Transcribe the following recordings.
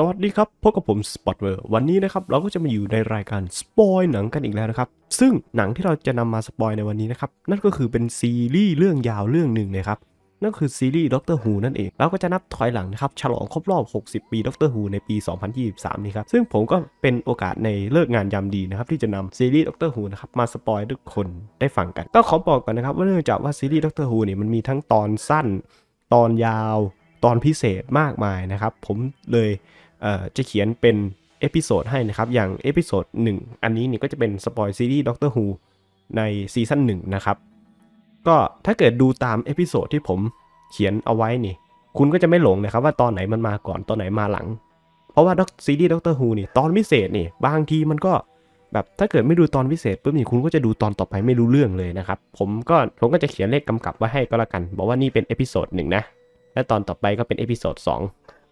สวัสดีครับ พบกับผมสปอตเวอร์วันนี้นะครับ เราก็จะมาอยู่ในรายการสปอยหนังกันอีกแล้วนะครับ ซึ่งหนังที่เราจะนำมาสปอยในวันนี้นะครับ นั่นก็คือเป็นซีรีส์เรื่องยาวเรื่องหนึ่งนะครับ นั่นคือซีรีส์ด็อกเตอร์ฮูนั่นเอง เราก็จะนับถอยหลังนะครับ ฉลองครบรอบ 60 ปีด็อกเตอร์ฮูในปี 2023 นี้ครับ ซึ่งผมก็เป็นโอกาสในเลิกงานยามดีนะครับ ที่จะนำซีรีส์ด็อกเตอร์ฮูนะครับ มาสปอยทุกคนได้ฟังกันต้องขอบอกก่อนนะครับว่าเนื่องจากว่าซีรีส์ด็อกเตอร์ฮูเนี่ยมันมีทั้งตอนสั้น ตอนยาวตอนพิเศษมากมายนะครับผมเลยจะเขียนเป็นเอพิโซดให้นะครับอย่างเอพิโซด1อันนี้นี่ก็จะเป็นสปอยซีรีส์ด็อกเตอร์ฮูในซีซั่น1นะครับก็ถ้าเกิดดูตามเอพิโซดที่ผมเขียนเอาไว้นี่ คุณก็จะไม่หลงนะครับว่าตอนไหนมันมาก่อนตอนไหนมาหลัง เพราะว่าซีรีส์ด็อกเตอร์ฮูนี่ตอนพิเศษนี่บางทีมันก็แบบถ้าเกิดไม่ดูตอนพิเศษปุ๊บนี่คุณก็จะดูตอนต่อไปไม่รู้เรื่องเลยนะครับผมก็ผมก็จะเขียนเลขกำกับไว้ให้ก็แล้วกันบอกว่านี่เป็นเอพิโซดหนึ่งนะและตอนต่อไปก็เป็นเอพิโซด2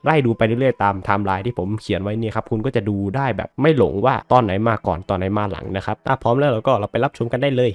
ไล่ดูไปเรื่อยๆ ตามไทม์ไลน์ที่ผมเขียนไว้นี่ครับคุณก็จะดูได้แบบไม่หลงว่าตอนไหนมาก่อนตอนไหนมาหลังนะครับ ถ้าพร้อมแล้วเราก็เราไปรับชมกันได้เลย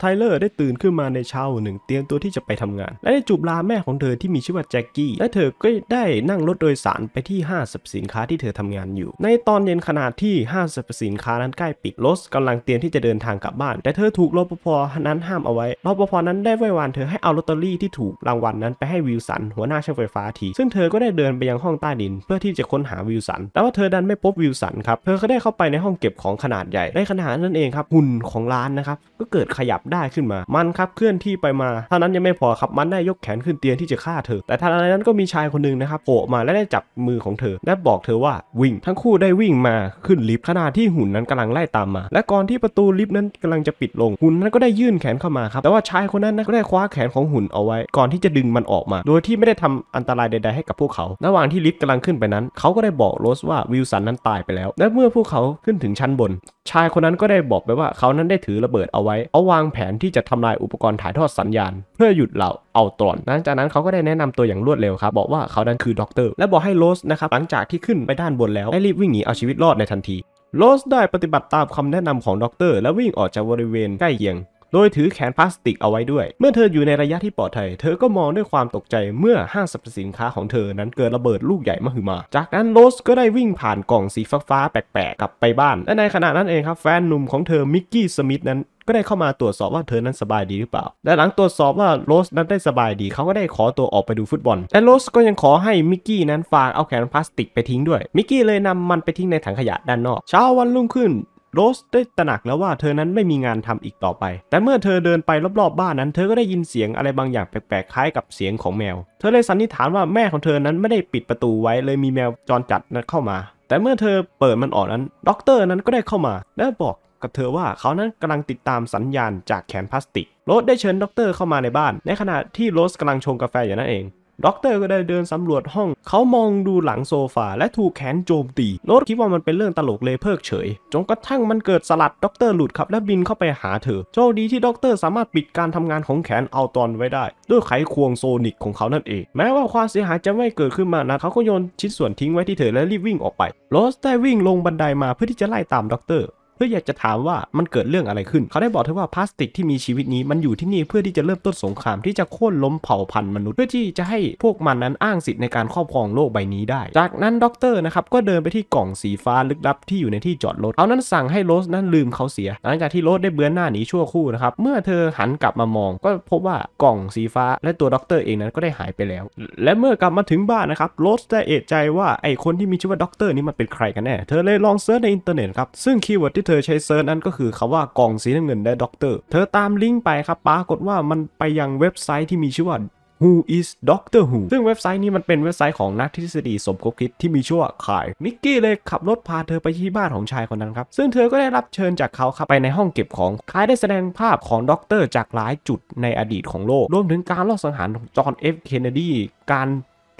ไทเลอร์ได้ตื่นขึ้นมาใน เช้าหนึ่งเตรียมตัวที่จะไปทำงานและได้จูบลาแม่ของเธอที่มีชื่อว่าแจ็กกี้และเธอก็ได้นั่งรถโดยสารไปที่ห้างสรรพสินค้าที่เธอทำงานอยู่ ในตอนเย็นขนาดที่ห้างสรรพสินค้านั้นใกล้ปิดรสกำลังเตรียมที่จะเดินทางกลับบ้าน แต่เธอถูกรปภนั้นห้ามเอาไว้รปภนั้นได้ไว้วานเธอให้เอาลอตเตอรี่ที่ถูกรางวัลนนั้น ไปให้วิลสัน หัวหน้าช่างไฟฟ้าที ซึ่งเธอก็ได้เดินไปยังห้องใต้ดินเพื่อที่จะค้นหาวิลสัน แต่ว่าเธอดันไม่พบวิลสันครับเธอก็ได้เข้าไปในห้องเก็บของขนาดใหญ่ในขณะนั้นเองครับหุ่นของร้านนะครับก็เกิดขยับได้ขึ้นมา มันครับเคลื่อนที่ไปมาเท่านั้นยังไม่พอครับ มันได้ยกแขนขึ้นเตียงที่จะฆ่าเธอ แต่ทันใดนั้นก็มีชายคนหนึ่งนะครับโผล่มาและได้จับมือของเธอ และบอกเธอว่าวิ่ง ทั้งคู่ได้วิ่งมาขึ้นลิฟต์ขณะที่หุ่นนั้นกำลังไล่ตามมา และก่อนที่ประตูลิฟต์นั้นกำลังจะปิดลงหุ่นนั้นก็ได้ยื่นแขนเข้ามาครับ แต่ว่าชายคนนั้นนะก็ได้คว้าแขนของหุ่นเอาไว้ ก่อนที่จะดึงมันออกมา โดยที่ไม่ได้ทำอันตรายใดๆให้กับพวกเขา ระหว่างที่ลิฟต์กำลังขึ้นไปนั้น เขาก็ได้บอกโรสว่าวิลสันนั้นตายไปแล้ว และเมื่อพวกเขาขึ้นถึงชั้นบน ชายคนนั้นก็ได้บอกไปว่าเขานั้นได้ถือระเบิดเอาไว้เอาวางแผนที่จะทำลายอุปกรณ์ถ่ายทอดสัญญาณเพื่อหยุดเหล่าเอาตรอนหลังจากนั้นเขาก็ได้แนะนำตัวอย่างรวดเร็วครับ บอกว่าเขานั้นคือด็อกเตอร์และบอกให้โรสนะครับ หลังจากที่ขึ้นไปด้านบนแล้วให้รีบวิ่งหนีเอาชีวิตรอดในทันทีโรสได้ปฏิบัติตามคำแนะนำของด็อกเตอร์และวิ่งออกจากบริเวณใกล้เคียง โดยถือแขนพลาสติกเอาไว้ด้วย เมื่อเธออยู่ในระยะที่ปลอดภัยเธอก็มองด้วยความตกใจเมื่อห้างสรรพสินค้าของเธอนั้นเกิดระเบิดลูกใหญ่มหึมา จากนั้นโรสก็ได้วิ่งผ่านกล่องสีฟ้าๆแปลกๆกลับไปบ้านและในขณะนั้นเองครับแฟนหนุ่มของเธอมิกกี้สมิธนั้นก็ได้เข้ามาตรวจสอบว่าเธอนั้นสบายดีหรือเปล่า และหลังตรวจสอบว่าโรสนั้นได้สบายดี เขาก็ได้ขอตัวออกไปดูฟุตบอลและโรสก็ยังขอให้มิกกี้นั้นฝากเอาแขนพลาสติกไปทิ้งด้วย มิกกี้เลยนำมันไปทิ้งในถังขยะด้านนอก เช้าวันรุ่งขึ้นโรสได้ตระหนักแล้วว่าเธอนั้นไม่มีงานทำอีกต่อไป แต่เมื่อเธอเดินไปรอบๆบ้านนั้น เธอก็ได้ยินเสียงอะไรบางอย่างแปลกๆคล้ายกับเสียงของแมว เธอเลยสันนิษฐานว่าแม่ของเธอนั้นไม่ได้ปิดประตูไว้เลยมีแมวจรจัดนั้นเข้ามา แต่เมื่อเธอเปิดมันออกนั้นด็อกเตอร์นั้นก็ได้เข้ามาและบอกกับเธอว่าเขานั้นกำลังติดตามสัญญาณจากแขนพลาสติก โรสได้เชิญด็อกเตอร์เข้ามาในบ้าน ในขณะที่โรสกำลังชงกาแฟอยู่นั่นเองด็อกเตอร์ก็ได้เดินสำรวจห้อง เขามองดูหลังโซฟาและถูกแขนโจมตี โรสคิดว่ามันเป็นเรื่องตลกเลยเพิกเฉย จนกระทั่งมันเกิดสลัดด็อกเตอร์หลุดครับและบินเข้าไปหาเธอ โชคดีที่ด็อกเตอร์สามารถปิดการทำงานของแขนเอาตอนไว้ได้ด้วยไขควงโซนิกของเขานั่นเอง แม้ว่าความเสียหายจะไม่เกิดขึ้นมานะเขาก็โยนชิ้นส่วนทิ้งไว้ที่เธอและรีบวิ่งออกไป โรสได้วิ่งลงบันไดามาเพื่อที่จะไล่ตามด็อกเตอร์เพื่ออยากจะถามว่ามันเกิดเรื่องอะไรขึ้น เขาได้บอกเธอว่าพลาสติกที่มีชีวิตนี้มันอยู่ที่นี่เพื่อที่จะเริ่มต้นสงครามที่จะโค่นล้มเผ่าพันธุ์มนุษย์เพื่อที่จะให้พวกมันนั้นอ้างสิทธิ์ในการครอบครองโลกใบนี้ได้ จากนั้นด็อกเตอร์นะครับก็เดินไปที่กล่องสีฟ้าลึกลับที่อยู่ในที่จอดรถเขานั้นสั่งให้โรสนั้นลืมเขาเสีย หลังจากที่โรสได้เบือนหน้าหนีชั่วคู่นะครับเมื่อเธอหันกลับมามองก็พบว่ากล่องสีฟ้าและตัวด็อกเตอร์เองนั้น ก็ได้หายไปแล้ว และเมื่อกลับมาถึงบ้านนะครับโรสได้เอะใจว่าไอคนที่มีชื่อว่าด็อกเตอร์นี่มันเป็นใครกันแน่เธอเลยลองเสิร์ชในอินเทอร์เน็ตครับซึ่งคีย์เวิร์ดทที่เธอใช้เซิร์ชนั้นก็คือคำว่ากล่องสีน้ำเงินและด็อกเตอร์ เธอตามลิงก์ไปครับปรากฏว่ามันไปยังเว็บไซต์ที่มีชื่อว่า Who is Doctor Who ซึ่งเว็บไซต์นี้มันเป็นเว็บไซต์ของนักทฤษฎีสมคบคิดที่มีชื่อว่าขายมิกกี้เลยขับรถพาเธอไปที่บ้านของชายคนนั้นครับ ซึ่งเธอก็ได้รับเชิญจากเขาครับไปในห้องเก็บของคายได้แสดงภาพของด็อกเตอร์จากหลายจุดในอดีตของโลก รวมถึงการลอบสังหารจอห์นเอฟเคนเนดีการ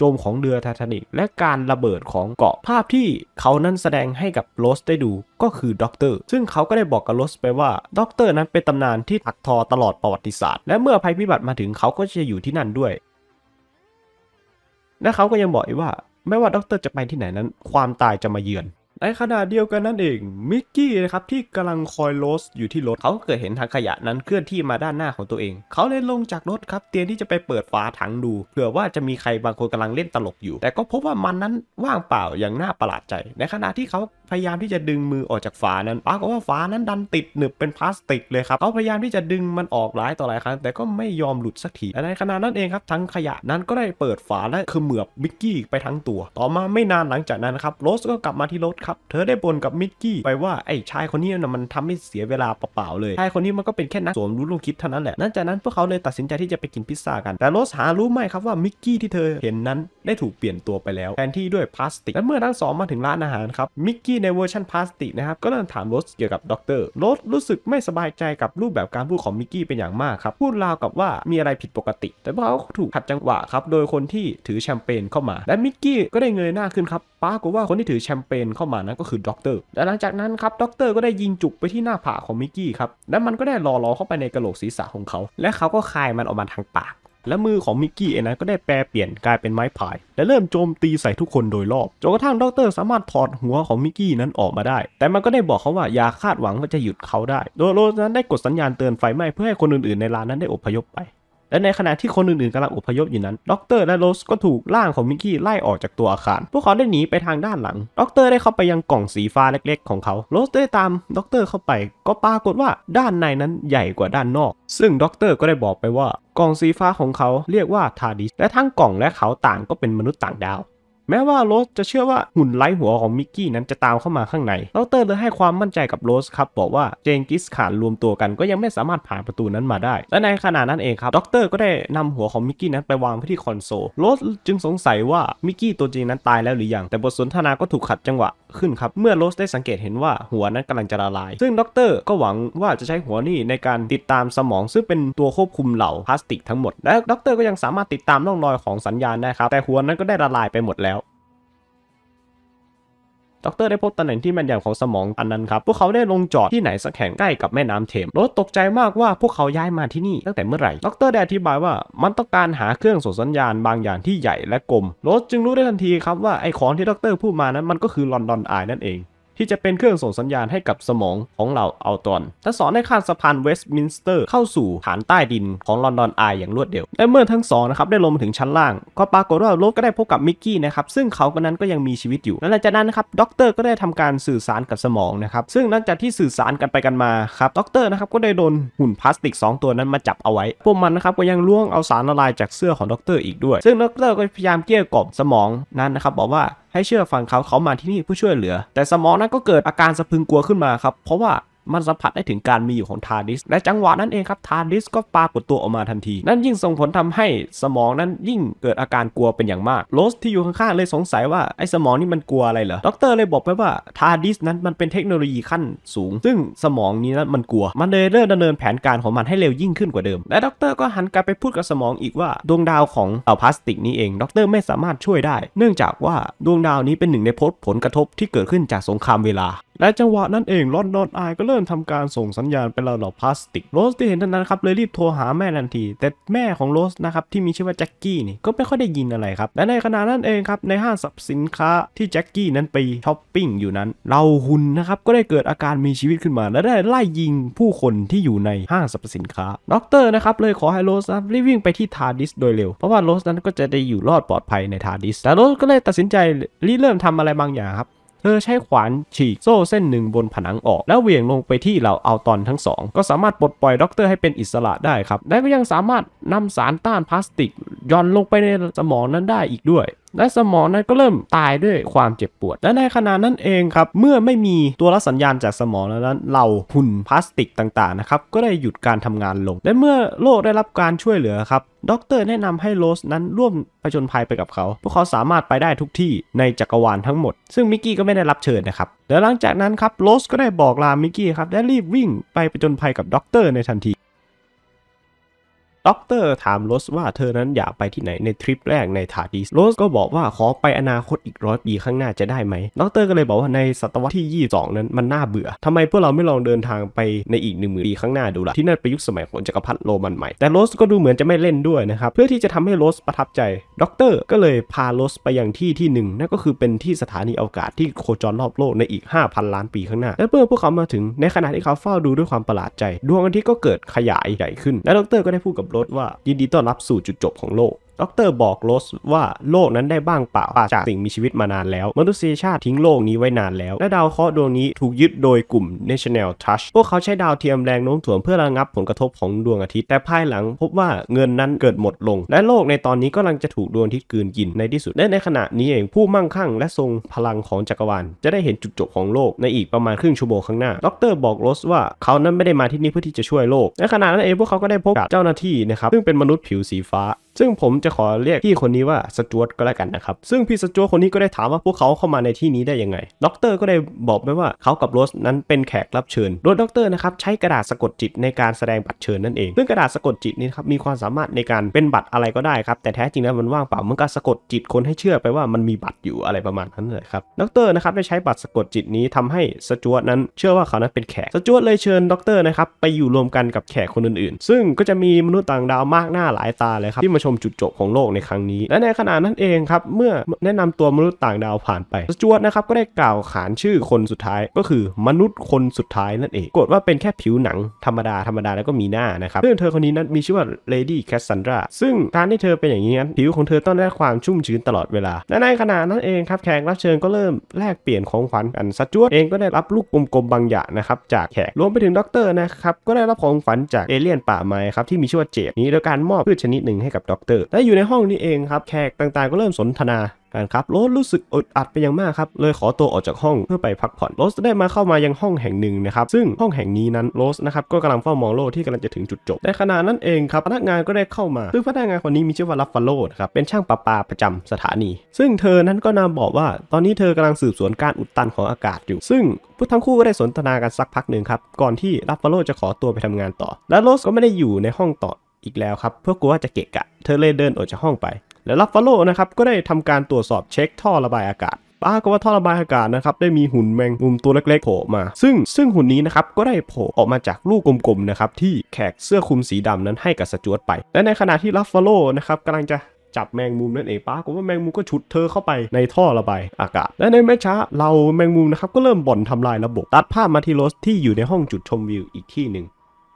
จมของเรือไททานิกและการระเบิดของเกาะภาพที่เขานั้นแสดงให้กับโรสได้ดูก็คือด็อกเตอร์ซึ่งเขาก็ได้บอกกับโรสไปว่าด็อกเตอร์นั้นเป็นตำนานที่ถักทอตลอดประวัติศาสตร์ และเมื่อภัยพิบัติมาถึงเขาก็จะอยู่ที่นั่นด้วย และเขาก็ยังบอกอีกว่า ไม่ว่าด็อกเตอร์จะไปที่ไหนนั้น ความตายจะมาเยือนในขณะเดียวกันนั่นเอง มิกกี้นะครับ ที่กำลังคอยโลสอยู่ที่รถเขาเกิดเห็นถังขยะนั้นเคลื่อนที่มาด้านหน้าของตัวเองเขาเลยลงจากรถครับ เตรียมที่จะไปเปิดฝาถังดูเผื่อว่าจะมีใครบางคนกำลังเล่นตลกอยู่ แต่ก็พบว่ามันนั้นว่างเปล่าอย่างน่าประหลาดใจ ในขณะที่เขาพยายามที่จะดึงมือออกจากฝานั้นปรากฏว่าฝานั้นดันติดหนึบเป็นพลาสติกเลยครับเขาพยายามที่จะดึงมันออกหลายต่อหลายครั้งแต่ก็ไม่ยอมหลุดสักทีและในขณะนั้นเองครับทั้งขยะนั้นก็ได้เปิดฝาและคือเหมือบมิกกี้ไปทั้งตัว ต่อมาไม่นานหลังจากนั้นครับโรสก็กลับมาที่รถครับเธอได้บ่นกับมิกกี้ไปว่าไอ้ชายคนนี้นะมันทำให้เสียเวลาเปล่าๆเลยชายคนนี้มันก็เป็นแค่นักสวมรู้ลูกคิดเท่านั้นแหละนั้นจากนั้นพวกเขาเลยตัดสินใจที่จะไปกินพิซซ่ากันแต่โรสหารู้ไหมครับว่ามิกกี้ที่เธอเห็นนั้นได้ถูกเปลี่ยนตัวไปแล้วแทนที่ด้วยพลาสติกและเมื่อทั้งสองมาถึงร้านอาหารครับมิกกีที่ในเวอร์ชันพลาสติกนะครับ ก็เริ่มถามโรสเกี่ยวกับด็อกเตอร์โรสรู้สึกไม่สบายใจกับรูปแบบการพูดของมิกกี้เป็นอย่างมากครับ พูดราวกับว่ามีอะไรผิดปกติ แต่วกาเขาถูกขัดจังหวะครับ โดยคนที่ถือแชมเปญเข้ามา และมิกกี้ก็ได้เงยหน้าขึ้นครับปรากฏว่าคนที่ถือแชมเปญเข้ามานั้นก็คือด็อกเตอร์และหลังจากนั้นครับด็อกเตอร์ก็ได้ยิงจุกไปที่หน้าผากของมิกกี้ครับและมันก็ได้ลอลอเข้าไปในกระโหลกศีรษะของเขา และเขาก็คายมันออกมาทางปากและมือของมิกกี้เองนะก็ได้แปลเปลี่ยนกลายเป็นไม้พาย และเริ่มโจมตีใส่ทุกคนโดยรอบจนกระทั่งด็อกเตอร์สามารถถอดหัวของมิกกี้ นั้นออกมาได้ แต่มันก็ได้บอกเขาว่าอย่าคาดหวังว่าจะหยุดเขาได้โดยโรสนั้นได้กดสัญญาณเตือนไฟไหม้ เพื่อให้คนอื่นๆ ในร้านนั้นได้อพยพไปและในขณะที่คนอื่น ๆกำลังอพยพอยู่นั้นด็อกเตอร์และโรสก็ถูกล่างของมิกกี้ไล่ออกจากตัวอาคาร พวกเขาได้หนีไปทางด้านหลังด็อกเตอร์ได้เข้าไปยังกล่องสีฟ้าเล็ก ๆ ของเขาโรสได้ตามด็อกเตอร์เข้าไป ก็ปรากฏว่าด้านในนั้นใหญ่กว่าด้านนอก ซึ่งด็อกเตอร์ก็ได้บอกไปว่า กล่องสีฟ้าของเขาเรียกว่าทาดิสและทั้งกล่องและเขาต่างก็เป็นมนุษย์ต่างดาวแม้ว่าโรสจะเชื่อว่าหุ่นไร้หัวของมิกกี้นั้นจะตามเข้ามาข้างในดรเลยให้ความมั่นใจกับโรสครับ บอกว่าเจงกิสขานรวมตัวกันก็ยังไม่สามารถผ่านประตูนั้นมาได้ และในขณะนั้นเองครับดร ก็ได้นำหัวของมิกกี้นั้นไปวางไว้ที่คอนโซลโรสจึงสงสัยว่ามิกกี้ตัวจริงนั้นตายแล้วหรือยัง แต่บทสนทนาก็ถูกขัดจังหวะขึ้นครับ เมื่อโรสได้สังเกตเห็นว่าหัวนั้นกำลังจะละลาย ซึ่งดร ก็หวังว่าจะใช้หัวนี่ในการติดตามสมองซึ่งเป็นตัวควบคุมเหล่าพลาสติกทั้งหมดและดรก็ยังสามารถติดตามร่องรอยของสัญญาณได้ครับแต่หัวนั้นก็ได้ละลายไปหมดแล้วด็อกเตอร์ได้พบตำแหน่งที่แม่นยำของสมองอันนั้นครับ พวกเขาได้ลงจอดที่ไหนสักแห่งใกล้กับแม่น้ำเทมรถตกใจมากว่าพวกเขาย้ายมาที่นี่ตั้งแต่เมื่อไหร่ ด็อกเตอร์ได้อธิบายว่า มันต้องการหาเครื่องส่งสัญญาณบางอย่างที่ใหญ่และกลมรถจึงรู้ได้ทันทีครับว่า ไอ้ของที่ด็อกเตอร์พูดมานั้นมันก็คือลอนดอนไอนั่นเองที่จะเป็นเครื่องส่งสัญญาณให้กับสมองของเหล่าอัลตอนั้งสองได้ข้ามสะพานเวสต์มินสเตอร์ เข้าสู่ฐานใต้ดินของลอนดอนไออย่างรวดเร็วและเมื่อทั้งสองนะครับได้ลงมาถึงชั้นล่าง ก็ปรากฏว่าโลบก็ได้พบกับมิกกี้นะครับ ซึ่งเขาคนนั้นก็ยังมีชีวิตอยู่ และหลังจากนั้นนะครับด็อกเตอร์ก็ได้ทำการสื่อสารกับสมองนะครับ ซึ่งหลังจากที่สื่อสารกันไปกันมาครับด็อกเตอร์นะครับก็ได้โดนหุ่นพลาสติก 2 ตัวนั้นมาจับเอาไว้ พวกมันนะครับก็ยังล่วงเอาสารละลายจากเสื้อของด็อกเตอร์อีกด้วยซึ่งด็อกเตอร์ก็พยายามเกลี้ยกล่อมสมองนั้นนะครับบอกว่าให้เชื่อฟังเขาเขามาที่นี่เพื่อช่วยเหลือ แต่สมองนั้นก็เกิดอาการสะพึงกลัวขึ้นมาครับ เพราะว่ามันสัมผัสได้ถึงการมีอยู่ของทาริสและจังหวะนั้นเองครับทาริสก็ปรากฏตัวออกมาทันที นั่นยิ่งส่งผลทำให้สมองนั้นยิ่งเกิดอาการกลัวเป็นอย่างมากโรสที่อยู่ข้างๆเลยสงสัยว่าไอ้สมองนี่มันกลัวอะไรเหรอ ด็อกเตอร์เลยบอกไปว่าทาริส นั้นมันเป็นเทคโนโลยีขั้นสูง ซึ่งสมองนี้นั้นมันกลัวมันเลยเริ่มดำเนินแผนการของมันให้เร็วยิ่งขึ้นกว่าเดิม และด็อกเตอร์ก็หันกลับไปพูดกับสมองอีกว่า ดวงดาวของเอาพลาสติกนี้เองด็อกเตอร์ไม่สามารถช่วยได้ เนื่องจากว่าดวงดาวนี้เป็นหนึ่งในผลกระทบที่เกิดขึ้นจากสงครามเวลาและจังหวะนั้นเองลอนดอนไอก็เริ่มทำการส่งสัญญาณเป็นระดับพลาสติก โรสที่เห็นทันนั้นครับเลยรีบโทรหาแม่ทันที แต่แม่ของโรสนะครับที่มีชื่อว่าแจ็คกี้นี่ก็ไม่ค่อยได้ยินอะไรครับ และในขณะนั้นเองครับ ในห้างสรรพสินค้าที่แจ็คกี้นั้นไปช้อปปิ้งอยู่นั้น เราหุ่นนะครับก็ได้เกิดอาการมีชีวิตขึ้นมา และได้ไล่ยิงผู้คนที่อยู่ในห้างสรรพสินค้า ด็อกเตอร์นะครับเลยขอให้โรสรีบวิ่งไปที่ทาร์ดิส โดยเร็ว เพราะว่าโรสนั้นก็จะได้อยู่รอดปลอดภัยในทาร์ดิสแต่โรสก็เลยตัดสินใจรีเริ่มทำอะไรบางอย่างครับเธอใช้ขวานฉีกโซ่เส้นหนึ่งบนผนังออก แล้วเหวี่ยงลงไปที่เหล่าอัลตอนทั้งสอง ก็สามารถปลดปล่อยด็อกเตอร์ให้เป็นอิสระได้ครับ และก็ยังสามารถนำสารต้านพลาสติกย้อนลงไปในสมองนั้นได้อีกด้วยและสมองนั้นก็เริ่มตายด้วยความเจ็บปวด และในขณะนั้นเองครับเมื่อไม่มีตัวรับสัญญาณจากสมองนั้นเราหุ่นพลาสติกต่างๆนะครับก็ได้หยุดการทำงานลง และเมื่อโลกได้รับการช่วยเหลือครับด็อกเตอร์แนะนำให้โรสนั้นร่วมผจญภัยไปกับเขา พวกเขาสามารถไปได้ทุกที่ในจักรวาลทั้งหมด ซึ่งมิกกี้ก็ไม่ได้รับเชิญนะครับและหลังจากนั้นครับโรสก็ได้บอกลามิกกี้ครับและรีบวิ่งไปผจญภัยกับด็อกเตอร์ในทันทีด็อกเตอร์ถามโรสว่าเธอนั้นอยากไปที่ไหนในทริปแรกในทาดิสโรสก็บอกว่าขอไปอนาคตอีกร้อยปีข้างหน้าจะได้ไหมด็อกเตอร์ก็เลยบอกว่าในศตวรรษที่22นั้นมันน่าเบื่อ ทำไมพวกเราไม่ลองเดินทางไปในอีกหนึ่งหมื่นปีข้างหน้าดูละ่ะที่นั่นเป็นยุคสมัยของจักรพรรดิโรมันใหม่แต่โรสก็ดูเหมือนจะไม่เล่นด้วยนะครับเพื่อที่จะทำให้โรสประทับใจด็อกเตอร์ก็เลยพาโรสไปยังที่ที่หนึ่งนั่นก็คือเป็นที่สถานีอากาศที่โคจรรอบโลกในอีก 5,000ล้านปีข้างหน้าและเมื่อพวกเขามาถึงในขณะที่เขาเฝ้าดูด้วยความประหลาดใจ ดวงอาทิตย์ก็เกิดขยายใหญ่ขึ้น และด็อกเตอร์ก็ได้พูดกับรถว่ายินดีต้อนรับสู่จุดจบของโลกดรบอกโรสว่าโลกนั้นได้บ้างเปล่าจากสิ่งมีชีวิตมานานแล้ว มนุษยชาติทิ้งโลกนี้ไว้นานแล้ว และดาวเคราะห์ดวงนี้ถูกยึดโดยกลุ่ม National Trust พวกเขาใช้ดาวเทียมแรงโน้มถ่วงเพื่อระงับผลกระทบของดวงอาทิตย์ แต่ภายหลังพบว่าเงินนั้นเกิดหมดลง และโลกในตอนนี้ก็กำลังจะถูกดวงอาทิตย์กืนกินในที่สุดและในขณะนี้เองผู้มั่งคั่ง และทรงพลังของจักรวาลจะได้เห็นจุดจบของโลกในอีกประมาณครึ่งชั่วโมงข้างหน้า ดรบอกโรสว่าเขานั้นไม่ได้มาที่นี่เพื่อที่จะช่วยโลก ในขณะนั้นเองพวกเขาก็ได้พบกับเจ้าหน้าที่นะครับซึ่งเป็นมนุษย์ผิวสีฟ้าซึ่งผมจะขอเรียกพี่คนนี้ว่าสจวตก็แล้วกันนะครับ ซึ่งพี่สจวตคนนี้ก็ได้ถามว่าพวกเขาเข้ามาในที่นี้ได้ยังไงด็อกเตอร์ก็ได้บอกไปว่าเขากับโรสนั้นเป็นแขกรับเชิญโดยด็อกเตอร์นะครับใช้กระดาษสะกดจิตในการแสดงบัตรเชิญนั่นเองซึ่งกระดาษสะกดจิตนี้ครับมีความสามารถในการเป็นบัตรอะไรก็ได้ครับ แต่แท้จริงแล้วมันว่างเปล่ามันก็สะกดจิตคนให้เชื่อไปว่ามันมีบัตรอยู่อะไรประมาณนั้นเลยครับด็อกเตอร์นะครับได้ใช้บัตรสะกดจิตนี้ทำให้สจวตนั้นเชื่อว่าเขานั้นเป็นแขกสจวตเลยเชิญด็อกเตอร์นะครับไปอยู่รวมกันกับแขกคนอื่น ๆ ซึ่งก็จะมีมนุษย์ต่างดาวมากหน้าหลายตาเลยครับที่มาชมจุดจบของโลกในครั้งนี้ และในขณะนั้นเองครับ เมื่อแนะนำตัวมนุษย์ต่างดาวผ่านไปสจวดนะครับก็ได้กล่าวขานชื่อคนสุดท้ายก็คือมนุษย์คนสุดท้ายนั่นเองกดว่าเป็นแค่ผิวหนังธรรมดาธรรมดาแล้วก็มีหน้านะครับซึ่งเธอคนนี้นั้นมีชื่อว่าเลดี้แคสซันดราซึ่งการที่เธอเป็นอย่างนี้นั้นผิวของเธอต้องได้ความชุ่มชื้นตลอดเวลา และในขณะนั้นเองครับแขกรับเชิญก็เริ่มแลกเปลี่ยนของขวัญกันสจวดเองก็ได้รับลูกกลมๆบางอย่างนะครับจากแขกรวมไปถึงด็อกเตอร์นะครับก็ได้รับของขวัญจากเอเลี่ยนป่าไม้ครับที่มีชื่อว่าเจดนี้โดยการมอบพืชชนิดหนึ่งให้กับดด็อกเตอร์และอยู่ในห้องนี้เองครับแขกต่างๆก็เริ่มสนทนากันครับโรสรู้สึกอดอัดไปอย่างมากครับเลยขอตัวออกจากห้องเพื่อไปพักผ่อนโรสได้มาเข้ามายังห้องแห่งหนึ่งนะครับซึ่งห้องแห่งนี้นั้นโรสนะครับก็กำลังเฝ้ามองโลกที่กำลังจะถึงจุดจบในขณะนั้นเองครับพนักงานก็ได้เข้ามาซึ่งพนักงานคนนี้มีชื่อว่าลัฟฟาโลครับเป็นช่างประปาประจำสถานี ซึ่งเธอนั้นก็นำบอกว่าตอนนี้เธอกำลังสืบสวนการอุดตันของอากาศอยู่ซึ่งพวกทั้งคู่ก็ได้สนทนากันสักพักหนึ่งครับก่อนที่ลัฟฟาโลจะขอตัวไปทำงานต่อและโรสก็ไม่ได้อยู่ในห้องต่ออีกแล้วครับ เพื่อกลัวว่าจะเกะกะเธอเลยเดินออกจากห้องไป แล้วลับฟาโลนะครับก็ได้ทำการตรวจสอบเช็คท่อระบายอากาศปรากฏว่าท่อระบายอากาศนะครับได้มีหุ่นแมงมุมตัวเล็กๆโผล่มา ซึ่งซึ่งหุ่นนี้นะครับก็ได้โผล่ออกมาจากลูกกลมๆนะครับที่แขกเสื้อคลุมสีดำนั้นให้กับสจวตไป และในขณะที่ลับฟาโลนะครับกำลังจะจับแมงมุมนั่นเองปรากฏว่าแมงมุมก็ฉุดเธอเข้าไปในท่อระบายอากาศ และในไม่ช้าเราแมงมุมนะครับก็เริ่มบ่อนทำลายระบบตัดภาพมาที่โรสที่อยู่ในห้องจุดชมวิวอีกที่หนึ่ง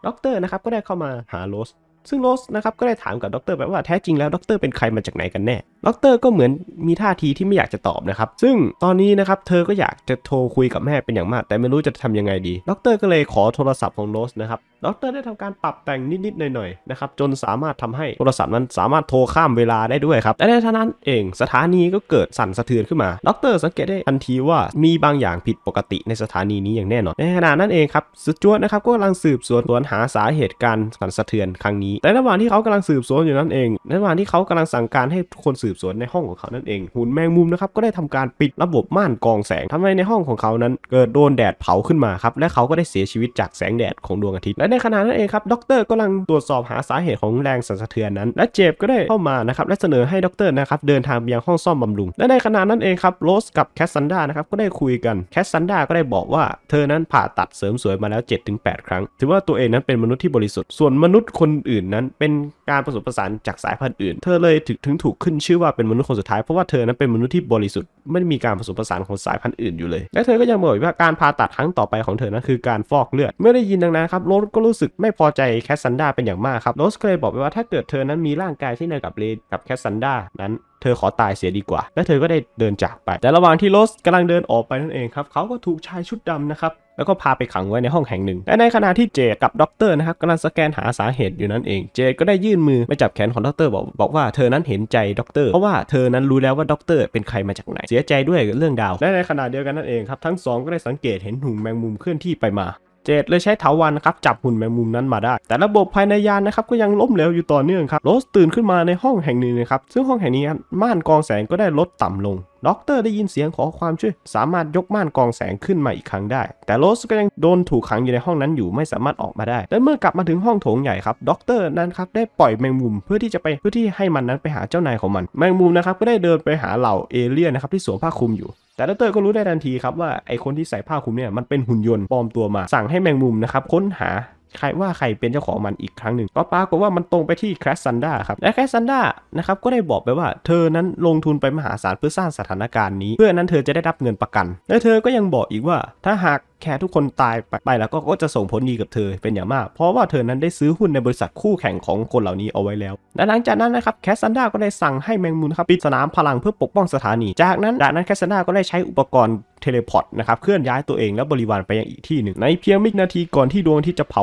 ด็อกเตอร์นะครับก็ได้เข้ามาหาโรสซึ่งโรสนะครับ ก็ได้ถามกับด็อกเตอร์ไปว่าแท้จริงแล้วด็อกเตอร์เป็นใครมาจากไหนกันแน่ด็อกเตอร์ก็เหมือนมีท่าทีที่ไม่อยากจะตอบนะครับ ซึ่งตอนนี้นะครับเธอก็อยากจะโทรคุยกับแม่เป็นอย่างมาก แต่ไม่รู้จะทำยังไงดีด็อกเตอร์ก็เลยขอโทรศัพท์ของโรสนะครับด็อกเตอร์ได้ทำการปรับแต่งนิดๆ หน่อยๆนะครับจนสามารถทำให้โทรศัพท์นั้นสามารถโทรข้ามเวลาได้ด้วยครับและในท่านั้นเองสถานีก็เกิดสั่นสะเทือนขึ้นมาด็อกเตอร์สังเกตได้ทันทีว่ามีบางอย่างผิดปกติในสถานีนี้อย่างแน่นอนในขณะนั้นเองครับสจวตนะครับก็กำลังสืบสวนหาสาเหตุการสั่นสะเทือนครั้งนี้ี้แต่ระหว่างที่เขากำลังสืบสวนอยู่นั่นเองระหว่างที่เขากำลังสั่งการให้คนสืบสวนในห้องของเขานั่นเอง หุ่นแมงมุมนะครับก็ได้ทำการปิดระบบม่านกองแสงทำให้ในห้องของเขานั้นเกิดโดนแดดเผาขึ้นมาครับ และเขาก็ได้เสียชีวิตจากแสงแดดของดวงอาทิตย์ และในขณะนั้นเองครับด็อกเตอร์กำลังตรวจสอบหาสาเหตุของแรงสั่นสะเทือนนั้น และเจฟก็ได้เข้ามานะครับและเสนอให้ด็อกเตอร์นะครับเดินทางไปยังห้องซ่อมบำรุง และในขณะนั้นเองครับโรสกับแคสซันดานะครับก็ได้คุยกัน แคสซันดาก็ได้บอกว่า เธอนั้นผ่าตัดเสริมสวยมาแล้ว 7-8 ครั้งถือว่าตัวเองนั้นเป็นมนุษย์ที่บริสุทธิ์ส่วนมนุษย์คนอื่น่นนั้นเป็นการผสมผสานจากสายพันธุ์อื่น เธอเลยถึงถูกขึ้นชื่อว่าเป็นมนุษย์คนสุดท้าย เพราะว่าเธอนั้นเป็นมนุษย์ที่บริสุทธิ์ ไม่มีการผสมผสานของสายพันธุ์อื่นอยู่เลย และเธอก็ยังบอกว่าการผ่าตัดครั้งต่อไปของเธอนั้นคือการฟอกเลือดเมื่อได้ยินดังนั้นครับโรสก็รู้สึกไม่พอใจแคสซันดาเป็นอย่างมากครับโรสเคยบอกไปว่าถ้าเกิดเธอนั้นมีร่างกายที่เดียวกับเลกับแคสซันดานั้นเธอขอตายเสียดีกว่า และเธอก็ได้เดินจากไป แต่ระหว่างที่โรสกำลังเดินออกไปนั่นเองครับ เขาก็ถูกชายชุดดำนะครับ แล้วก็พาไปขังไว้ในห้องแห่งหนึ่งและในขณะที่เจดกับด็อกเตอร์นะครับกำลังสแกนหาสาเหตุอยู่นั่นเอง เจดก็ได้ยื่นมือไปจับแขนของด็อกเตอร์บอกบอกว่าเธอนั้นเห็นใจด็อกเตอร์ เพราะว่าเธอนั้นรู้แล้วว่าด็อกเตอร์เป็นใครมาจากไหน เสียใจด้วยเรื่องดาว และในขณะเดียวกันนั่นเองครับทั้งสองก็ได้สังเกตเห็นหุ่นแมงมุมเคลื่อนที่ไปมา7เลยใช้เถาวันครับจับหุ่นแมงมุมนั้นมาได้ แต่ระบบภายในยานนะครับก็ยังล้มเหลวอยู่ต่อเนื่องครับโรสตื่นขึ้นมาในห้องแห่งหนึ่งนะครับซึ่งห้องแห่งนี้ม่านกองแสงก็ได้ลดต่ำลงด็อกเตอร์ได้ยินเสียงขอความช่วย สามารถยกม่านกองแสงขึ้นมาอีกครั้งได้ แต่โรสก็ยังโดนถูกขังอยู่ในห้องนั้นอยู่ไม่สามารถออกมาได้ และเมื่อกลับมาถึงห้องโถงใหญ่ครับด็อกเตอร์นั้นครับได้ปล่อยแมงมุมเพื่อที่จะไปเพื่อที่ให้มันนั้นไปหาเจ้านายของมัน แมงมุมนะครับก็ได้เดินไปหาเหล่าเอเลี่ยนนะครับที่สวมผ้าคลุมอยู่แต่ดรก็รู้ได้ทันทีครับว่าไอคนที่ใส่ผ้าคลุมเนี่ยมันเป็นหุ่นยนต์ปลอมตัวมาสั่งให้แมงมุมนะครับ ค้นหาใครว่าใครเป็นเจ้าของมันอีกครั้งหนึ่งก็ปรากฏว่ามันตรงไปที่แคสซันดาครับ และแคสซันดานะครับ ก็ได้บอกไปว่า เธอนั้นลงทุนไปมหาศาลเพื่อสร้างสถานการณ์นี้ เพื่อนั้นเธอจะได้รับเงินประกัน และเธอก็ยังบอกอีกว่า ถ้าหากแค่ทุกคนตายไปแล้วก็จะส่งผลดีกับเธอเป็นอย่างมาก เพราะว่าเธอนั้นได้ซื้อหุ้นในบริษัทคู่แข่งของคนเหล่านี้เอาไว้แล้วและหลังจากนั้นนะครับแคสซันดาก็ได้สั่งให้แมงมุมครับปิดสนามพลังเพื่อปกป้องสถานี จากนั้นจากนั้นแคสซันดาก็ได้ใช้อุปกรณ์เทเลพอร์ตนะครับเคลื่อนย้ายตัวเองและบริวารไปยังอีกที่หนึ่งในเพียงไม่นาทีก่อนที่ดวงที่จะเผา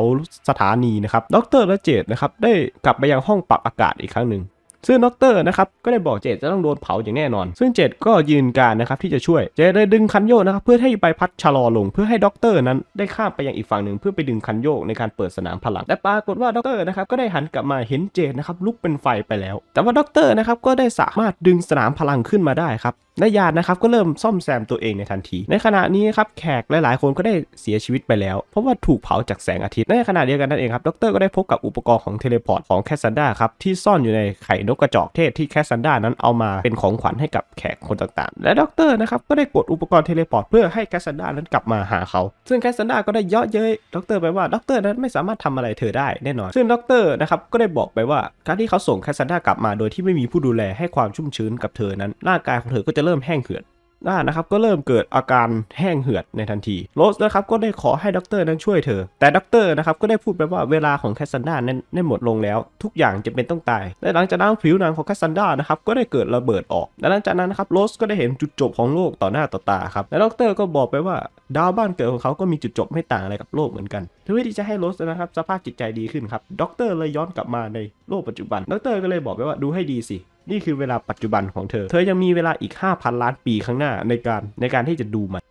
สถานีนะครับดรและเจดนะครับได้กลับไปยังห้องปรับอากาศอีกครั้งหนึ่งซึ่งด็อกเตอร์นะครับก็ได้บอกเจดจะต้องโดนเผาอย่างแน่นอน ซึ่งเจดก็ยืนการนะครับที่จะช่วยเจดได้ดึงคันโยกนะครับเพื่อให้ใบพัดชะลอลงเพื่อให้ด็อกเตอร์นั้นได้ข้ามไปยังอีกฝั่งหนึ่งเพื่อไปดึงคันโยกในการเปิดสนามพลังแต่ปรากฏว่าด็อกเตอร์นะครับก็ได้หันกลับมาเห็นเจดนะครับลุกเป็นไฟไปแล้ว แต่ว่าดรนะครับก็ได้สามารถดึงสนามพลังขึ้นมาได้ครับนายาดนะครับก็เริ่มซ่อมแซมตัวเองในทันที ในขณะนี้ครับแขกหลายๆคนก็ได้เสียชีวิตไปแล้วเพราะว่าถูกเผาจากแสงอาทิตย์ ในขณะเดียวกันนั่นเองครับดรก็ได้พบกับอุปกรณ์ของเทเลพอร์ตของแคสซันดาครับที่ซ่อนอยู่ในไข่นกกระจอกเทศที่แคสซันดานั้นเอามาเป็นของขวัญให้กับแขกคนต่างๆ และดรนะครับก็ได้กดอุปกรณ์เทเลพอร์ตเพื่อให้แคสซันดานั้นกลับมาหาเขาซึ่งแคสซันดาก็ได้เยาะเย้ยดร ไปว่า ดร นั้นไม่สามารถทำอะไรเธอได้แน่นอน ซึ่งดรนะครับก็ได้บอกไปว่าการที่เขาส่งแคสซันดากลับมา โดยที่ไม่มีผู้ดูแลให้ความชุ่มชื้นกับเธอนั้นร่างกายของเธอก็จะเริ่มแห้งเหือดน่านะครับ ก็เริ่มเกิดอาการแห้งเหือดในทันทีโรสนะครับ ก็ได้ขอให้ด็อกเตอร์นั้นช่วยเธอ แต่ด็อกเตอร์นะครับ ก็ได้พูดไปว่า เวลาของแคสซันดานั้นได้หมดลงแล้ว ทุกอย่างจะเป็นต้องตาย และหลังจากนั้น ผิวหนังของแคสซันดานะครับ ก็ได้เกิดระเบิดออก และหลังจากนั้นนะครับโรสก็ได้เห็นจุดจบของโลกต่อหน้าต่อตาครับ และด็อกเตอร์ก็บอกไปว่า ดาวบ้านเกิดของเขา ก็มีจุดจบไม่ต่างอะไรกับโลกเหมือนกันเพื่อที่จะให้โรสนะครับ สภาพจิตใจดีขึ้นครับ ด็อกเตอร์เลยย้อนกลับมาในโลกปัจจุบันด็อกเตอร์ก็เลยบอกไปว่าดูให้ดีสินี่คือเวลาปัจจุบันของเธอ เธอยังมีเวลาอีก 5,000 ล้านปีข้างหน้าในการในการที่จะดูมัน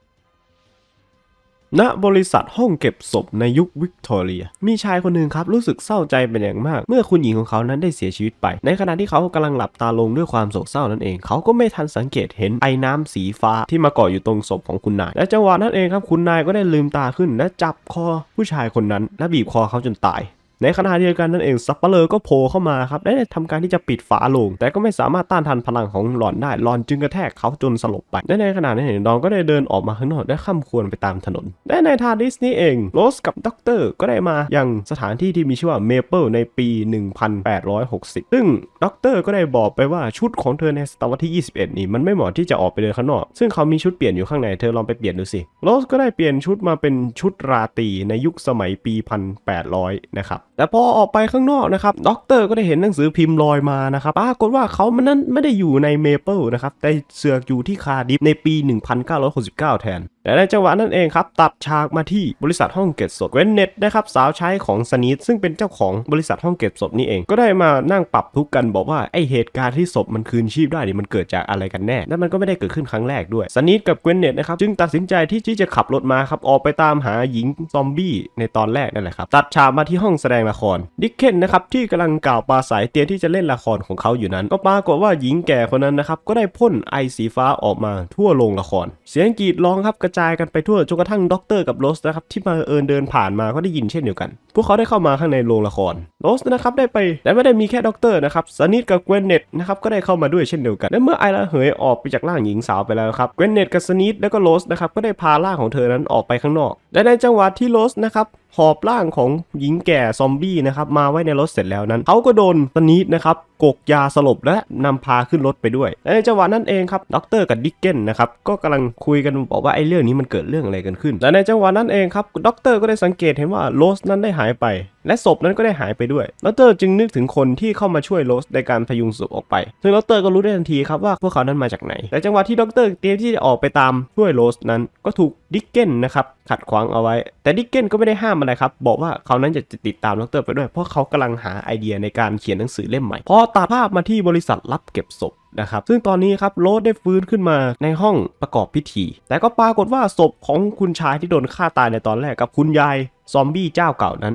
ณ บริษัทห้องเก็บศพในยุควิกตอเรีย มีชายคนหนึ่งครับ รู้สึกเศร้าใจเป็นอย่างมาก เมื่อคุณหญิงของเขานั้นได้เสียชีวิตไป ในขณะที่เขากำลังหลับตาลงด้วยความโศกเศร้านั่นเอง เขาก็ไม่ทันสังเกตเห็นไอ้น้ำสีฟ้าที่มาเกาะออยู่ตรงศพของคุณนาย และจังหวะนั้นเองครับ คุณนายก็ได้ลืมตาขึ้น และจับคอผู้ชายคนนั้นและบีบคอเขาจนตายในขณะเดียวกันนั่นเองซัปเปเลอร์ก็โผล่เข้ามาครับ ได้ทำการที่จะปิดฝาลง แต่ก็ไม่สามารถต้านทานพลังของหลอนได้หลอนจึงกระแทกเขาจนสลบไปและในขณะนั้นเองดองก็ได้เดินออกมาข้างนอกและข้ามควรไปตามถนนและในทาดิสนี้เองโรสกับด็อกเตอร์ก็ได้มา ยังสถานที่ที่มีชื่อว่าเมเปิลในปี 1860 ซึ่งด็อกเตอร์ก็ได้บอกไปว่าชุดของเธอในศตวรรษที่21 นี่มันไม่เหมาะที่จะออกไปเดินข้างนอกซึ่งเขามีชุดเปลี่ยนอยู่ข้างในเธอลองไปเปลี่ยนดูสิโรสก็ได้เปลี่ยนชุดมาเป็นชุดราตรีในยุคสมัยปี 1800นะครับแต่พอออกไปข้างนอกนะครับ ด็อกเตอร์ก็ได้เห็นหนังสือพิมพ์ลอยมานะครับปรากฏว่าเขามันนั้นไม่ได้อยู่ในเมเปิลนะครับ แต่เสือกอยู่ที่คาดิฟในปี 1969 แทนแต่ในจังหวะนั้นเองครับ ตัดฉากมาที่บริษัทห้องเก็บศพเวนเน็ตนะครับสาวใช้ของสนีทซึ่งเป็นเจ้าของบริษัทห้องเก็บศพนี่เองก็ได้มานั่งปรับทุกกันบอกว่า ไอเหตุการณ์ที่ศพมันคืนชีพได้นี่ มันเกิดจากอะไรกันแน่ และมันก็ไม่ได้เกิดขึ้นครั้งแรกด้วยสนีทกับเวนเน็ตนะครับจึงตัดสินใจที่จะขับรถมาครับออกไปตามหาหญิงซอมบี้ในตอนแรกนั่นแหละครับตัดฉากมาที่ห้องแสดงละครดิเคนนะครับที่กำลังกล่าวปาสายเตียนที่จะเล่นละครของเขาอยู่นั้น ก็ปรากฏว่าหญิงแก่คนนั้นนะครับก็ได้พ่นไอสีฟ้าออกมาทั่วโรงละคร เสียงกรีดร้องครับกระจายกันไปทั่วจนกระทั่งด็อกเตอร์กับโรสนะครับที่มาเอินเดินผ่านมาก็ได้ยินเช่นเดียวกัน พวกเขาได้เข้ามาข้างในโรงละครโรสนะครับได้ไปและไม่ได้มีแค่ด็อกเตอร์นะครับสนิทกับเกวนเนตนะครับก็ได้เข้ามาด้วยเช่นเดียวกัน และเมื่อไอระเหยออกไปจากร่างหญิงสาวไปแล้วครับเกวนเนตกับสนิทแล้วก็โรสนะครับก็ได้พาร่างของเธอนั้นออกไปข้างนอกและในจังหวะที่โรสนะครับหอบร่างของหญิงแก่ซอมบี้นะครับมาไว้ในรถเสร็จแล้วนั้นเขาก็โดนตนีดนะครับกกยาสลบและนำพาขึ้นรถไปด้วยในจังหวะนั้นเองครับด็อกเตอร์กับดิกเก้นนะครับก็กำลังคุยกันบอกว่าไอ้เรื่องนี้มันเกิดเรื่องอะไรกันขึ้นและในจังหวะนั้นเองครับด็อกเตอร์ก็ได้สังเกตเห็นว่าโรสนั้นได้หายไป และศพนั้นก็ได้หายไปด้วยด็อกเตอร์จึงนึกถึงคนที่เข้ามาช่วยโรสในการพยุงศพออกไปซึ่งด็อกเตอร์ก็รู้ได้ทันทีครับว่าพวกเขานั้นมาจากไหนแต่จังหวะที่ด็อกเตอร์เตรียมที่จะออกไปตามช่วยโรสนั้น ก็ถูกดิกเกนนะครับขัดขวางเอาไว้ แต่ดิกเกนก็ไม่ได้ห้ามอะไรครับบอกว่าเขานั้นจะติดตามดรไปด้วยเพราะเขากำลังหาไอเดียในการเขียนหนังสือเล่มใหม่ พอตัดภาพมาที่บริษัทรับเก็บศพนะครับซึ่งตอนนี้ครับโรดได้ฟื้นขึ้นมาในห้องประกอบพิธี แต่ก็ปรากฏว่าศพของคุณชายที่โดนฆ่าตายในตอนแรกกับคุณยายซอมบี้เจ้าเก่านั้น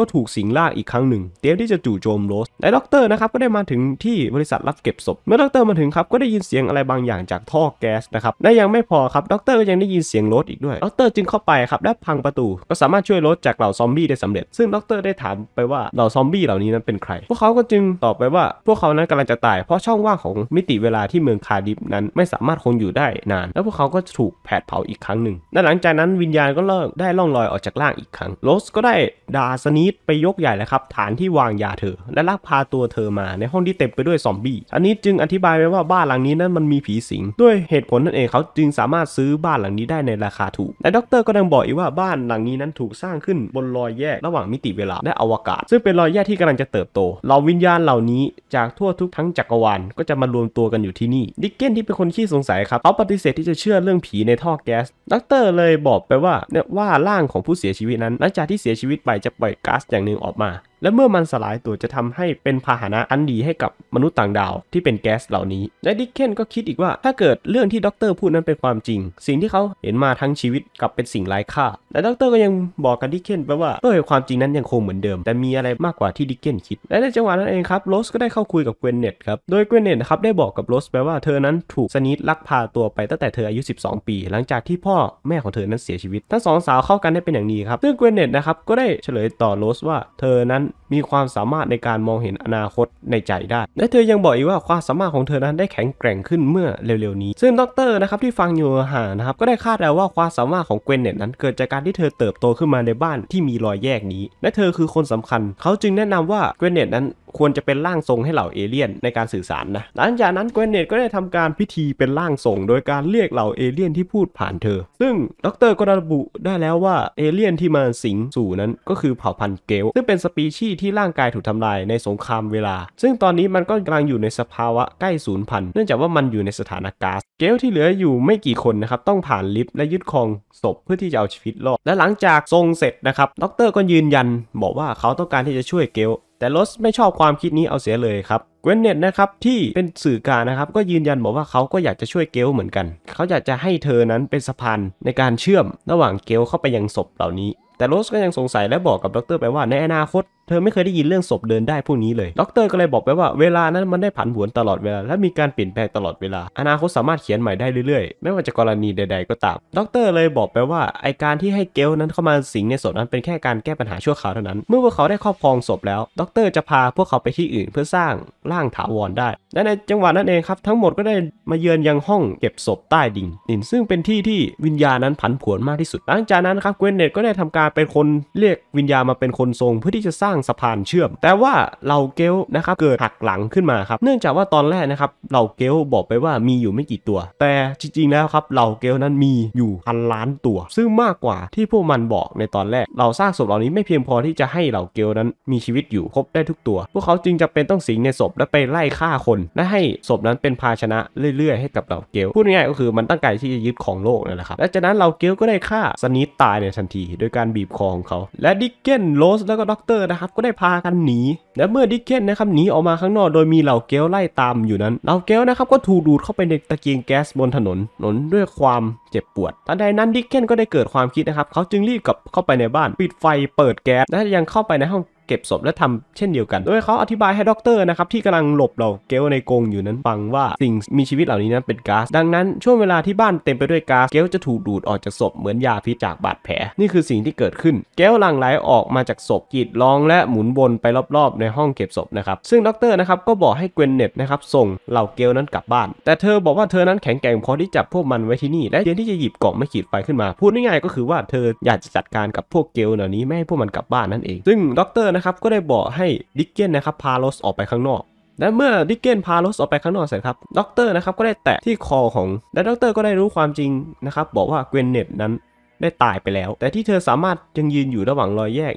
ก็ถูกสิงล่างอีกครั้งหนึ่ง เตรียมที่จะจู่โจมโรสและด็อกเตอร์นะครับก็ได้มาถึงที่บริษัทรับเก็บศพเมื่อด็อกเตอร์มาถึงครับ ก็ได้ยินเสียงอะไรบางอย่างจากท่อแก๊สนะครับและยังไม่พอครับด็อกเตอร์ก็ยังได้ยินเสียงโรสอีกด้วยด็อกเตอร์จึงเข้าไปครับและพังประตู ก็สามารถช่วยโรสจากเหล่าซอมบี้ได้สำเร็จซึ่งด็อกเตอร์ได้ถามไปว่า เหล่าซอมบี้เหล่านี้นั้นเป็นใคร พวกเขาก็จึงตอบไปว่าพวกเขานั้นกำลังจะตายเพราะช่องว่างของมิติเวลาที่เมืองคาดิฟนั้นไม่สามารถคงอยู่ได้นาน แล้วพวกเขาก็ถูกแผดเผาอีกครั้งหนึ่งและหลังจากนั้นวิญญาณก็เลิกได้ล่องลอยออกจากร่างอีกครั้งโรสก็ได้ดาสนีดไปยกใหญ่แล้วครับ ฐานที่วางยาเธอและลักพาตัวเธอมาในห้องที่เต็มไปด้วยซอมบี้อันนี้จึงอธิบายไว้ว่าบ้านหลังนี้นั้นมันมีผีสิง ด้วยเหตุผลนั่นเองเขาจึงสามารถซื้อบ้านหลังนี้ได้ในราคาถูกและด็อกเตอร์ก็ยังบอกอีกว่าบ้านหลังนี้นั้นถูกสร้างขึ้นบนรอยแยกระหว่างมิติเวลาและอวกาศ ซึ่งเป็นรอยแยกที่กำลังจะเติบโตเหล่าวิญญาณเหล่านี้จากทั่วทุกทั้งจักรวาลก็จะมารวมตัวกันอยู่ที่นี่ดิกเกนที่เป็นคนขี้สงสัยครับเขาปฏิเสธที่จะเชื่อเรื่องผีในท่อแก๊สด็อกเตอร์เลยบอกไปว่าเนี่ยว่าร่างของผู้เสียชีวิตนั้นหลังจากที่เสียชีวิตไปจะปล่อยก๊าสอย่างหนึ่งออกมาและเมื่อมันสลายตัวจะทำให้เป็นพาหนะอันดีให้กับมนุษย์ต่างดาว ที่เป็นแก๊สเหล่านี้ และดิคเคนก็คิดอีกว่า ถ้าเกิดเรื่องที่ด็อกเตอร์พูดนั้นเป็นความจริง สิ่งที่เขาเห็นมาทั้งชีวิตกลับเป็นสิ่งไร้ค่า และด็อกเตอร์ก็ยังบอกกับดิคเคนไปว่าเออความจริงนั้นยังคงเหมือนเดิม แต่มีอะไรมากกว่าที่ดิคเคนคิด และในจังหวะนั้นเองครับโรสก็ได้เข้าคุยกับเกวนเน็ตครับ โดยเกวนเน็ตครับได้บอกกับโรสไปว่าเธอนั้นถูกสนิทลักพาตัวไปตั้งแต่เธออายุ12 ปี หลังจากที่พ่อแม่ของเธอนั้นเสียชีวิตทั้งสองสาวเข้ากันได้เป็นอย่างดีครับซึ่งเกวนเน็ตนะครับก็ได้เฉลยต่อโรสว่าเธอนั้นมีความสามารถในการมองเห็นอนาคตในใจได้ และเธอยังบอกอีกว่าความสามารถของเธอนั้นได้แข็งแกร่งขึ้นเมื่อเร็วๆนี้ ซึ่งด็อกเตอร์นะครับที่ฟังอยู่ห่านะครับก็ได้คาดเดาว่าความสามารถของเกวนเน็ตนั้นเกิดจากการที่เธอเติบโตขึ้นมาในบ้านที่มีรอยแยกนี้ และเธอคือคนสำคัญ เขาจึงแนะนำว่าเกวนเน็ตนั้นควรจะเป็นร่างทรงให้เหล่าเอเลี่ยนในการสื่อสารนะ หลังจากนั้นเกวนเนตก็ได้ทำการพิธีเป็นร่างทรงโดยการเรียกเหล่าเอเลี่ยนที่พูดผ่านเธอ ซึ่งดรก็ระบุได้แล้วว่าเอเลี่ยนที่มาสิงสู่นั้น ก็คือเผ่าพันธุ์เกลซึ่งเป็นสปีชที่ที่ร่างกายถูกทำลายในสงครามเวลา ซึ่งตอนนี้มันก็กำลังอยู่ในสภาวะใกล้ศูนย์พัน เนื่องจากว่ามันอยู่ในสถานะก๊าซ เกลที่เหลืออยู่ไม่กี่คนนะครับ ต้องผ่านลิฟต์และยึดครองศพเพื่อที่จะเอาชีวิตรอด และหลังจากทรงเสร็จนะครับด็อกเตอร์ก็ยืนยันบอกว่าเขาต้องการที่จะช่วยเกล แต่ลอสไม่ชอบความคิดนี้เอาเสียเลยครับเกวนเน็ตนะครับที่เป็นสื่อการนะครับ ก็ยืนยันบอกว่าเขาก็อยากจะช่วยเกลเหมือนกัน เขาอยากจะให้เธอนั้นเป็นสะพานในการเชื่อมระหว่างเกล เข้าไปยังศพเหล่านี้ แต่โรสก็ยังสงสัยและบอกกับดรไปว่าในอนาคตเธอไม่เคยได้ยินเรื่องศพเดินได้พวกนี้เลยด็อกเตอร์ก็เลยบอกไปว่าเวลานั้นมันได้ผันผวนตลอดเวลาและมีการเปลี่ยนแปลงตลอดเวลาอนาคตสามารถเขียนใหม่ได้เรื่อยๆ ไม่ว่าจะกรณีใดๆก็ตามด็อกเตอร์เลยบอกไปว่าไอการที่ให้เกลนั้นเข้ามาสิงในศพนั้นเป็นแค่การแก้ปัญหาชั่วคราวเท่านั้น เมื่อพวกเขาได้ครอบครองศพแล้วด็อกเตอร์จะพาพวกเขาไปที่อื่นเพื่อสร้างร่างถาวรได้ และในจังหวะนั้นเองครับทั้งหมดก็ได้มาเยือนยังห้องเก็บศพใต้ดินดินซึ่งเป็นที่ที่วิญญาณนั้นผันผวนมากที่สุด หลังจากนั้นครับเกวนเนตก็ได้ทำการเป็นคนเรียกวิญญาณมาเป็นคนทรงเพื่อที่จะสร้างสะพานเชื่อม แต่ว่าเหล่าเกลนะครับเกิดหักหลังขึ้นมาครับ เนื่องจากว่าตอนแรกนะครับเหล่าเกลบอกไปว่ามีอยู่ไม่กี่ตัว แต่จริงๆแล้วครับเหล่าเกลนั้นมีอยู่พันล้านตัว ซึ่งมากกว่าที่พวกมันบอกในตอนแรกเราสร้างศพเหล่านี้ไม่เพียงพอที่จะให้เหล่าเกลนั้นมีชีวิตอยู่ครบได้ทุกตัว พวกเขาจึงจะเป็นต้องสิงในศพและไปไล่ฆ่าคน และให้ศพนั้นเป็นภาชนะเรื่อยๆ ให้กับเหล่าเกลพูดง่ายๆก็คือมันตั้งใจที่จะยึดของโลกนั่นแหละครับ และจากนั้นเหล่าเกลก็ได้ฆ่าสนิทตายในทันที โดยการบีบคอของเขา และดิกเกนโรสแล้วก็ด็อกเตอร์นะครับับก็ได้พากันหนี และเมื่อดิเกนนะครับหนีออกมาข้างนอกโดยมีเหล่าเกลไล่ตามอยู่นั้น เหล่าเกลนะครับ ก็ถูกดูดเข้าไป ในตะเกียงแก๊สบนถนนหนนด้วยความเจ็บปวดทันใดนั้นดิเกนก็ได้เกิดความคิดนะครับ เขาจึงรีบกลับเข้าไปในบ้าน ปิดไฟเปิดแก๊ส และยังเข้าไปในห้องก็บศพและทำเช่นเดียวกัน โดยเขาอธิบายให้ด็อกเตอร์นะครับที่กำลังหลบเราเกลในกรงอยู่นั้น ฟังว่าสิ่งมีชีวิตเหล่านี้นั้นเป็นก๊าซดังนั้นช่วงเวลาที่บ้านเต็มไปด้วยก๊าซเกลจะถูกดูดออกจากศพเหมือนยาพิษจากบาดแผลนี่คือสิ่งที่เกิดขึ้นเกลหลั่งไหลออกมาจากศพกีดร้องและหมุนวนไปรอบๆในห้องเก็บศพนะครับซึ่งด็อกเตอร์นะครับก็บอกให้เกวนเน็ตนะครับส่งเหล่าเกลนั้นกลับบ้าน แต่เธอบอกว่าเธอนั้นแข็งแกร่งพอที่จับพวกมันไว้ที่นี่และเตรียมที่จะหยิบกล่องไม่ขีดไฟขึ้นมา พูดง่ายๆ ก็คือว่า เธออยากจะจัดการกับพวกเกลเหล่านี้ไม่ให้พวกมันกลับบ้านนั่นเองซึ่งด็อกเตอร์นะนะครับก็ได้บอกให้ดิกเกนนะครับพาโรสออกไปข้างนอกและเมื่อดิกเกนพาโรสออกไปข้างนอกเสร็จครับด็อกเตอร์นะครับก็ได้แตะที่คอของและด็อกเตอร์ก็ได้รู้ความจริงนะครับบอกว่าเกวนเน็ตนั้น ได้ตายไปแล้ว แต่ที่เธอสามารถยังยืนอยู่ระหว่างรอยแยก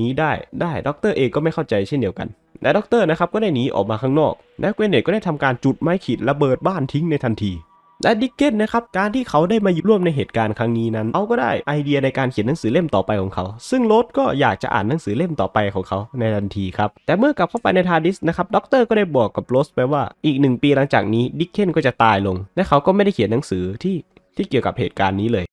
นี้ได้ได้ด็อกเตอร์เองก็ไม่เข้าใจเช่นเดียวกันและด็อกเตอร์นะครับก็ได้หนีออกมาข้างนอกและเกวนเน็ตก็ได้ทำการจุดไม้ขีดระเบิดบ้านทิ้งในทันทีและดิกเกนนะครับ การที่เขาได้มาร่วมในเหตุการณ์ครั้งนี้นั้นเขาก็ได้ไอเดียในการเขียนหนังสือเล่มต่อไปของเขา ซึ่งโรสก็อยากจะอ่านหนังสือเล่มต่อไปของเขา ในทันทีครับแต่เมื่อกลับเข้าไปในทาร์ดิสนะครับด็อกเตอร์ก็ได้บอกกับโรสไปว่าอีกหนึ่งปีหลังจากนี้ดิกเกนก็จะตายลง และเขาก็ไม่ได้เขียนหนังสือที่ที่เกี่ยวกับเหตุการณ์นี้เลย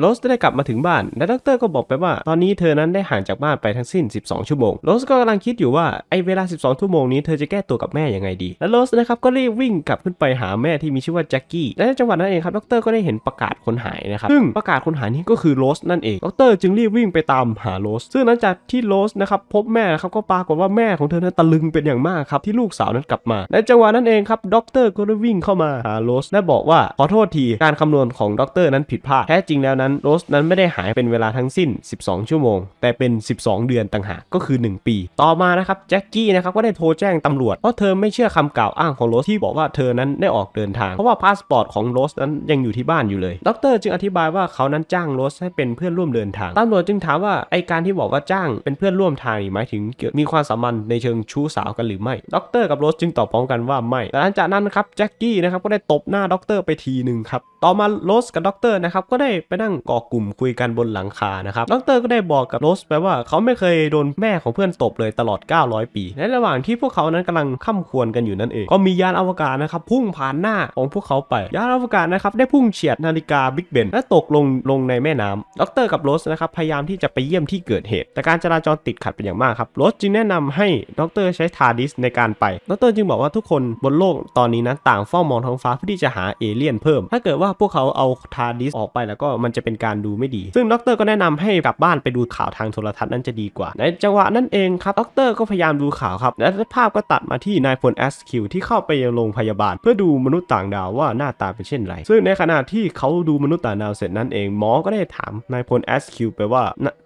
โรสได้กลับมาถึงบ้าน และด็อกเตอร์ก็บอกไปว่า ตอนนี้เธอนั้นได้ห่างจากบ้านไปทั้งสิ้น 12 ชั่วโมงโรสก็กำลังคิดอยู่ว่าไอเวลา 12 ชั่วโมงนี้เธอจะแก้ตัวกับแม่ยังไงดี และโรสนะครับก็รีบวิ่งกลับขึ้นไปหาแม่ที่มีชื่อว่าแจ็คกี้และในจังหวะนั้นเองครับด็อกเตอร์ก็ได้เห็นประกาศคนหายนะครับ ซึ่งประกาศคนหายนี้ก็คือโรสนั่นเองด็อกเตอร์จึงรีบวิ่งไปตามหาโรสซึ่งหลังจากที่โรสนะครับพบแม่นะครับก็ปรากฏว่าแม่ของเธอนั้นตะลึงเป็นอย่างมากครับที่ลูกสาวนั้นกลับมาในจังหวะนั้นเองครับ ดรก็ได้วิ่งเข้ามาหาโรสและบอกว่าขอโทษทีการคำนวณของดรนั้นผิดพลาดแท้จริงแล้วนะั้นโรสนั้นไม่ได้หายเป็นเวลาทั้งสิ้น 12 ชั่วโมง แต่เป็น 12 เดือนต่างหาก ก็คือ 1 ปี ต่อมานะครับแจ็คกี้นะครับ ก็ได้โทรแจ้งตำรวจ เพราะเธอไม่เชื่อคำกล่าวอ้างของโรสที่บอกว่าเธอนั้นได้ออกเดินทาง เพราะว่าพาสปอร์ตของโรสนั้นยังอยู่ที่บ้านอยู่เลยดรจึงอธิบายว่าเขานั้นจ้างโรสให้เป็นเพื่อนร่วมเดินทาง ตำรวจจึงถามว่าไอการที่บอกว่าจ้างเป็นเพื่อนร่วมทางหมายถึงมีความสัมพันธ์ในเชิงชู้สาวกันหรือไม่ดร กับโรสจึงตอบพร้อมกันว่าไม่ หลังจากนั้นครับแจ็คกี้นะครับก็ได้ตบหน้าดรไปทีหนึ่งครับต่อมาโรสกับดรนะครับก็ได้ไปนั่งก่อกลุ่มคุยกันบนหลังคานะครับดร ก็ได้บอกกับโรสไปว่าเขาไม่เคยโดนแม่ของเพื่อนตบเลยตลอด 900 ปี ในระหว่างที่พวกเขานั้นกำลังข้ามควรกันอยู่นั่นเอง ก็มียานอวกาศนะครับ พุ่งผ่านหน้าของพวกเขาไป ยานอวกาศนะครับได้พุ่งเฉียดนาฬิกาบิ๊กเบนและตกลงลงในแม่น้ำ ดรกับโรสนะครับพยายามที่จะไปเยี่ยมที่เกิดเหตุ แต่การจราจรติดขัดเป็นอย่างมากครับโรสจึงแนะนำให้ดรใช้ทาดิสในการไปดรจึงบอกว่าทุกคนบนโลกตอนนี้นะต่างเฝ้ามองท้องฟ้าเพื่อที่จะหาเอเลี่ยนเพิ่มถ้าเกิดว่าพวกเขาเอาทาดิสออกไปแล้วก็มันจะเป็นการดูไม่ดี ซึ่งดร ก็แนะนำให้กลับบ้านไปดูข่าวทางโทรทัศน์นั้นจะดีกว่า ในจังหวะนั้นเองครับดร ก็พยายามดูข่าวครับ และภาพก็ตัดมาที่นายพลเอสคิวที่เข้าไปยังโรงพยาบาล เพื่อดูมนุษย์ต่างดาวว่าหน้าตาเป็นเช่นไร ซึ่งในขณะที่เขาดูมนุษย์ต่างดาวเสร็จนั้นเองหมอก็ได้ถามนายพลเอสคิวไปว่า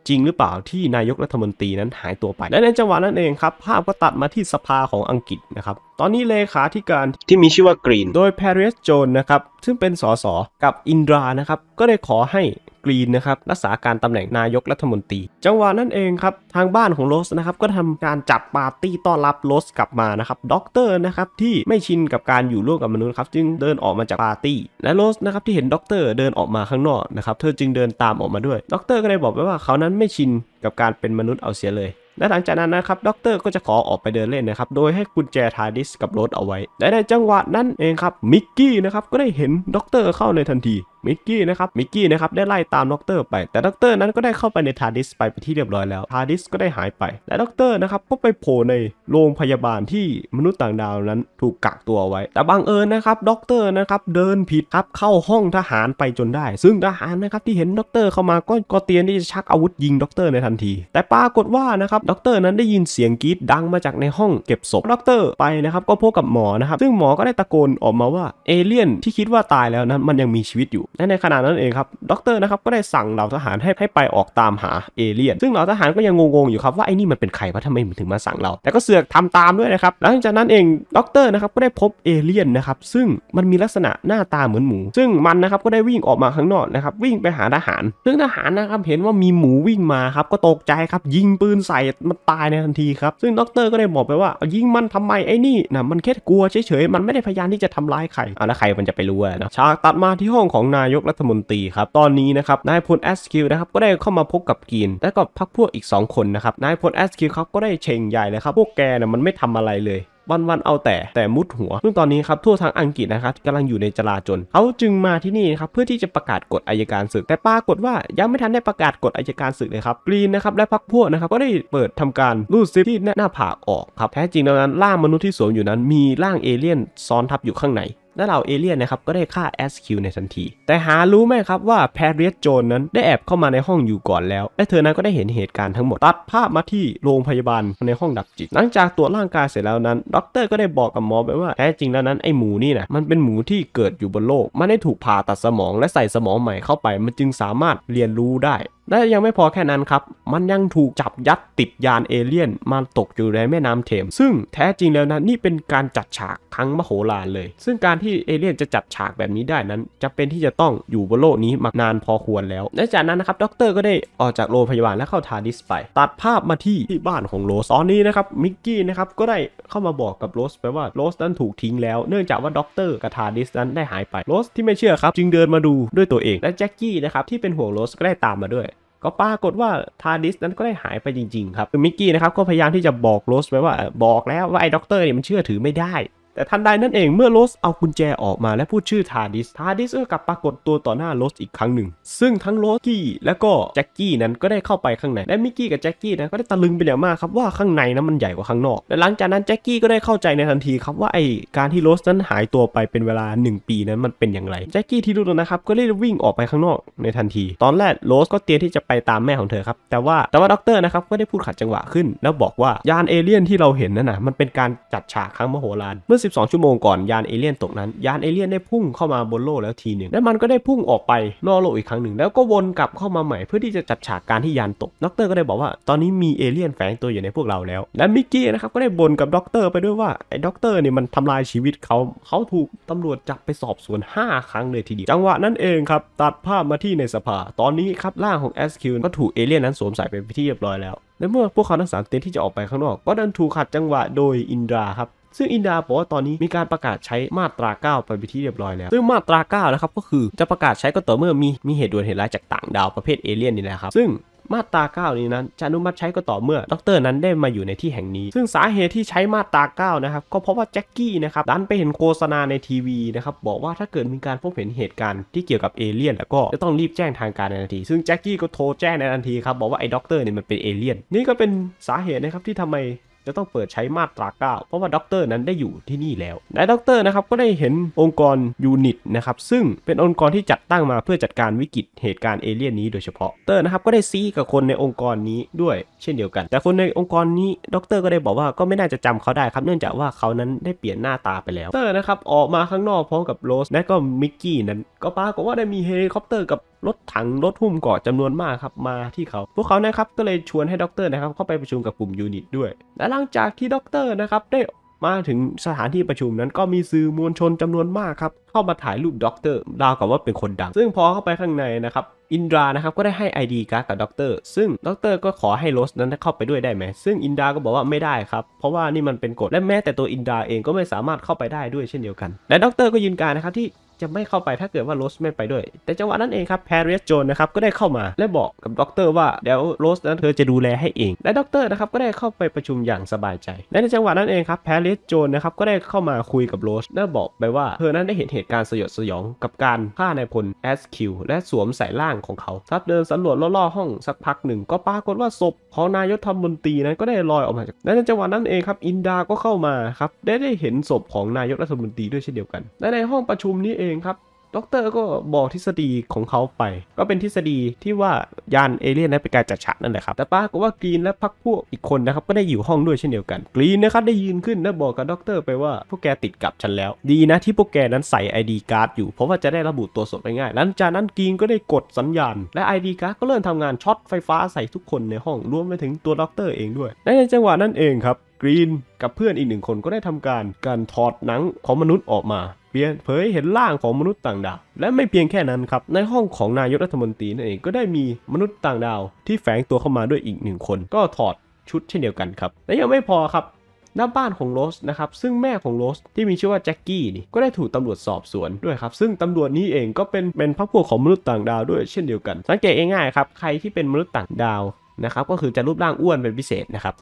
จริงหรือเปล่าที่นายกรัฐมนตรีนั้นหายตัวไป และในจังหวะนั้นเองครับ ภาพก็ตัดมาที่สภาของอังกฤษนะครับตอนนี้เลขาธิการที่มีชื่อว่ากรีนโดยแพริสโจนนะครับซึ่งเป็นสสกับอินดรานะครับก็ได้ขอให้กรีนนะครับรักษาการตำแหน่งนายกรัฐมนตรี จังหวะนั่นเองครับ ทางบ้านของโรสนะครับ ก็ทำการจัดปาร์ตี้ต้อนรับโรสกลับมานะครับด็อกเตอร์นะครับ ที่ไม่ชินกับการอยู่ร่วมกับมนุษย์ครับ จึงเดินออกมาจากปาร์ตี้ และโรสนะครับที่เห็นด็อกเตอร์เดินออกมาข้างนอกนะครับเธอจึงเดินตามออกมาด้วยด็อกเตอร์ก็เลยบอกไปว่าเขานั้นไม่ชินกับการเป็นมนุษย์เอาเสียเลยและหลังจากนั้นนะครับด็อกเตอร์ก็จะขอออกไปเดินเล่นนะครับ โดยให้กุญแจทาร์ดิสกับรถเอาไว้และในจังหวะนั้นเองครับ มิกกี้นะครับก็ได้เห็นด็อกเตอร์เข้าในทันทีมิกกี้นะครับ มิกกี้นะครับได้ไล่ตามด็อกเตอร์ไป แต่ด็อกเตอร์นั้นก็ได้เข้าไปในทาร์ดิสไปไปที่เรียบร้อยแล้วทาร์ดิสก็ได้หายไป และด็อกเตอร์นะครับก็ไปโผล่ในโรงพยาบาลที่มนุษย์ต่างดาวนั้นถูกกักตัวไว้ แต่บังเอิญนะครับด็อกเตอร์นะครับเดินผิดครับเข้าห้องทหารไปจนได้ ซึ่งทหารนะครับที่เห็นด็อกเตอร์เข้ามาก็ก็เตรียมที่จะชักอาวุธยิงด็อกเตอร์ในทันที แต่ปรากฏว่านะครับด็อกเตอร์นั้นได้ยินเสียงกรีดดังมาจากในห้องเก็บศพด็อกเตอร์ไปนะครับก็พบกับหมอนะครับ ซึ่งหมอก็ได้ตะโกนออกมาว่าเอเลี่ยนที่คิดว่าตายแล้วนั้นมันยังมีชีวิตอยู่และในขณะนั้นเองครับด็อกเตอร์นะครับก็ได้สั่งเหล่าทหารให้ให้ไปออกตามหาเอเลี่ยนซึ่งเหล่าทหารก็ยังงงๆอยู่ครับว่าไอ้นี่มันเป็นใครวะทำไมมันถึงมาสั่งเรา แต่ก็เสือกทำตามด้วยนะครับหลังจากนั้นเองด็อกเตอร์นะครับก็ได้พบเอเลี่ยนนะครับซึ่งมันมีลักษณะหน้าตาเหมือนหมูซึ่งมันนะครับก็ได้วิ่งออกมาข้างนอกนะครับวิ่งไปหาทหาร ซึ่งทหารนะครับเห็นว่ามีหมูวิ่งมาครับก็ตกใจครับ ยิงปืนใส่มันตายในทันทีครับซึ่งด็อกเตอร์ก็ได้บอกไปว่า ยิงมันทำไมไอ้นี่นะมันแค่กลัวเฉยๆมันไม่ได้พยายามที่จะทำร้ายใครอะแล้วใครมันจะไปรู้อะนะฉากตัดมาที่ห้องของนานายกรัฐมนตรีครับ ตอนนี้นะครับนายพลแอสคิวนะครับก็ได้เข้ามาพบกับกีน และก็พักพวกอีก 2 คนนะครับนายพลแอสคิวเขาก็ได้เชงใหญ่เลยครับพวกแกนะ่ยมันไม่ทำอะไรเลย วันๆเอาแต่แต่มุดหัวซึ่งตอนนี้ครับทั่วทั้งอังกฤษนะครับกำลังอยู่ในจลาจลเขาจึงมาที่นี่ครับเพื่อที่จะประกาศกฎอายการศึกแต่ปรากฏว่ายังไม่ทันได้ประกาศกฎอายการศึกเลยครับกรีนนะครับและพักพวกนะครับก็ได้เปิดทำการรูดซิปที่หน้าผากออกครับแท้จริงแล้วนั้นร่างมนุษย์ที่สวมอยู่นั้น มีร่างเอเลี่ยนซ้อนทับอยู่ข้างในและเหล่าเอเลี่ยนนะครับก็ได้ฆ่าแอสคิวในทันที แต่หารู้ไหมครับว่าแพเรียสโจนนั้นได้แอบเข้ามาในห้องอยู่ก่อนแล้วและเธอนั้นก็ได้เห็นเหตุการณ์ทั้งหมดตัดภาพมาที่โรงพยาบาลในห้องดับจิตหลังจากตรวจร่างกายเสร็จแล้วนั้นด็อกเตอร์ก็ได้บอกกับหมอไปว่าแท้จริงแล้ว นั้นไอหมูนี่นะมันเป็นหมูที่เกิดอยู่บนโลก มันได้ถูกผ่าตัดสมองและใส่สมองใหม่เข้าไป มันจึงสามารถเรียนรู้ได้และยังไม่พอแค่นั้นครับ มันยังถูกจับยัดติดยานเอเลี่ยน มาตกอยู่ในแม่น้ำเทมซึ่งแท้จริงแล้วนะนี่เป็นการจัดฉากครั้งมโหฬารเลย ซึ่งการที่เอเลี่ยนจะจัดฉากแบบนี้ได้นั้นจะเป็นที่จะต้องอยู่บนโลกนี้มานานพอควรแล้วและจากนั้นนะครับด็อกเตอร์ก็ได้ออกจากโรงพยาบาลและเข้าทาดิสไป ตัดภาพมาที่ที่บ้านของโรสตอนนี้นะครับมิกกี้นะครับก็ได้เข้ามาบอกกับโรสไปว่าโรสนั้นถูกทิ้งแล้วเนื่องจากว่าด็อกเตอร์กับทาดิสนั้นได้หายไปโรสที่ไม่เชื่อครับจึงเดินมาดูด้วยตัวเองและแจ็คกี้นะครับที่เป็นห่วงโรสก็ได้ตามมาด้วยก็ปรากฏว่าทาดิสนั้นก็ได้หายไปจริงๆครับมิกกี้นะครับก็พยายามที่จะบอกโรสไว้ว่าบอกแล้วว่าไอ้ด็อกเตอร์เนี่ยมันเชื่อถือไม่ได้แต่ทันใดนั่นเองเมื่อโลสเอากุญแจออกมาและพูดชื่อทาดิส ทาดิสก็กลับปรากฏตัวต่อหน้าโลสอีกครั้งหนึ่ง ซึ่งทั้งโลสกี้และก็แจ็คกี้นั้นก็ได้เข้าไปข้างใน และมิกกี้กับแจ็คกี้นั้นก็ได้ตะลึงไปอย่างมากครับ ว่าข้างในนั้นมันใหญ่กว่าข้างนอก และหลังจากนั้นแจ็คกี้ก็ได้เข้าใจในทันทีครับ ว่าไอการที่โลสนั้นหายตัวไปเป็นเวลา 1 ปีนั้นมันเป็นอย่างไรแจ็คกี้ที่รู้ตัวนะครับก็ได้วิ่งออกไปข้างนอกในทันทีตอนแรกโลสก็เตรียมที่จะไปตามแม่ของเธอครับแต่ว่าแต่ว่าด็อกเตอร์นะครับก็ได้พูดขัดจังหวะขึ้น แล้วบอกว่ายานเอเลี่ยนที่เราเห็นนั่นนะมันเป็นการจัดฉากครั้งมโหฬารเมื่อ12ชั่วโมงก่อนยานเอเลี่ยนตกนั้นยานเอเลี่ยนได้พุ่งเข้ามาบนโลกแล้วทีหนึ่งและมันก็ได้พุ่งออกไปนอกโลกอีกครั้งหนึ่ง แล้วก็วนกลับเข้ามาใหม่เพื่อที่จะจัดฉากการที่ยานตกด็อกเตอร์ก็ได้บอกว่า ตอนนี้มีเอเลี่ยนแฝงตัวอยู่ในพวกเราแล้ว และมิกกี้นะครับก็ได้บ่นกับด็อกเตอร์ไปด้วยว่าไอ้ด็อกเตอร์นี่มันทำลายชีวิตเขาเขาถูกตำรวจจับไปสอบสวน 5 ครั้งเลยทีเดียวจังหวะนั้นเองครับตัดภาพมาที่ในสภา ตอนนี้ครับร่างของอสคิว ก็ถูกเอเลี่ยนนั้นสวมใส่เป็นที่เรียบร้อยแล้วและเมื่อพวกเขาทั้งสามเตยมที่จะออกไปข้างนอกก็ดันถูกขัดจังหวะโดยอินดราครับซึ่งอินดาบอกว่าตอนนี้มีการประกาศใช้มาตรา9ไปเป็นที่เรียบร้อยแล้วซึ่งมาตรา9นะครับก็คือจะประกาศใช้ก็ต่อเมื่อมีมีเหตุด่วนเหตุร้ายจากต่างดาวประเภทเอเลี่ยนนี่แหละครับซึ่งมาตรา9นี้นั้นจะอนุมัติใช้ก็ต่อเมื่อดรนั้นได้มาอยู่ในที่แห่งนี้ ซึ่งสาเหตุที่ใช้มาตรา9นะครับก็เพราะว่าแจ็คกี้นะครับดันไปเห็นโฆษณาในทีวีนะครับบอกว่าถ้าเกิดมีการพบเห็นเหตุการณ์ที่เกี่ยวกับเอเลี่ยน แล้วก็จะต้องรีบแจ้งทางการในทันที ซึ่งแจ็คกี้ก็โทรแจ้งในทันทีครับบอกว่าไอ้ดอกเตอร์เนี่ยมันเป็นเอเลี่ยนนี่ก็เป็นสาเหตุนะครับที่ทำไมจะต้องเปิดใช้มาตรา9เพราะว่าด็อกเตอร์นั้นได้อยู่ที่นี่แล้วนายด็อกเตอร์นะครับก็ได้เห็นองค์กรยูนิตนะครับซึ่งเป็นองค์กรที่จัดตั้งมาเพื่อจัดการวิกฤตเหตุการณ์เอเลี่ยนนี้โดยเฉพาะเตอร์นะครับก็ได้ซีกับคนในองค์กรนี้ด้วย เช่นเดียวกัน แต่คนในองค์กรนี้ด็อกเตอร์ก็ได้บอกว่าก็ไม่น่าจะจำเขาได้ครับ เนื่องจากว่าเขานั้นได้เปลี่ยนหน้าตาไปแล้วเตอร์นะครับออกมาข้างนอก พร้อมกับโรสและก็มิกกี้นั้นก็ปรากฏว่าได้มีเฮลิคอปเตอร์กับรถถังรถหุ้มเกาะจำนวนมากครับมาที่เขา พวกเขานะครับก็เลยชวนให้ด็อกเตอร์นะครับเข้าไปประชุมกับกลุ่มยูนิตด้วยและหลังจากที่ด็อกเตอร์นะครับได้มาถึงสถานที่ประชุมนั้นก็มีสื่อมวลชนจำนวนมากครับเข้ามาถ่ายรูปด็อกเตอร์ราวกับว่าเป็นคนดัง ซึ่งพอเข้าไปข้างในนะครับอินดรานะครับก็ได้ให้ไอการ์ดกับด็อกเตอร์ซึ่งด็อกเตอร์ก็ขอให้โรสนั้นเข้าไปด้วยได้ไหมซึ่งอินดราก็บอกว่าไม่ได้ครับเพราะว่านี่มันเป็นกฎและแม้แต่ตัวอินดราเองก็ไม่สามารถเข้าไปได้ด้วยเช่นเดียวกันและด็อกเตอร์ก็ยืนการนะครับที่จะไม่เข้าไปถ้าเกิดว่าโรสไม่ไปด้วย แต่จังหวะนั้นเองครับแพริสโจนนะครับ ก็ได้เข้ามาและบอกกับด็อกเตอร์ว่าเดี๋ยวโรสนั้นเธอจะดูแลให้เอง และด็อกเตอร์นะครับ ก็ได้เข้าไปประชุมอย่างสบายใจและในจังหวะนั้นเองครับแพริสโจนนะครับ ก็ได้เข้ามาคุยกับโรสและบอกไปว่าเธอนั้นได้เห็นเหตุการณ์สยดสยองกับการฆ่านายพลเอสคิวและสวมใส่ร่างของเขาทัดเดินสำรวจล่อๆห้องสักพักหนึ่งก็ปรากฏว่าศพของนายธรรมบุญตีนั้นก็ได้ลอยออกมาจากและในจังหวะนั้นเองครับอินดาก็เข้ามาครับได้ได้เห็นศพของนายกรัฐมนตรีด้วยเช่นเดียวกันและในห้องประชุมนี้เองครับด็อกเตอร์ก็บอกทฤษฎีของเขาไป ก็เป็นทฤษฎีที่ว่ายานเอเลี่ยนนั้นเป็นการจัดฉากนั่นแหละครับ แต่ป้าก็ว่ากรีนและพักพวกอีกคนนะครับก็ได้อยู่ห้องด้วยเช่นเดียวกัน กรีนนะครับได้ยืนขึ้นและบอกกับด็อกเตอร์ไปว่า พวกแกติดกับฉันแล้ว ดีนะที่พวกแกนั้นใส่ ID การ์ดอยู่ เพราะว่าจะได้ระบุตัวสดไปง่ายหลังจากนั้นกรีนก็ได้กดสัญญาณและ ID การ์ดก็เริ่มทำงานช็อตไฟฟ้าใส่ทุกคนในห้อง รวมไปถึงตัวด็อกเตอร์เองด้วยในจังหวะนั้นเองครับ กรีนกับเพื่อนอีกหนึ่งคนก็ได้ทำการการถอดหนังของมนุษย์ออกมาเ่ผยเห็นร่างของมนุษย์ต่างดาว และไม่เพียงแค่นั้นครับ ในห้องของนายกรัฐมนตรีนั่นเอง ก็ได้มีมนุษย์ต่างดาว ที่แฝงตัวเข้ามาด้วยอีกหนึ่งคน ก็ถอดชุดเช่นเดียวกันครับและยังไม่พอครับหน้าบ้านของโรสนะครับซึ่งแม่ของโรสที่มีชื่อว่าแจ็คกี้นี่ก็ได้ถูกตำรวจสอบสวนด้วยครับ ซึ่งตำรวจนี้เองก็เป็นเป็นพรรคพวกของมนุษย์ต่างดาวด้วยเช่นเดียวกัน สังเกตง่ายๆครับใครที่เป็นมนุษย์ต่างดาวนะครับก็คือจะรูปร่างอ้วนเป็นพิเศษนะครับ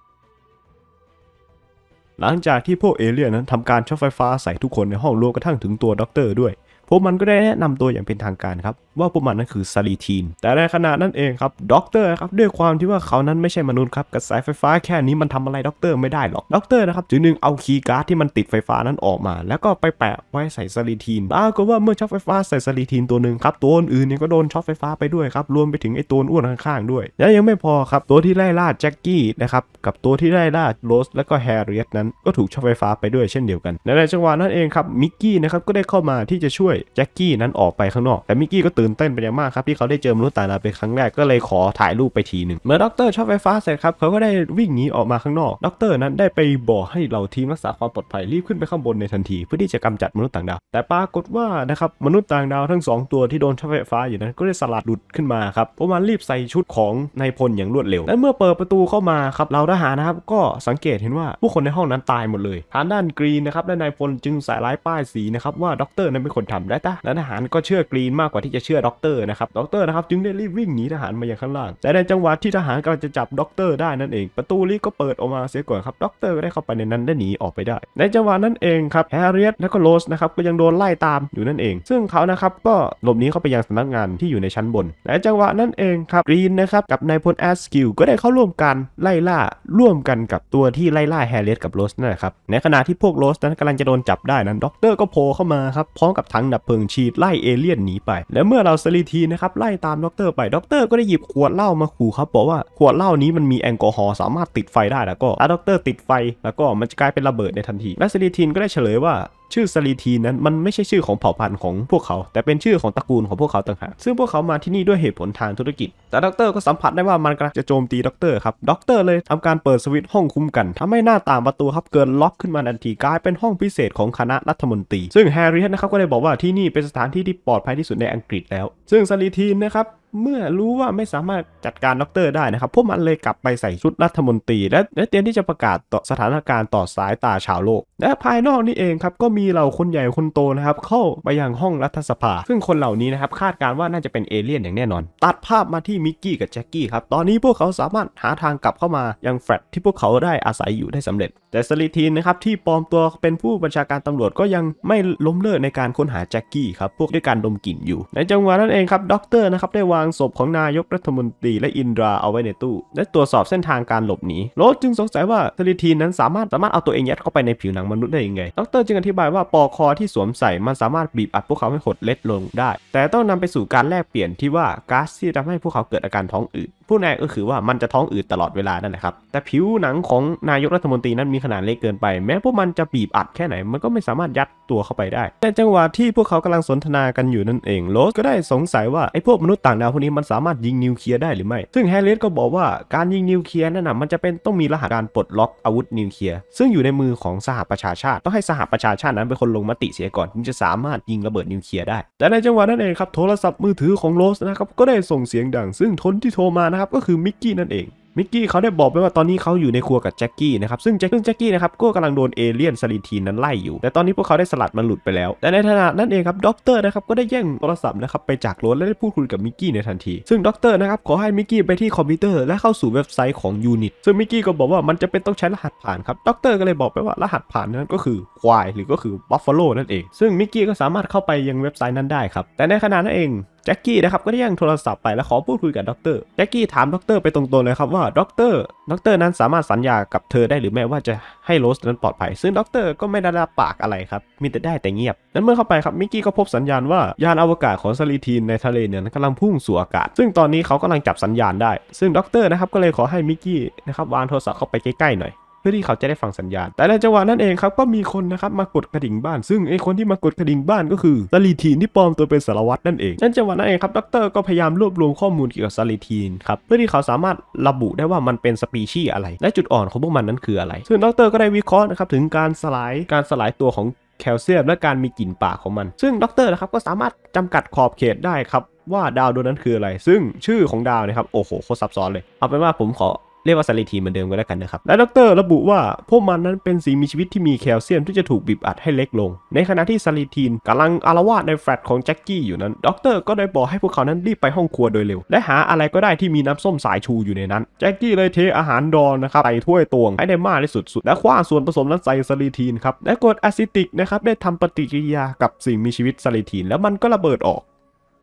หลังจากที่พวกเอเลี่ยนนั้นทำการช็อตไฟฟ้าใส่ทุกคนในห้องรวมกระทั่งถึงตัวด็อกเตอร์ด้วยพวกมันก็ได้แนะนำตัวอย่างเป็นทางการครับ ว่าพวกมันนั้นคือซาลีทีนแต่ในขณะนั้นเองครับด็อกเตอร์ครับด้วยความที่ว่าเขานั้นไม่ใช่มนุษย์ครับกระแสไฟฟ้าแค่นี้มันทำอะไรด็อกเตอร์ไม่ได้หรอกด็อกเตอร์นะครับจึงนึงเอาคีย์การ์ดที่มันติดไฟฟ้านั้นออกมา แล้วก็ไปแปะไว้ใส่ซาลีทีนปรากฏว่าเมื่อช็อตไฟฟ้าใส่ซาลีทีนตัวหนึ่งครับตัวอื่นเนี่ยก็โดนช็อตไฟฟ้าไปด้วยครับรวมไปถึงไอ้ตัวอ้วนข้างๆด้วยและยังไม่พอครับตัวที่ไล่ล่าแจ็คกี้นะครับกับตัวที่ไล่ล่าโรสแลวก็แฮร์ริเอตนั้นก็ถูกช็อตไฟฟ้าไปด้วย เช่นเดียวกันในจังหวะนั้นเองครับมิกกี้นะครับก็ได้เข้ามาที่จะช่วยแจ็คกี้นั้นออกไปข้างนอกแต่มิกกี้ก็ตื่นเต้นเป็นอย่างมากครับที่เขาได้เจอมนุษย์ต่างดาวเป็นครั้งแรกก็เลยขอถ่ายรูปไปทีหนึ่งเมื่อด็อกเตอร์ชอบไฟฟ้าเสร็จครับเขาก็ได้วิ่งหนีออกมาข้างนอกด็อกเตอร์นั้นได้ไปบอกให้เราทีมรักษาความปลอดภัยรีบขึ้นไปข้างบนในทันที เพื่อที่จะกำจัดมนุษย์ต่างดาวแต่ปรากฏว่านะครับมนุษย์ต่างดาวทั้ง 2 ตัวที่โดนชอบไฟฟ้าอยู่นั้นก็ได้สลัดหลุดขึ้นมาครับพวกมันรีบใส่ชุดของนายพลอย่างรวดเร็วและเมื่อเปิดประตูเข้ามาครับเราทหารนะครับก็สังเกตเห็นว่าผู้คนในห้องนั้นตายหมดเลยทางด้านกรีนนะครับและนายพลจึงสายร้ายป้ายสีนะครับว่าด็อกเตอร์นั้นเป็นคนทำได้ตะและทหารก็เชื่อกรีนมากกว่าที่จะเชื่อด็อกเตอร์นะครับ ด็อกเตอร์นะครับจึงได้รีบวิ่งหนีทหารมายังข้างล่างแต่ในจังหวะที่ทหารกำลังจะจับด็อกเตอร์ได้นั่นเอง ประตูลิฟต์ก็เปิดออกมาเสียก่อนครับ ด็อกเตอร์ก็ได้เข้าไปในนั้นได้หนีออกไปได้ ในจังหวะนั้นเองครับแฮร์รีเตและก็โรสนะครับก็ยังโดนไล่ตามอยู่นั่นเอง ซึ่งเขานะครับก็หลบหนีเข้าไปยังสำนักงานที่อยู่ในชั้นบนในจังหวะนั้นเองครับกรีนนะครับกับนายพลแอสกิลก็ได้เข้าร่วมกันไล่ล่าร่วมกันกับตัวที่ไล่ล่าแฮร์รีเตกับโรสนั่นแหละครับในขณะที่พวกโรส นั้นกำลังจะโดนจับได้นั้นด็อกเตอร์ก็โผล่เข้ามาครับพร้อมกับถังดดับเพลิงฉีดไล่เอเลี่ยนหนีไป และเมื่อเราสลีทีนะครับไล่ตามด็อกเตอร์ไปด็อกเตอร์ก็ได้หยิบขวดเหล้ามาขู่ครับ บอกว่าขวดเหล้านี้มันมีแอลกอฮอล์สามารถติดไฟได้แล้วก็ถ้าด็อกเตอร์ติดไฟแล้วก็มันจะกลายเป็นระเบิดในทันทีและสลีทีนก็ได้เฉลยว่า ชื่อสลีทีนั้นมันไม่ใช่ชื่อของเผ่าพันธุ์ของพวกเขา แต่เป็นชื่อของตระกูลของพวกเขาต่างหากซึ่งพวกเขามาที่นี่ด้วยเหตุผลทางธุรกิจ แต่ด็อกเตอร์ก็สัมผัสได้ว่ามันกำลังจะโจมตีด็อกเตอร์ครับด็อกเตอร์เลยทำการเปิดสวิตช์ห้องคุ้มกัน ทำให้หน้าต่างประตูครับเกินล็อกขึ้นมาทันทีกลายเป็นห้องพิเศษของคณะรัฐมนตรีซึ่งแฮร์รี่นะครับก็ได้บอกว่าทที่นี่เป็นสถานที่ที่ปลอดภัยที่สุดในอังกฤษแล้ว ซึ่งสลีทีนนะครับเมื่อรู้ว่าไม่สามารถจัดการด็อกเตอร์ได้นะครับ พวกมันเลยกลับไปใส่ชุดรัฐมนตรี และเตรียมที่จะประกาศต่อสถานการณ์ต่อสายตาชาวโลก และภายนอกนี่เองครับก็มีเหล่าคนใหญ่คนโตนะครับเข้าไปยังห้องรัฐสภา ซึ่งคนเหล่านี้นะครับคาดการว่าน่าจะเป็นเอเลี่ยนอย่างแน่นอน ตัดภาพมาที่มิกกี้กับแจ็คกี้ครับ ตอนนี้พวกเขาสามารถหาทางกลับเข้ามายังแฟลตที่พวกเขาได้อาศัยอยู่ได้สำเร็จ แต่สลิทีนนะครับที่ปลอมตัวเป็นผู้บัญชาการตำรวจก็ยังไม่ล้มเลิกในการค้นหาแจ็คกี้ครับพวกด้วยการดมกลิ่นอยู่ในจังหวะนั้นเองครับด็อกเตอร์นะครับได้วาางศพของนายกรัฐมนตรีและอินดราเอาไว้ในตู้ และตรวจสอบเส้นทางการหลบหนีโรสจึงสงสัยว่าทริทีนนั้นสามารถ สามารถเอาตัวเองยัดเข้าไปในผิวหนังมนุษย์ได้ยังไง ดร จึงอธิบายว่า ปอคอที่สวมใส่มันสามารถบีบอัดพวกเขาให้หดเล็ดลงได้ แต่ต้องนำไปสู่การแลกเปลี่ยนที่ว่าก๊าซที่ทำให้พวกเขาเกิดอาการท้องอืดผู้นายก็คือว่ามันจะท้องอืดตลอดเวลานั่นแหละครับแต่ผิวหนังของนายกรัฐมนตรีนั้นมีขนาดเล็กเกินไปแม้พวกมันจะบีบอัดแค่ไหนมันก็ไม่สามารถยัดตัวเข้าไปได้ในจังหวะที่พวกเขากำลังสนทนากันอยู่นั่นเองโรสก็ได้สงสัยว่าไอ้พวกมนุษย์ต่างดาพวกนี้มันสามารถยิงนิวเคลียร์ได้หรือไม่ ซึ่งแฮร์ริสก็บอกว่าการยิงนิวเคลียร์นั่นนะมันจะเป็นต้องมีรหัสการปลดล็อกอาวุธนิวเคลียร์ซึ่งอยู่ในมือของสหประชาชาติต้องให้สหประชาชาตินั้นเป็นคนลงมติเสียก่อนถึงจะสามารถยิงระเบิดนิวเคลียร์ได้แต่ในจังหวะนั้นเองครับโทรศัพท์มือถือของโรสนะครับก็ได้ส่งเสียงดัง ซึ่งทนที่โทรมานะครับก็คือมิกกี้นั่นเองมิกกี้เขาได้บอกไปว่าตอนนี้เขาอยู่ในครัวกับแจ็คกี้นะครับ ซึ่งแจ็คกี้นะครับ ก็กำลังโดนเอเลี่ยนสลีทีน นั้นไล่อยู่ แต่ตอนนี้พวกเขาได้สลัดมันหลุดไปแล้วแต่ในขณะนั้นเองครับด็อกเตอร์นะครับก็ได้แย่งโทรศัพท์นะครับไปจากรถและได้พูดคุยกับมิกกี้ในทันที ซึ่งด็อกเตอร์นะครับ ขอให้มิกกี้ไปที่คอมพิวเตอร์และเข้าสู่เว็บไซต์ของยูนิตซึ่งมิกกี้ก็บอกว่ามันจะเป็นต้องใช้รหัสผ่านครับด็อกเตอร์ก็เลยบอกไปว่ารหัสผ่านนั้นก็คือควายหรือก็คือบัฟฟาโลนั่นเอง ซึ่งมิกกี้ก็สามารถเข้าไปยังเว็บไซต์นั้นได้ครับแต่ในขณะนั้นเองจ็คกี้นะครับก็ได้ยังโทรศัพท์ไปและขอพูดคุยกับด็อกเตอร์แจ็คกี้ถามด็อกเตอร์ไปตรงๆเลยครับว่าด็อกเตอร์ด็อกเตอร์นั้นสามารถสัญญากับเธอได้หรือไม่ว่าจะให้โรสนั้นปลอดภัย ซึ่งด็อกเตอร์ก็ไม่ได้รับปากอะไรครับมีแต่ได้แต่เงียบ นั้นเมื่อเข้าไปครับมิกกี้ก็พบสัญญาณว่ายานอวกาศของซาลีทีนในทะเลเนี่ยกำลังพุ่งสู่อากาศซึ่งตอนนี้เขากำลังจับสัญญาณได้ ซึ่งด็อกเตอร์นะครับก็เลยขอให้มิกกี้นะครับวางโทรศัพท์เข้าไปใกล้ๆหน่อยเพื่อที่เขาจะได้ฟังสัญญาณ แต่ในจังหวะนั้นเองครับก็มีคนนะครับมากดกระดิ่งบ้าน ซึ่งไอ้คนที่มากดกระดิ่งบ้าน ก็คือสลีทีนที่ปลอมตัวเป็นสารวัตรนั่นเอง ในจังหวะนั้นเองครับด็ออกเตร์ก็พยายามรวบรวมข้อมูลเกี่ยวกับสลีทีนครับ เพื่อที่เขาสามารถระบุได้ว่ามันเป็นสปีชีส์อะไร และจุดอ่อนของพวกมันนั้นคืออะไรซึ่งด็ออกเตร์ก็ได้วิเคราะห์นะครับถึงการสลาย การสลายตัวของแคลเซียมและการมีกลิ่นปากของมัน ซึ่งด็ออกเตร์นะครับก็สามารถจำกัดขอบเขตได้ครับว่าดาวดวงนั้นคืออะไร ซึ่งชื่อของดาวนะครับโอ้โหโคตรซับซ้อนเลยเอาเป็นว่าผมขอเรียกว่าสารีทีเหมือนเดิมก็แล้วกันนะครับ และดร ระบุว่าพวกมันนั้นเป็นสิ่งมีชีวิตที่มีแคลเซียมที่จะถูกบีบอัดให้เล็กลง ในขณะที่สารีทีนกำลังอารวาสในแฟลตของแจ็คกี้อยู่นั้นดร ก็ได้บอกให้พวกเขานั้นรีบไปห้องครัวโดยเร็ว และหาอะไรก็ได้ที่มีน้ำส้มสายชูอยู่ในนั้น แจ็คกี้เลยเทอาหารดอนนะครับใส่ถ้วยตวงให้ได้มากที่สุดๆและคว้าส่วนผสมนั้นใส่สารีทีนครับและกดแอซิติกนะครับได้ทำปฏิกิริยากับสิ่งมีชีวิตสารีทีน แล้วมันก็ระเบิดออก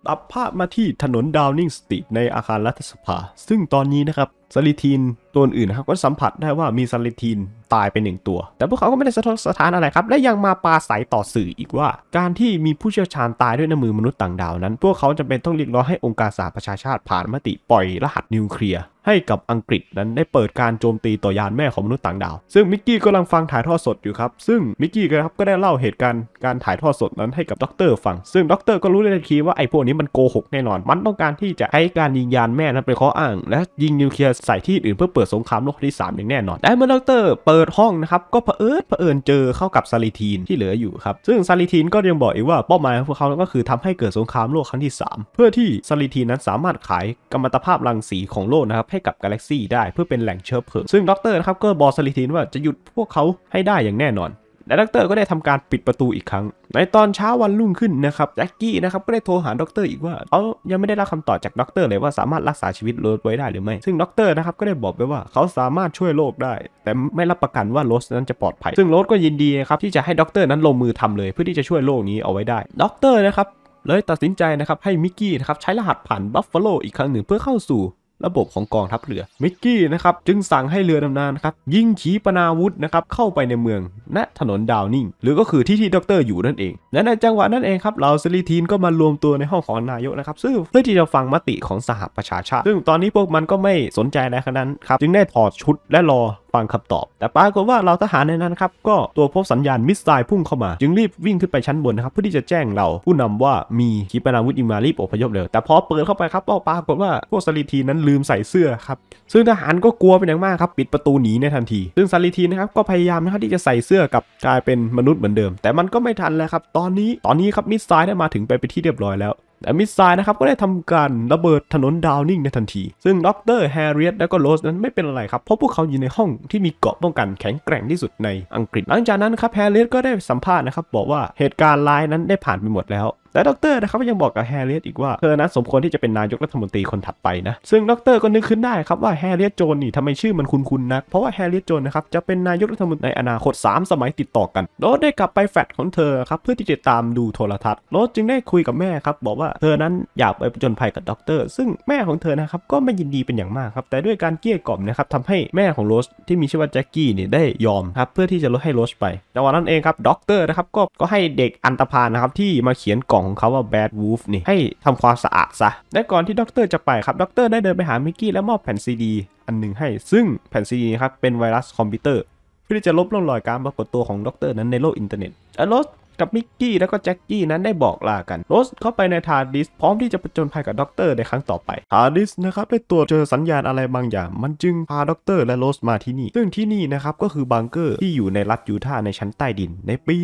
ตัดภาพมาที่ถนนดาวนิงสตรีทในอาคารรัฐสภา ซึ่งตอนนี้นะครับซาลิทีนตัวอื่นนะครับก็สัมผัสได้ว่ามีซาลิทีน ตายไปหนึ่งตัว แต่พวกเขาก็ไม่ได้สะทกสะท้านอะไรครับและยังมาปาใสต่อสื่ออีกว่า การที่มีผู้เชี่ยวชาญตายด้วยน้ำมือมนุษย์ต่างดาวนั้นพวกเขาจำเป็นต้องเรียกร้องให้องค์การสหประชาชาติผ่านมติปล่อยรหัสนิวเคลียร์ให้กับอังกฤษนั้นได้เปิดการโจมตีต่อยานแม่ของมนุษย์ต่างดาวซึ่งมิกกี้กำลังฟังถ่ายทอดสดอยู่ครับซึ่งมิกกี้ครับก็ได้เล่าเหตุการณ์การถ่ายทอดสดนั้นให้กับด็อกเตอร์ฟัง ซึ่งด็อกเตอร์ก็รู้ในทันทีว่าไอ้พวกนี้มันโกหกแน่นอน มันต้องการที่จะให้การยิงยานแม่นั้นไปข้ออ้างและยิงนิวเคลียร์ใส่ที่อื่นเพื่อเปิดสงครามโลกครั้งที่ 3 อย่างแน่นอน แต่เมื่อดรเปิดห้องนะครับ ก็เผอิญเผอิญเจอเข้ากับซาลิทีนที่เหลืออยู่ครับ ซึ่งซาลิทีนก็ยังบอกอีกว่าเป้าหมายของพวกเขาก็คือทำให้เกิดสงครามโลกครั้งที่ 3 เพื่อที่ซาลิทีนนั้นสามารถขายกัมมันตภาพรังสีของโลกนะครับ ให้กับกาแล็กซี่ได้เพื่อเป็นแหล่งเชื้อเพลิง ซึ่งดรนะครับก็บอกซาลิทีนว่าจะหยุดพวกเขาให้ได้อย่างแน่นอนและด็อกเตอร์ก็ได้ทำการปิดประตูอีกครั้ง ในตอนเช้าวันรุ่งขึ้นนะครับแจ็คกี้นะครับก็ได้โทรหาด็อกเตอร์อีกว่าเขายังไม่ได้รับคำตอบจากด็อกเตอร์เลยว่าสามารถรักษาชีวิตโรสไว้ได้หรือไม่ ซึ่งด็อกเตอร์นะครับก็ได้บอกไปว่าเขาสามารถช่วยโลกได้ แต่ไม่รับประกันว่าโรสนั้นจะปลอดภัย ซึ่งโรสก็ยินดีครับที่จะให้ด็อกเตอร์นั้นลงมือทำเลย เพื่อที่จะช่วยโลกนี้เอาไว้ได้ด็อกเตอร์นะครับเลยตัดสินใจนะครับให้มิกกี้นะครับใช้รหัสผ่านบัฟฟาโลอีกครั้งหนึ่งเพื่อเข้าสู่ระบบของกองทัพเรือมิกกี้นะครับจึงสั่งให้เรือดำน้ำนะครับยิงขีปนาวุธนะครับเข้าไปในเมืองณถนนดาวนิ่ง หรือก็คือที่ที่ด็อกเตอร์อยู่นั่นเองและในจังหวะนั้นเองครับเราซิลิทีนก็มารวมตัวในห้องของนายกนะครับซึ่งเพื่อที่จะฟังมติของสหประชาชาติซึ่งตอนนี้พวกมันก็ไม่สนใจอะไรขนาดนั้นครับจึงได้ถอดชุดและรอังคำตอบแต่ปรากฏว่าเราทหารในนั้นครับก็ตัวพบสัญญาณมิสไซล์พุ่งเข้ามาจึงรีบวิ่งขึ้นไปชั้นบนนะครับเพื่อที่จะแจ้งเราผู้นำว่ามีขีปนาวุธอิมารีบอพยพเลย แต่พอเปิดเข้าไปครับก็ปรากฏว่าพวกสลีทีนั้นลืมใส่เสื้อครับ ซึ่งทหารก็กลัวเป็นอย่างมากครับปิดประตูหนีในทันที ซึ่งสลีทีนะครับก็พยายามนะครับที่จะใส่เสื้อกับกลายเป็นมนุษย์เหมือนเดิม แต่มันก็ไม่ทันแล้วครับตอนนี้ตอนนี้ครับมิสไซล์ได้มาถึงไปไปที่เรียบร้อยแล้วแต่มิสไซล์นะครับก็ได้ทำการระเบิดถนนดาวนิ่งในทันที ซึ่งด็อกเตอร์แฮร์ริเอตและก็โรสนั้นไม่เป็นอะไรครับ เพราะพวกเขาอยู่ในห้องที่มีเกราะป้องกันแข็งแกร่งที่สุดในอังกฤษ หลังจากนั้นครับแฮร์ริเอตก็ได้สัมภาษณ์นะครับบอกว่าเหตุการณ์ร้ายนั้นได้ผ่านไปหมดแล้วและด็อกเตอร์นะครับยังบอกกับแฮร์เรียอีกว่าเธอนั้นสมควรที่จะเป็นนายกรัฐมนตรีคนถัดไปนะ ซึ่งด็อกเตอร์ก็นึกขึ้นได้ครับว่าแฮร์เรียโจนนี่ทำไมชื่อมันคุ้นๆนะเพราะว่าแฮร์เรียโจนนะครับ จะเป็นนายกรัฐมนตรีในอนาคต 3 สมัยติดต่อกันโรสได้กลับไปแฟลตของเธอครับเพื่อที่จะตามดูโทรทัศน์โรสจึงได้คุยกับแม่ครับบอกว่าเธอนั้นอยากไปผจนภัยกับด็อกเตอร์ซึ่งแม่ของเธอนะครับก็ไม่ยินดีเป็นอย่างมากครับแต่ด้วยการเกลี้ยกล่อมนะครับทำให้แม่ของโรสที่มีชื่อว่าแจ็กกี้เนี่ยได้ยอมครับเพื่อที่จะลดให้โรสไปแต่วันนั้นเองครับดอกเตอร์นะครับก็ก็ให้เด็กอันตพาลนะครับที่มาเขียนกล่องของเขาว่าแบดวูฟนี่ให้ทำความสะอาดซะและก่อนที่ด็อกเตอร์จะไปครับด็อกเตอร์ได้เดินไปหามิกกี้ และมอบแผ่นซีดี อันหนึ่งให้ซึ่งแผ่นซีดีครับ เป็นไวรัสคอมพิวเตอร์เพื่อจะลบล่องรอยการปรากฏตัวของด็อกเตอร์นั้นในโลกอินเทอร์เน็ตอลอสกับมิกกี้และก็แจ็คกี้นั้นได้บอกลากันโรสเข้าไปในทาร์ดิสพร้อมที่จะประจนภัยกับด็อกเตอร์ในครั้งต่อไปทาร์ดิสนะครับได้ตรวจเจอสัญญาณอะไรบางอย่าง มันจึงพาด็อกเตอร์และโรสมาที่นี่ ซึ่งที่นี่นะครับก็คือบังเกอร์ที่อยู่ในรัฐยูทาห์ในชั้นใต้ดินในปี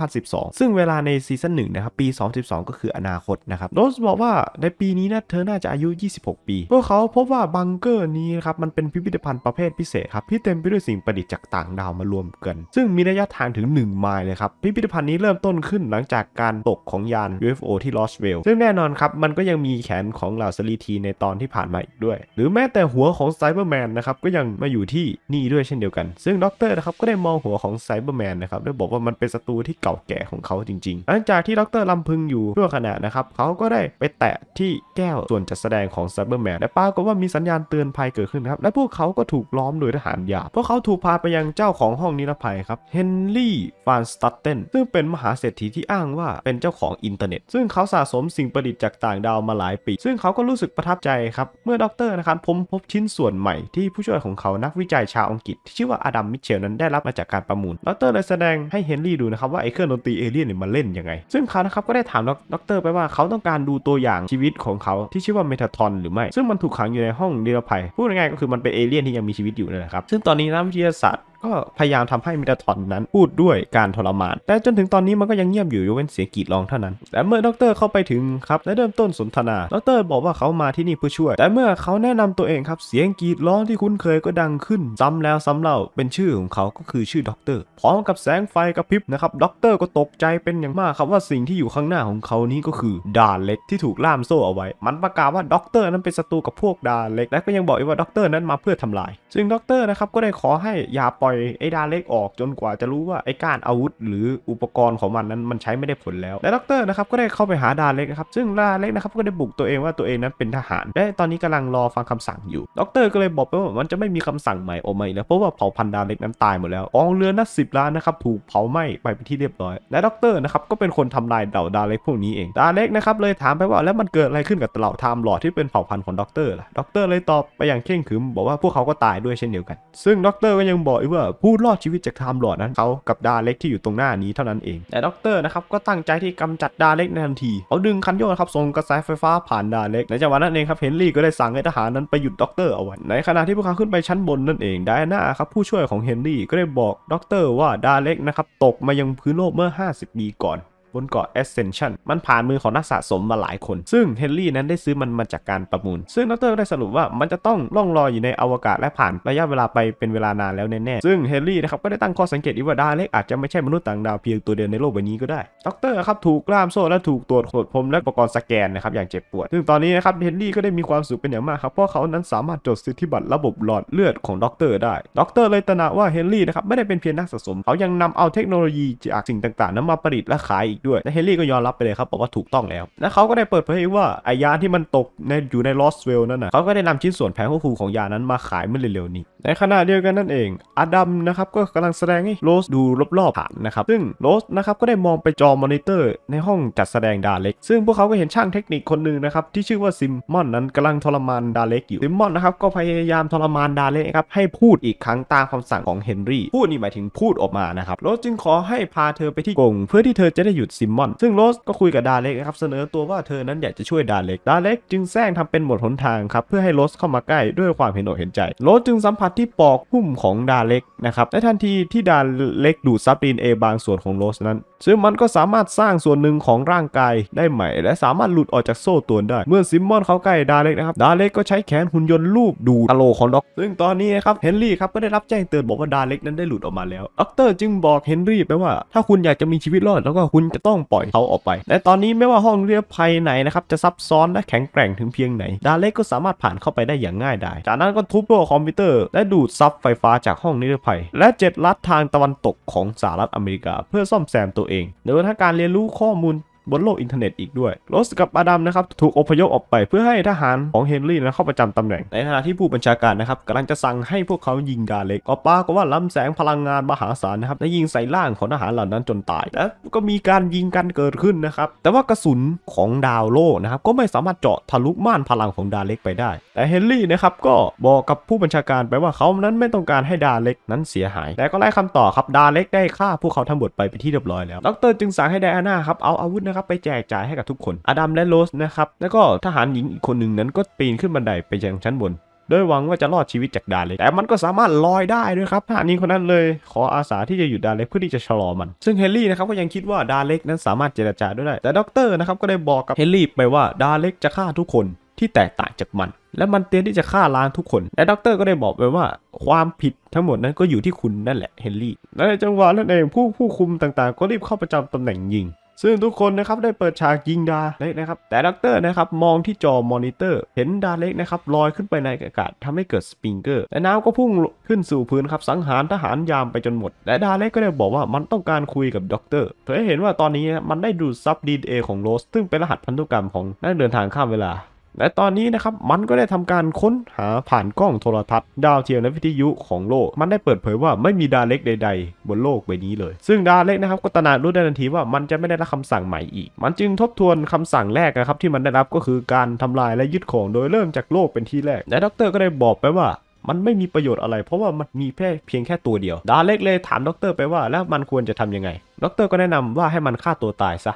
2012 ซึ่งเวลาในซีซั่นหนึ่งนะครับ ปี 2012 ก็คืออนาคตนะครับโรสบอกว่าในปีนี้นะเธอน่าจะอายุ 26 ปี พวกเขาพบว่าบังเกอร์นี้นะครับมันเป็นพิพิธภัณฑ์ประเภทพิเศษครับที่เต็มไปด้วยสิ่งประดิษฐ์จากต่างดาวมารวมกัน ซึ่งมีระยะทางถึง 1 ไมล์เลยครับพิพิธภัณฑ์นี้เริริ่มต้นขึ้นหลังจากการตกของยาน UFO ที่ลอสเวลซึ่งแน่นอนครับ มันก็ยังมีแขนของเหล่าสลีทีในตอนที่ผ่านมาอีกด้วย หรือแม้แต่หัวของไซเบอร์แมนนะครับก็ยังมาอยู่ที่นี่ด้วยเช่นเดียวกัน ซึ่งด็อกเตอร์นะครับก็ได้มองหัวของไซเบอร์แมนนะครับด้วยบอกว่ามันเป็นศัตรูที่เก่าแก่ของเขาจริงๆ หลังจากที่ด็อกเตอร์ลำพึงอยู่ชั่วขณะนะครับเขาก็ได้ไปแตะที่แก้วส่วนจัดแสดงของไซเบอร์แมนและปรากฏว่ามีสัญญาณเตือนภัยเกิดขึ้นครับและพวกเขาก็ถูกล้อมโดยทหารหยาบพวกเขาถูกพาไปยังเจ้าของห้องนิรภัยครับเฮนรี่ฟานสตัตเทนซึ่งเป็นมหาเศรษฐีที่อ้างว่าเป็นเจ้าของอินเทอร์เน็ต ซึ่งเขาสะสมสิ่งประดิษฐ์จากต่างดาวมาหลายปีซึ่งเขาก็รู้สึกประทับใจครับเมื่อด็อกเตอร์นะครับผมพบชิ้นส่วนใหม่ ที่ผู้ช่วยของเขานักวิจัยชาวอังกฤษ ที่ชื่อว่าอดัมมิเชลนั้นได้รับมาจากการประมูลด็อกเตอร์เลยแสดงให้เฮนรี่ดูนะครับว่าไอ้เครื่องดนตรีเอเลี่ยนเนี่ยมาเล่นยังไง ซึ่งเขานะครับก็ได้ถามด็อกเตอร์ไปว่าเขาต้องการดูตัวอย่างชีวิตของเขาที่ชื่อว่าเมทาทอนหรือไม่ซึ่งมันถูกขังอยู่ในห้องนิรภัยพูดง่ายๆก็คือมันเป็นเอเลี่ยนที่ยังมีชีวิตอยู่นะครับซึ่งตอนนี้นักวิทยาศาสตร์ก็พยายามทำให้มิดาทอนนั้นพูดด้วยการทรมาน แต่จนถึงตอนนี้มันก็ยังเงียบอยู่ยกเว้นเสียงกรีดร้องเท่านั้น แต่เมื่อดออกเตร์เข้าไปถึงครับและเริ่มต้นสนทนาดออกเตร์บอกว่าเขามาที่นี่เพื่อช่วย แต่เมื่อเขาแนะนำตัวเองครับเสียงกรีดร้องที่คุ้นเคยก็ดังขึ้นซ้าแล้วซ้าเล่าเป็นชื่อของเขาก็คือชื่อด็อกเตอร์พร้อมกับแสงไฟกระพริบนะครับด็อกเตอร์ก็ตกใจเป็นอย่างมากครับว่าสิ่งที่อยู่ข้างหน้าของเขานี้ก็คือดาเล็กที่ถูกล่ามโซ่เอาไว้ มันประกาศว่าด็อกเตอร์นั้นเป็นศัตรูกับพวกดาเล็กและก็ยังบอกอีกว่าดอกเตอร์นั้นมาเพื่อทำลาย ซึ่งดอกเตอร์นะครับก็ได้ขอให้อย่าปล่อยอยไอ้ ดาเล็กออกจนกว่าจะรู้ว่าไอ้การอาวุธหรืออุปกรณ์ของมันนั้นมันใช้ไม่ได้ผลแล้วและด็อกเตอร์นะครับก็ได้เข้าไปหาดาเล็กนะครับซึ่งดาเล็กนะครับก็ได้บุกตัวเองว่าตัวเองนั้นเป็นทหาร และตอนนี้กำลังรอฟังคำสั่งอยู่ด็อกเตอร์ก็เลยบอกไปว่ามันจะไม่มีคำสั่งใหม่ออกมาแล้วเพราะว่าเผ่าพันธุ์ดาเล็กนั้นตายหมดแล้วกองเรือนับสิบล้านนะครับถูกเผาไหม้ไปเป็นที่เรียบร้อย และด็อกเตอร์นะครับก็เป็นคนทำลายเหล่าดาเล็กพวกนี้เองดาเล็กนะครับเลยถามไปว่าแล้วมันเกิดอะไรขึ้นกับเหล่าไทม์หลอดที่เป็นเผ่าพันธุ์ของด็อกเตอร์ล่ะด็อกเตอร์เลยตอบไปอย่างเคร่งขรึมบอกว่าพวกเขาก็ตายด้วยเช่นเดียวกัน ซึ่งด็อกเตอร์ก็ยังบอกอีกว่าผู้รอดชีวิตจากไทม์ลอดนั้นเขากับดาเล็กที่อยู่ตรงหน้านี้เท่านั้นเองแต่ด็อกเตอร์นะครับก็ตั้งใจที่กำจัดดาเล็กในทันทีเขาดึงคันโยกนะครับส่งกระแสไฟฟ้าผ่านดาเล็กในจังหวะนั้นเองครับเฮนรี่ก็ได้สั่งให้ทหารนั้นไปหยุดด็อกเตอร์เอาไว้ในขณะที่พวกเขาขึ้นไปชั้นบนนั่นเองไดอาน่าครับผู้ช่วยของเฮนรี่ก็ได้บอกด็อกเตอร์ว่าดาเล็กนะครับตกมายังพื้นโลกเมื่อ 50ปีก่อนบนเกาะเอเซนชั o นมันผ่านมือของนักสะสมมาหลายคน ซึ่งเฮนรี่นั้นได้ซื้อมันมาจากการประมูล ซึ่งดร์ได้สรุปว่ามันจะต้องล่องลอยอยู่ในอวกาศและผ่านระยะเวลาไปเป็นเวลานานแล้วแน่ๆซึ่งเฮนรี่นะครับก็ได้ตั้งข้อสังเกตอีกว่าดาเล็กอาจจะไม่ใช่มนุษย์ต่างดาวเพียงตัวเดียวในโลกใบนี้ก็ได้ดรครับถูกกล้ามโซ่และถูกตรวจขดพรมและอุปกรณ์สแกนนะครับอย่างเจ็บปวดซึ่งตอนนี้นะครับเฮนรี่ก็ได้มีความสุขเป็นอย่างมากครับเพราะเขานั้นสามารถจดสิทธิบัตรระบบหลอดเลือดของดร ได้ดรเลยตระหนักว่าเฮนรี่นะครับไม่ได้เป็นเพียงนักสะสมเขายังนำเอาเทคโนโลยีจากสิ่งต่าง ๆนั้นมาประดิษฐ์และขายอีกด้วยและเฮลลี่ก็ยอมรับไปเลยครับบอกว่าถูกต้องแล้ว และเขาก็ได้เปิดเผยว่าไอยาที่มันตกในอยู่ในลอสเวลนั่นนะเขาก็ได้นำชิ้นส่วนแผงควบคุมของยานั้นมาขายเมื่อเร็วๆนี้ในขณะเดียวกันนั่นเองอดัมนะครับก็กำลังแสดงให้โรสดูรอบๆผ่านนะครับซึ่งโรสนะครับก็ได้มองไปจอมอนิเตอร์ ในห้องจัดแสดงดาเล็กซึ่งพวกเขาก็เห็นช่างเทคนิคคนหนึ่งนะครับที่ชื่อว่าซิมมอนนั้นกำลังทรมานดาเล็กอยู่ซิมมอนนะครับก็พยายามทรมานดาเล็กครับให้พูดอีกครั้งตามคำสั่งของเฮนรี่พูดนี่หมายถึงพูดออกมานะครับโรสจึงขอให้พาเธอไปที่กงเพื่อที่เธอจะได้หยุดซิมมอนซึ่งโรสก็คุยกับดาเล็กครับเสนอตัวว่าเธอนั้นอยากจะช่วยดาเล็กดาเล็กจึงแซงทำเป็นหมดหนทางครับเพื่อให้โรสเข้ามาใกล้ด้วยความเห็นอกเห็นใจโรสจึงสัมผัสที่ปอกหุ้มของดาเล็กนะครับในทันทีที่ดาเล็กดูดซับดีเอบางส่วนของโรสนั้นซึ่งมันก็สามารถสร้างส่วนหนึ่งของร่างกายได้ใหม่ และสามารถหลุดออกจากโซ่ตัวได้ เมื่อซิมมอนเข้าใกล้ดาเล็กนะครับดาเล็กก็ใช้แขนหุ่นยนต์ลูบดูดอโลของด็อกซึ่งตอนนี้นะครับเฮนรี่ครับก็ได้รับแจ้งเตือนบอกว่าดาเล็กนั้นได้หลุดออกมาแล้วอัคกเตอร์จึงบอกเฮนรี่ไปว่าถ้าคุณอยากจะมีชีวิตรอด แล้วก็คุณจะต้องปล่อยเขาออกไปและตอนนี้ไม่ว่าห้องเรียบภายในนะครับจะซับซ้อนและแข็งแกร่งถึงเพียงไหนดาเล็กก็สามารถผ่านเข้าไปได้อย่างง่ายดายจากนั้นก็ทุบตัวคอมพิวเตอร์และและดูดซับไฟฟ้าจากห้องนิรภัย และเจ็ดลัดทางตะวันตกของสหรัฐอเมริกาเพื่อซ่อมแซมตัวเองโดยทางการเรียนรู้ข้อมูลบนโลกอินเทอร์เน็ตอีกด้วยโรสกับอาดัมนะครับถูกอพยพออกไปเพื่อให้ทหารของเฮนรี่นะเข้าประจำตำแหน่ง ในขณะที่ผู้บัญชาการนะครับกำลังจะสั่งให้พวกเขายิงกาเล็กก็ปาก็ว่าล้ำแสงพลังงานมหาศาลนะครับและยิงใส่ร่างของทหารเหล่านั้นจนตาย แล้วก็มีการยิงกันเกิดขึ้นนะครับ แต่ว่ากระสุนของดาวโลนะครับก็ไม่สามารถเจาะทะลุม่านพลังของดาเล็กไปได้ แต่เฮนรี่นะครับก็บอกกับผู้บัญชาการไปว่าเขานั้นไม่ต้องการให้ดาเล็กนั้นเสียหาย แต่ก็ได้คำตอบครับดาเล็กได้ฆ่าพวกเขาทั้งหมดไปไปที่เรียบร้อยแล้วดรจึงสั่งให้ไดอาน่าครับเอาอาวุธนะครับไปแจกจ่ายให้กับทุกคนอดัมและโรสนะครับแล้วก็ทหารหญิงอีกคนหนึ่งนั้นก็ปีนขึ้นบันไดไปยังชั้นบน โดยหวังว่าจะรอดชีวิตจากดาเล็กแต่มันก็สามารถลอยได้ด้วยครับทหารหญิงคนนั้นเลย ขออาสาที่จะหยุดดาเล็กเพื่อที่จะชะลอมัน ซึ่งเฮนรี่นะครับก็ยังคิดว่าดาเล็กนั้นสามารถเจรจาได้แต่ด็อกเตอร์นะครับก็ได้บอกกับเฮนรี่ไปว่าดาเล็กจะฆ่าทุกคนที่แตกต่างจากมัน และมันเตรียมที่จะฆ่าล้างทุกคนและด็อกเตอร์ก็ได้บอกไปว่าความผิดทั้งหมดนั้นก็อยู่ที่คุณนั่นแหละเฮนรี่และในจังหวะนั้นเองผู้ผู้คุมต่าง ๆก็รีบเข้าประจำตำแหน่งยิงซึ่งทุกคนนะครับได้เปิดฉากยิงดาเล็กนะครับ แต่ดักเตอร์นะครับมองที่จอมอนิเตอร์ เห็นดาเล็กนะครับลอยขึ้นไปในอากาศทำให้เกิดสปริงเกอร์ และน้ำก็พุ่งขึ้นสู่พื้นครับ สังหารทหารยามไปจนหมดและดาเล็กก็ได้บอกว่ามันต้องการคุยกับด็อกเตอร์เธอเห็นว่าตอนนี้มันได้ดูดซับดีเอของโรส ซึ่งเป็นรหัสพันธุกรรมของนักเดินทางข้ามเวลาและ ตอนนี้นะครับ มันก็ได้ทำการค้นหาผ่านกล้องโทรทัศน์ ดาวเทียมและวิทยุของโลก มันได้เปิดเผยว่าไม่มีดาเล็กใดๆ บนโลกใบนี้เลย ซึ่งดาเล็กนะครับก็ตระหนักรู้ได้ทันทีว่ามันจะไม่ได้รับคำสั่งใหม่อีก มันจึงทบทวนคำสั่งแรกนะครับที่มันได้รับก็คือการทำลายและยึดของโดยเริ่มจากโลกเป็นที่แรกและด็อกเตอร์ก็ได้บอกไปว่ามันไม่มีประโยชน์อะไรเพราะว่ามันมีแค่เพียงแค่ตัวเดียว ดาเล็กเลยถามด็อกเตอร์ไปว่าแล้วมันควรจะทํำยังไงด็อกเตอร์ก็แนะนำว่าให้มันฆ่าตัวตายซะ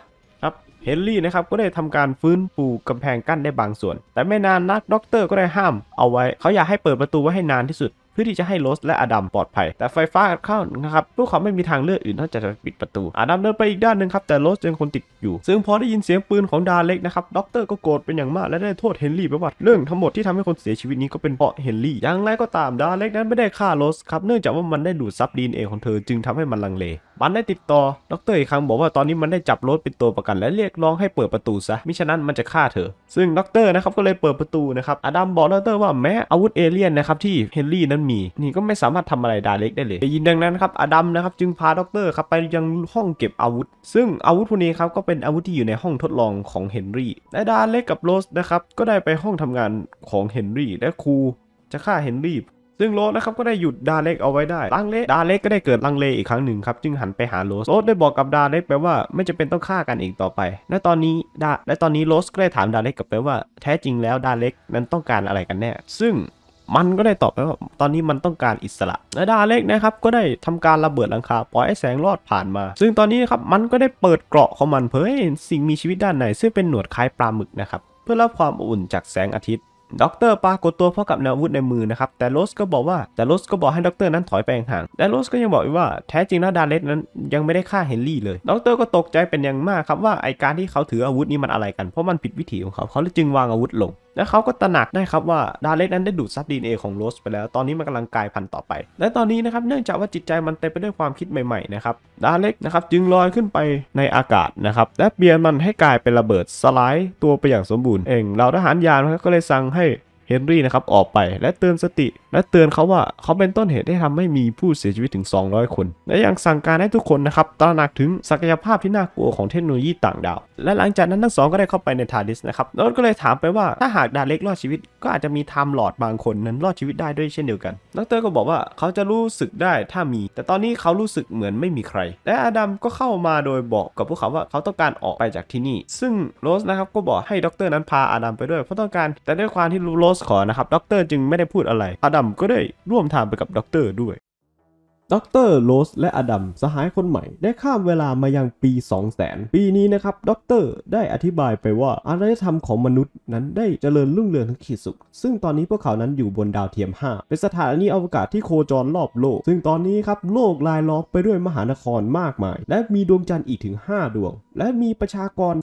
เฮนรี่นะครับก็ได้ทำการฟื้นฟูกำแพงกั้นได้บางส่วน แต่ไม่นานนักด็อกเตอร์ก็ได้ห้ามเอาไว้ เขาอยากให้เปิดประตูไว้ให้นานที่สุดพื่อที่จะให้โรสและอดัมปลอดภัย แต่ไฟฟ้าเข้านะครับ พวกเขาไม่มีทางเลือกอื่นนอกจากจะปิดประตู อดัมเดินไปอีกด้านหนึ่งครับ แต่โรสยังคงติดอยู่ซึ่งพอได้ยินเสียงปืนของดาเล็กนะครับด็อกเตอร์ก็โกรธเป็นอย่างมากและได้โทษเฮนรี่ไปว่าเรื่องทั้งหมดที่ทำให้คนเสียชีวิตนี้ก็เป็นเพราะเฮนรี่ อย่างไรก็ตามดาเล็กนั้นไม่ได้ฆ่าโรสครับเนื่องจากว่ามันได้ดูดซับดีเอ็นเอของเธอจึงทำให้มันลังเลมันได้ติดต่อดรอีกครั้งบอกว่าตอนนี้มันได้จับโรสเป็นตัวประกัน และเรียกร้องให้เปิดประตูซะมิฉะนั้นมันจะฆ่าเธอ ซึ่งดรนะครับก็เลยเปิดประตูนะครับอดัมบอกดรว่าแม้อาวุธเอเลี่ยนนะครับที่เฮนรี่นั้นมีนี่ก็ไม่สามารถทำอะไรดาเล็กได้เลยได้ยินดังนั้นครับอดัมนะครับจึงพาด็อกเตอร์ครับไปยังห้องเก็บอาวุธซึ่งอาวุธพวกนี้ครับก็เป็นอาวุธที่อยู่ในห้องทดลองของเฮนรี่และดาเล็กกับโรสนะครับก็ได้ไปห้องทำงานของเฮนรี่และครูจะฆ่าเฮนรี่ซึ่งโรสนะครับก็ได้หยุดดาเล็กเอาไว้ได้ลังเลดาเล็กก็ได้เกิดลังเลอีกครั้งหนึ่งครับจึงหันไปหาโรสโรสได้บอกกับดาเล็กไปว่าไม่จะเป็นต้องฆ่ากันอีกต่อไปและตอนนี้ดาและตอนนี้โรสก็ได้ถามดาเล็กกลับไปว่าแท้จริงแล้วดาเล็กนั้นต้องการอะไรกันแน่ซึ่งมันก็ได้ตอบไปว่าตอนนี้มันต้องการอิสระและดาเล็กนะครับก็ได้ทำการระเบิดหลังคา ปล่อยแสงรอดผ่านมา ซึ่งตอนนี้ครับมันก็ได้เปิดเกราะของมันเผยสิ่งมีชีวิตด้านในซึ่งเป็นหนวดคล้ายปลาหมึกนะครับเพื่อรับความอุ่นจากแสงอาทิตย์ด็อกเตอร์ปากดตัวพร้อมกับแนวอาวุธในมือนะครับแต่โรสก็บอกว่าแต่โรสก็บอกให้ด็อกเตอร์นั้นถอยไปห่างและโรสก็ยังบอกอีกว่าแท้จริงนะดาเลสนั้นยังไม่ได้ฆ่าเฮนรี่เลยด็อกเตอร์ก็ตกใจเป็นอย่างมากครับว่าไอการที่เขาถืออาวุธนี้มันอะไรกันเพราะมันผิดวิถีของเขาเขาจึงวางอาวุธลง และเขาก็ตระหนักได้ครับว่าดาเลสนั้นได้ดูดซับดีเอของโรสไปแล้วตอนนี้มันกำลังกลายพันธุ์ต่อไปและตอนนี้นะครับเนื่องจากว่าจิตใจมันเต็มไปด้วยความคิดใหม่ๆนะครับดาเลสนะครับจึงลอยขึ้นไปในอากาศนะครับและเปลี่ยนมันให้กลายเป็นระเบิดสลด์ตัวไปอย่างสมบูรณ์เอง เราทหารยานก็เลยสั่งให้เฮนรี่นะครับ ออกไปและเตือนสติ และเตือนเขาว่าเขาเป็นต้นเหตุที่ทำให้มีผู้เสียชีวิตถึง 200 คน และยังสั่งการให้ทุกคนนะครับตระหนักถึงศักยภาพที่น่ากลัวของเทคโนโลยีต่างดาว และหลังจากนั้นทั้งสองก็ได้เข้าไปในทารดิสนะครับโนดก็เลยถามไปว่าถ้าหากดาเล็กรอดชีวิตก็อาจจะมีไทม์หลอดบางคนนั้นรอดชีวิตได้ด้วยเช่นเดียวกัน ดร ก็บอกว่าเขาจะรู้สึกได้ถ้ามี แต่ตอนนี้เขารู้สึกเหมือนไม่มีใครและอาดัมก็เข้ามาโดยบอกกับพวกเขาว่าเขาต้องการออกไปจากที่นี่ซึ่งโรสนะครับก็บอกให้ดรนั้นพาอดัมไปด้วย เพราะต้องการแต่ด้วยความที่โรสขอ นะครับ ด็อกเตอร์จึงไม่ได้พูดอะไรอดัมก็ได้ร่วมทางไปกับด็อกเตอร์ด้วยดรโรสและอดัม สหายคนใหม่ ได้ข้ามเวลามายังปี 2000 ปีนี้นะครับดร ได้อธิบายไปว่าอารยธรรมของมนุษย์นั้นได้เจริญรุ่งเรืองถึงขีดสุด ซึ่งตอนนี้พวกเขานั้นอยู่บนดาวเทียม 5 เป็นสถานีอวกาศที่โคจรรอบโลก ซึ่งตอนนี้ครับโลกลายล้อมไปด้วยมหานครมากมาย และมีดวงจันทร์อีกถึง 5 ดวงและมีประชากร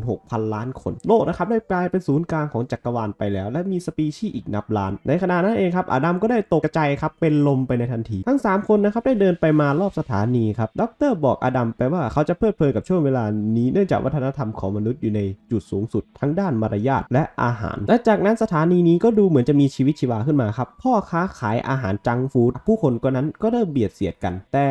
96,000 ล้านคนโลกนะครับได้กลายเป็นศูนย์กลางของจักรวาลไปแล้ว และมีสปีชีส์อีกนับล้าน ในขณะนั้นเองครับอดัมก็ได้ตกใจครับเป็นลมไปในทันที ทั้ง 3 คนนะนะครับได้เดินไปมารอบสถานีครับด็อกเตอร์บอกอดัมไปว่าเขาจะเพลิดเพลินกับช่วงเวลานี้เนื่องจากวัฒนธรรมของมนุษย์อยู่ในจุดสูงสุดทั้งด้านมารยาทและอาหาร และ จากนั้นสถานีนี้ก็ดูเหมือนจะมีชีวิตชีวาขึ้นมาครับพ่อค้าขายอาหารจังฟู้ดผู้คนก็นั้นก็เริ่มเบียดเสียดกัน แต่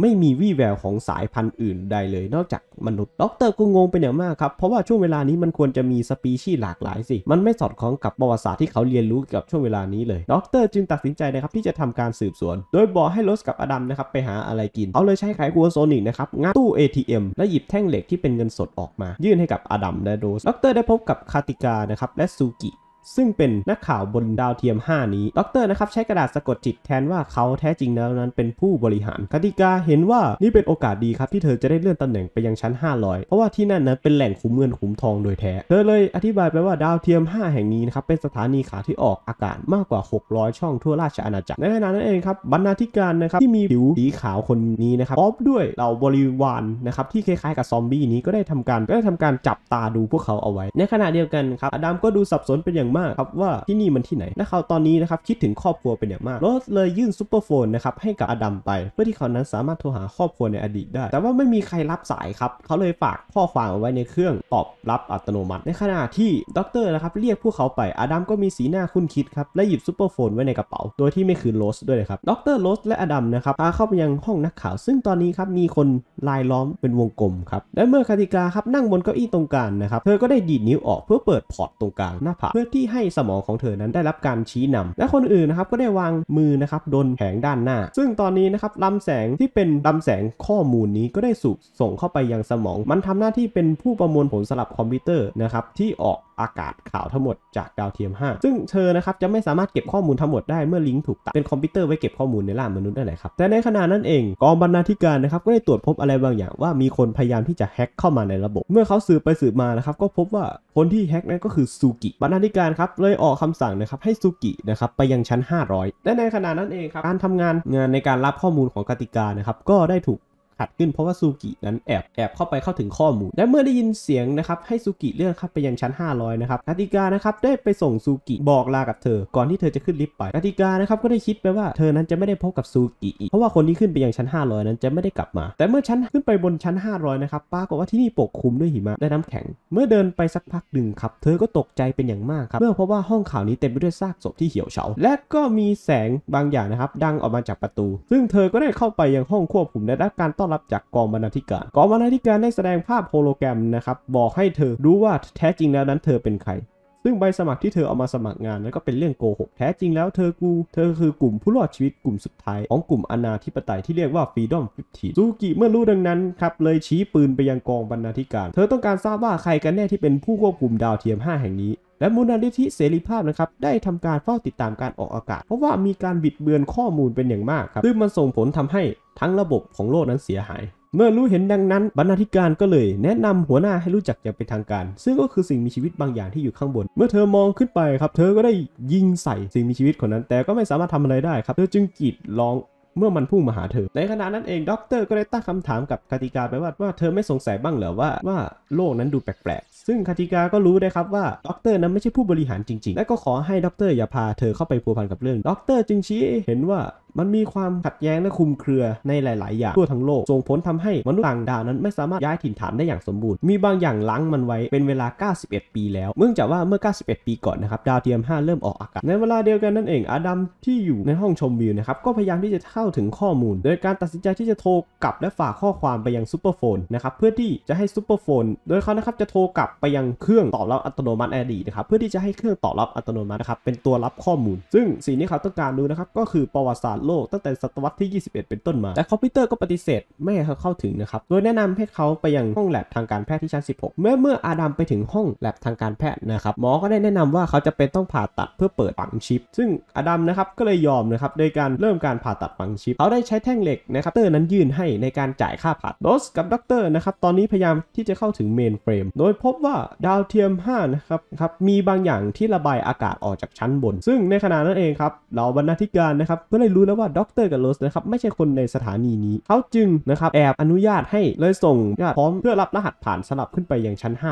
ไม่มีวี่แววของสายพันธุ์อื่นใดเลยนอกจากมนุษย์ด็อกเตอร์ก็งงไปหนอย่างมากครับเพราะว่าช่วงเวลานี้มันควรจะมีสปีชีส์หลากหลายสิ มันไม่สอดคล้องกับประวัติศาสตร์ที่เขาเรียนรู้เกี่ยวกับช่วงเวลานี้เลยด็อกเตอร์จึงตัดสินใจนะครับที่จะทำการสืบสวน โดยบอกให้ลสกับอดัมนะครับไปหาอะไรกินเขาเลยใช้ไขควงโซนิกนะครับงัดตู้ ATM และหยิบแท่งเหล็กที่เป็นเงินสดออกมา ยื่นให้กับอดัมและโรสด็อกเตอร์ได้พบกับคาติกานะครับและซูกิซึ่งเป็นนักข่าวบนดาวเทียม 5 นี้ด็อกเตอร์นะครับใช้กระดาษสะกดจิตแทนว่าเขาแท้จริงแล้วนั้น เป็นผู้บริหารกติกาเห็นว่านี่เป็นโอกาสดีครับ ที่เธอจะได้เลื่อนตำแหน่งไปยังชั้น 500 เพราะว่าที่นั่นนั้นเป็นแหล่งขุมเงินขุมทองโดยแท้ เธอเลยอธิบายไปว่าดาวเทียม 5 แห่งนี้นะครับเป็นสถานีขาที่ออกอากาศมากกว่า 600 ช่องทั่วราชอาณาจักร ในขณะนั้นเองครับบรรณาธิการนะครับที่มีผิวสีขาวคนนี้นะครับพร้อมด้วยเหล่าบริวารนะครับที่คล้ายๆกับซอมบี้นี้ก็ได้ทำการก็ได้ทำการจับตาดูพวกเขาเอาไว้ ในขณะเดียวกันครับอดัมก็ดูสับสนเป็นอย่างมากครับว่าที่นี่มันที่ไหนและเขาตอนนี้นะครับคิดถึงครอบครัวเป็นอย่างมากโรสเลยยื่นซูเปอร์โฟนนะครับ ให้กับอดัมไป เพื่อที่เขานั้นสามารถโทรหาครอบครัวในอดีตได้ แต่ว่าไม่มีใครรับสายครับ เขาเลยฝากข้อความเอาไว้ในเครื่องตอบรับอัตโนมัติ ในขณะที่ด็อกเตอร์นะครับ เรียกพวกเขาไป อดัมก็มีสีหน้าคุ้นคิดครับและหยิบซูเปอร์โฟนไว้ในกระเป๋าโดยที่ไม่คืนโรสด้วยครับด็อกเตอร์โรส และอดัมนะครับพาเข้าไปยังห้องนักข่าวซึ่งตอนนี้ครับมีคนลายล้อมเป็นวงกลมครับและเมื่อคาติกาครับนั่งบนเก้าอี้ตรงกลางนะครับเธอก็ได้ดีดนิ้วออกเพื่อเปิดพอร์ตตรงกลางหน้าผาเพื่อที่ที่ให้สมองของเธอนั้นได้รับการชี้นำ และคนอื่นนะครับก็ได้วางมือนะครับโดนแผงด้านหน้า ซึ่งตอนนี้นะครับลำแสงที่เป็นลำแสงข้อมูลนี้ก็ได้สูบส่งเข้าไปยังสมอง มันทำหน้าที่เป็นผู้ประมวลผลสลับคอมพิวเตอร์นะครับที่ออกอากาศข่าวทั้งหมดจากดาวเทียม 5 ซึ่งเธอนะครับจะไม่สามารถเก็บข้อมูลทั้งหมดได้เมื่อลิงก์ถูกตัดเป็นคอมพิวเตอร์ไว้เก็บข้อมูลในล่ามนุษย์นั่นแหละครับ แต่ในขณะนั้นเอง กองบรรณาธิการนะครับก็ได้ตรวจพบอะไรบางอย่างว่ามีคนพยายามที่จะแฮ็กเข้ามาในระบบ เมื่อเขาสืบไปสืบมานะครับก็พบว่าคนที่แฮ็กนั้นก็คือซูกิบรรณาธิการครับเลยออกคำสั่งนะครับให้ซูกินะครับไปยังชั้น500และในขณะนั้นเองครับ การทำงานงานในการรับข้อมูลของกติกานะครับก็ได้ถูกขัดขึ้นเพราะว่า ซูกินั้นแอบ แอบเข้าไปเข้าถึงข้อมูลและเมื่อได้ยินเสียงนะครับให้ซูกิเลื่อนครับไปยังชั้น 500 นะครับนาติกานะครับได้ไปส่งซูกิบอกลากับเธอก่อนที่เธอจะขึ้นลิฟต์ไปนาติกานะครับก็ได้คิดไปว่าเธอนั้นจะไม่ได้พบกับซูกิอีกเพราะว่าคนที่ขึ้นไปยังชั้น 500 นั้นจะไม่ได้กลับมา แต่เมื่อชั้นขึ้นไปบนชั้น 500 นะครับปรากฏว่าที่นี่ปกคลุมด้วยหิมะและน้ำแข็ง เมื่อเดินไปสักพักหนึ่งครับเธอก็ตกใจเป็นอย่างมากครับเมื่อพบว่าห้องข่าวนี้เต็มไปด้วยซากศพที่เหี่ยวเฉาและก็มีแสงบางอย่างนะครับดังออกมาจากประตู ซึ่งเธอก็ได้เข้าไปยังห้องควบคุมและรับการต้อนรับจากกองบรรณาธิการกองบรรณาธิการได้แสดงภาพโฮโลแกรมนะครับ บอกให้เธอรู้ว่าแท้จริงแล้วนั้นเธอเป็นใครซึ่งใบสมัครที่เธอเอามาสมัครงานนั้นก็เป็นเรื่องโกหกแท้จริงแล้วเธอกูเธอคือกลุ่มผู้รอดชีวิตกลุ่มสุดท้ายของกลุ่มอนาธิปไตยที่เรียกว่าฟีดอมฟิฟทีซูกิเมื่อรู้ดังนั้นครับเลยชี้ปืนไปยังกองบรรณาธิการ เธอต้องการทราบว่าใครกันแน่ที่เป็นผู้ควบคุมดาวเทียม5แห่งนี้ และมูลนิธิเสรีภาพนะครับได้ทำการเฝ้าติดตามการออกอากาศเพราะว่ามีการบิดเบือนข้อมูลเป็นอย่างมากครับซึ่งมันส่งผลทำให้ทั้งระบบของโลกนั้นเสียหายเมื่อรู้เห็นดังนั้น บรรณาธิการก็เลยแนะนำหัวหน้าให้รู้จักอย่างเป็นทางการ ซึ่งก็คือสิ่งมีชีวิตบางอย่างที่อยู่ข้างบน เมื่อเธอมองขึ้นไปครับ เธอก็ได้ยิงใส่สิ่งมีชีวิตคนนั้น แต่ก็ไม่สามารถทำอะไรได้ครับ เธอจึงกรีดร้องเมื่อมันพุ่งมาหาเธอในขณะนั้นเองด็อกเตอร์ก็ได้ตั้งคำถามกับคาติกาไปว่าว่าเธอไม่สงสัยบ้างเหรอว่าว่าโลกนั้นดูแปลกๆซึ่งคาติกาก็รู้ได้ครับว่าด็อกเตอร์นั้นไม่ใช่ผู้บริหารจริงๆและก็ขอให้ด็อกเตอร์อย่าพาเธอเข้าไปพัวพันกับเรื่องด็อกเตอร์จึงชี้เห็นว่ามันมีความขัดแย้งและคุมเครือในหลาย ๆ อย่าง ทั่วทั้งโลกส่งผลทำให้มนุษย์ต่างดาวนั้นไม่สามารถย้ายถิ่นฐานได้อย่างสมบูรณ์ มีบางอย่างล้างมันไว้เป็นเวลา 91 ปีแล้วเมื่องจากว่าเมื่อ 91 ปีก่อนนะครับ ดาวเทียม5เริ่มออกอากาศในเวลาเดียวกันนั่นเอง อาดัมที่อยู่ในห้องชมวิวนะครับก็พยายามที่จะเข้าถึงข้อมูล โดยการตัดสินใจที่จะโทรกลับและฝากข้อความไปยังซูเปอร์โฟนนะครับเพื่อที่จะให้ซูเปอร์โฟนโดยเขานะครับจะโทรกลับไปยังเครื่องตอบรับอัตโนมัติแอดีนะครับเพื่อที่จะให้เครื่องตอบรับอัตโนมัตินะครับเป็นตัวรับข้อมูล ซึ่งสิ่งที่เขาต้องการดูนะครับก็คือประวัติศาสตร์โลกตั้งแต่ศตวรรษที่ 21 เป็นต้นมา แต่คอมพิวเตอร์ก็ปฏิเสธไม่ให้เขาเข้าถึงนะครับโดยแนะนำให้เขาไปยังห้องแลบทางการแพทย์ที่ชั้น16 เมื่อเมื่ออาดัมไปถึงห้องแลบทางการแพทย์นะครับหมอก็ได้แนะนำว่าเขาจะเป็นต้องผ่าตัดเพื่อเปิดฝังชิป ซึ่งอาดัมนะครับก็เลยยอมนะครับโดยการเริ่มการผ่าตัดฝังชิป เขาได้ใช้แท่งเหล็กนะครับเตอร์นั้นยื่นให้ในการจ่ายค่าผ่าโดสกับด็อกเตอร์นะครับตอนนี้พยายามที่จะเข้าถึงเมนเฟรมโดยพบว่าดาวเทียม5นะครับครับมีบางอย่างที่ระบายอากาศออกจากชั้นบน ซึ่งในขณะนั้นเองครับเราบรรณาธิการนะครับก็เลยรู้แล้ววว่าด็อกเตอร์กับโรสนะครับไม่ใช่คนในสถานีนี้ เขาจึงนะครับแอบอนุญาตให้เลยส่งาติพร้อมเพื่อรับรหัสผ่านสลับขึ้นไปยังชั้น 500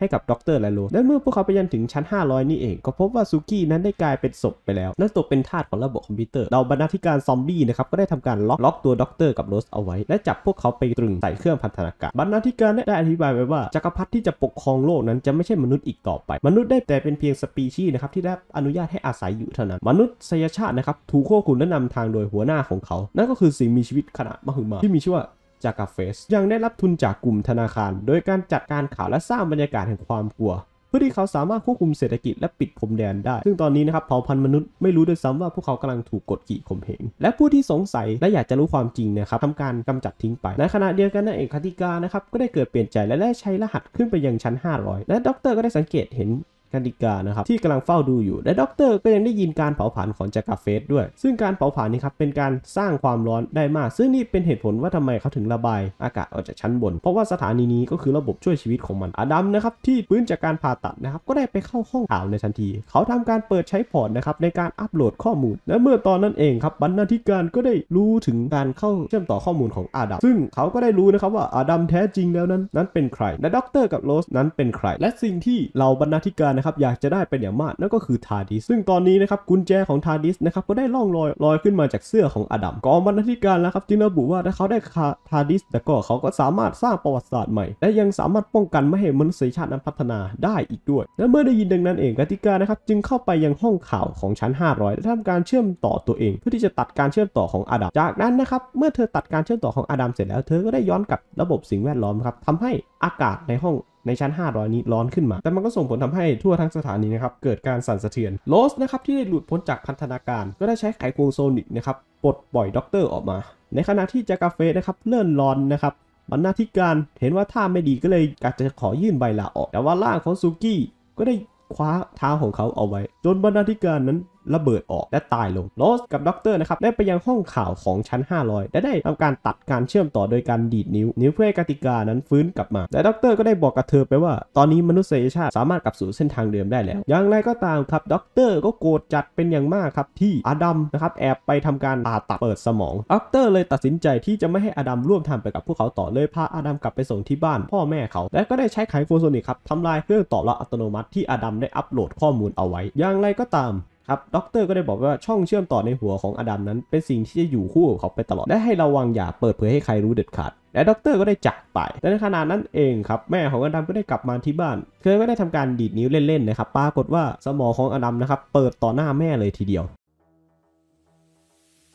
ให้กับด็อกเตอร์ไลโลและเมื่อพวกเขาไปยันถึงชั้น 500 นี่เอง ก็พบว่าซูกี้นั้นได้กลายเป็นศพไปแล้ว นั่นตกเป็นทาสของระบบคอมพิวเตอร์เราบรรณาธิการซอมบี้นะครับก็ได้ทำการล็อกล็อกตัวด็อกเตอร์กับโรสเอาไว้ และจับพวกเขาไปตรึงใส่เครื่องพันธนาการบรรณาธิการได้อธิบายไว้ว่าจักรพรรดิที่จะปกครองโลกนั้นจะไม่ใช่มนุษย์อีกต่อไป มนุษย์ได้แต่เป็นเพียงสปีชีส์นะครับที่ได้อนุญาตให้อาศัยอยู่เท่านั้น มนุษยชาตินะครับถูกควบคุมและนำทางโดยหัวหน้าของเขา นั่นก็คือสิ่งมีชีวิตขนาดมหึมา ที่มีชื่อว่าจากาเฟส ยังได้รับทุนจากกลุ่มธนาคาร โดยการจัดการข่าวและสร้างบรรยากาศแห่งความกลัว เพื่อที่เขาสามารถควบคุมเศรษฐกิจและปิดพรมแดนได้ ซึ่งตอนนี้นะครับเผ่าพันธุ์มนุษย์ไม่รู้ด้วยซ้ำว่าพวกเขากำลังถูกกดขี่ข่มเหงและผู้ที่สงสัยและอยากจะรู้ความจริงนะครับทำการกำจัดทิ้งไป ในขณะเดียวกันน่นเองคติกานะครับก็ได้เกิดเปลี่ยนใจและได้ใช้รหัสขึ้นไปยังชั้น 500 และด็อกเตอร์ก็ได้สังเกตเห็นกันดิกา นะครับ ที่กำลังเฝ้าดูอยู่ และด็อกเตอร์ก็ยังได้ยินการเผาผลาญของจักรเฟสด้วย ซึ่งการเผาผลาญนี้ครับ เป็นการสร้างความร้อนได้มาก ซึ่งนี่เป็นเหตุผลว่าทำไมเขาถึงระบายอากาศออกจากชั้นบน เพราะว่าสถานีนี้ก็คือระบบช่วยชีวิตของมันอดัมนะครับ ที่ฟื้นจากการผ่าตัดนะครับ ก็ได้ไปเข้าห้องข่าวในทันที เขาทำการเปิดใช้พอร์ตนะครับในการอัปโหลดข้อมูล และเมื่อตอนนั้นเองครับ บรรณาธิการก็ได้รู้ถึงการเข้าเชื่อมต่อข้อมูลของอาดัม ซึ่งเขาก็ได้รู้นะครับว่าอาดัมแท้จริงแล้วนั้นนั้นเป็นใครและด็อกเตอร์กับโรสนั้นเป็นใคร และสิ่งที่เราบรรณาธิการนะครับอยากจะได้เป็นอย่างมากนั่นก็คือทาดิสซึ่งตอนนี้นะครับกุญแจของทาดิสนะครับก็ได้ล่องลอยลอยขึ้นมาจากเสื้อของอดัมกองบรรณาธิการนะครับจึงระบุว่าถ้าเขาได้คาทาดิสแต่ก็เขาก็สามารถสร้างประวัติศาสตร์ใหม่ และยังสามารถป้องกันไม่ให้มนุษยชาตินั้นพัฒนาได้อีกด้วย และเมื่อได้ยินดังนั้นเองกติกานะครับจึงเข้าไปยังห้องข่าวของชั้น 500 และทำการเชื่อมต่อตัวเอง เพื่อที่จะตัดการเชื่อมต่อของอดัมจากนั้นนะครับเมื่อเธอตัดการเชื่อมต่อของอดัมเสร็จแล้วเธอก็ได้ย้อนกลับระบบสิ่งแวดล้อมครับทำให้อากาศในห้องในชั้น 500 นี้ร้อนขึ้นมา แต่มันก็ส่งผลทำให้ทั่วทั้งสถานีนะครับ เกิดการสั่นสะเทือนโลสนะครับ ที่ได้หลุดพ้นจากพันธนาการ ก็ได้ใช้ไขควงโซนิกนะครับ ปลดปล่อยด็อกเตอร์ออกมา ในขณะที่จากาเฟนะครับเลื่อนรอนนะครับ บรรณาธิการเห็นว่าท่าไม่ดีก็เลยอยากจะขอยื่นใบลาออก แต่ว่าล่างของซูกี้ก็ได้คว้าเท้าของเขาเอาไว้ จนบรรณาธิการนั้นระเบิดออกและตายลงโรสกับด็อกเตอร์นะครับได้ไปยังห้องข่าวของชั้น 500และได้ทำการตัดการเชื่อมต่อโดยการดีดนิ้ว นิ้วเพื่อให้กติกานั้นฟื้นกลับมา และด็อกเตอร์ก็ได้บอกกับเธอไปว่า ตอนนี้มนุษยชาติสามารถกลับสู่เส้นทางเดิมได้แล้ว อย่างไรก็ตามครับด็อกเตอร์ก็โกรธจัดเป็นอย่างมากครับ ที่อดัมนะครับแอบไปทำการผ่าตัดเปิดสมองด็อกเตอร์เลยตัดสินใจที่จะไม่ให้อดัมร่วมทำไปกับพวกเขาต่อเลยพาอดัมกลับไปส่งที่บ้าน พ่อแม่เขาและก็ได้ใช้ไขโฟโซนิกครับทำลายเครื่องตอบรับอัตโนมัติที่อดัมได้อัปโหลดข้อมูลเอาไว้ อย่างไรก็ตามครับด็อกเตอร์ก็ได้บอกว่าช่องเชื่อมต่อในหัวของอดัมนั้นเป็นสิ่งที่จะอยู่คู่กับเขาไปตลอดและให้ระวังอย่าเปิดเผยให้ใครรู้เด็ดขาด และด็อกเตอร์ก็ได้จากไปแต่ในขณะนั้นเองครับ แม่ของอดัมก็ได้กลับมาที่บ้านเธอก็ได้ทำการดีดนิ้วเล่นๆนะครับปรากฏว่าสมองของอดัมนะครับเปิดต่อหน้าแม่เลยทีเดียว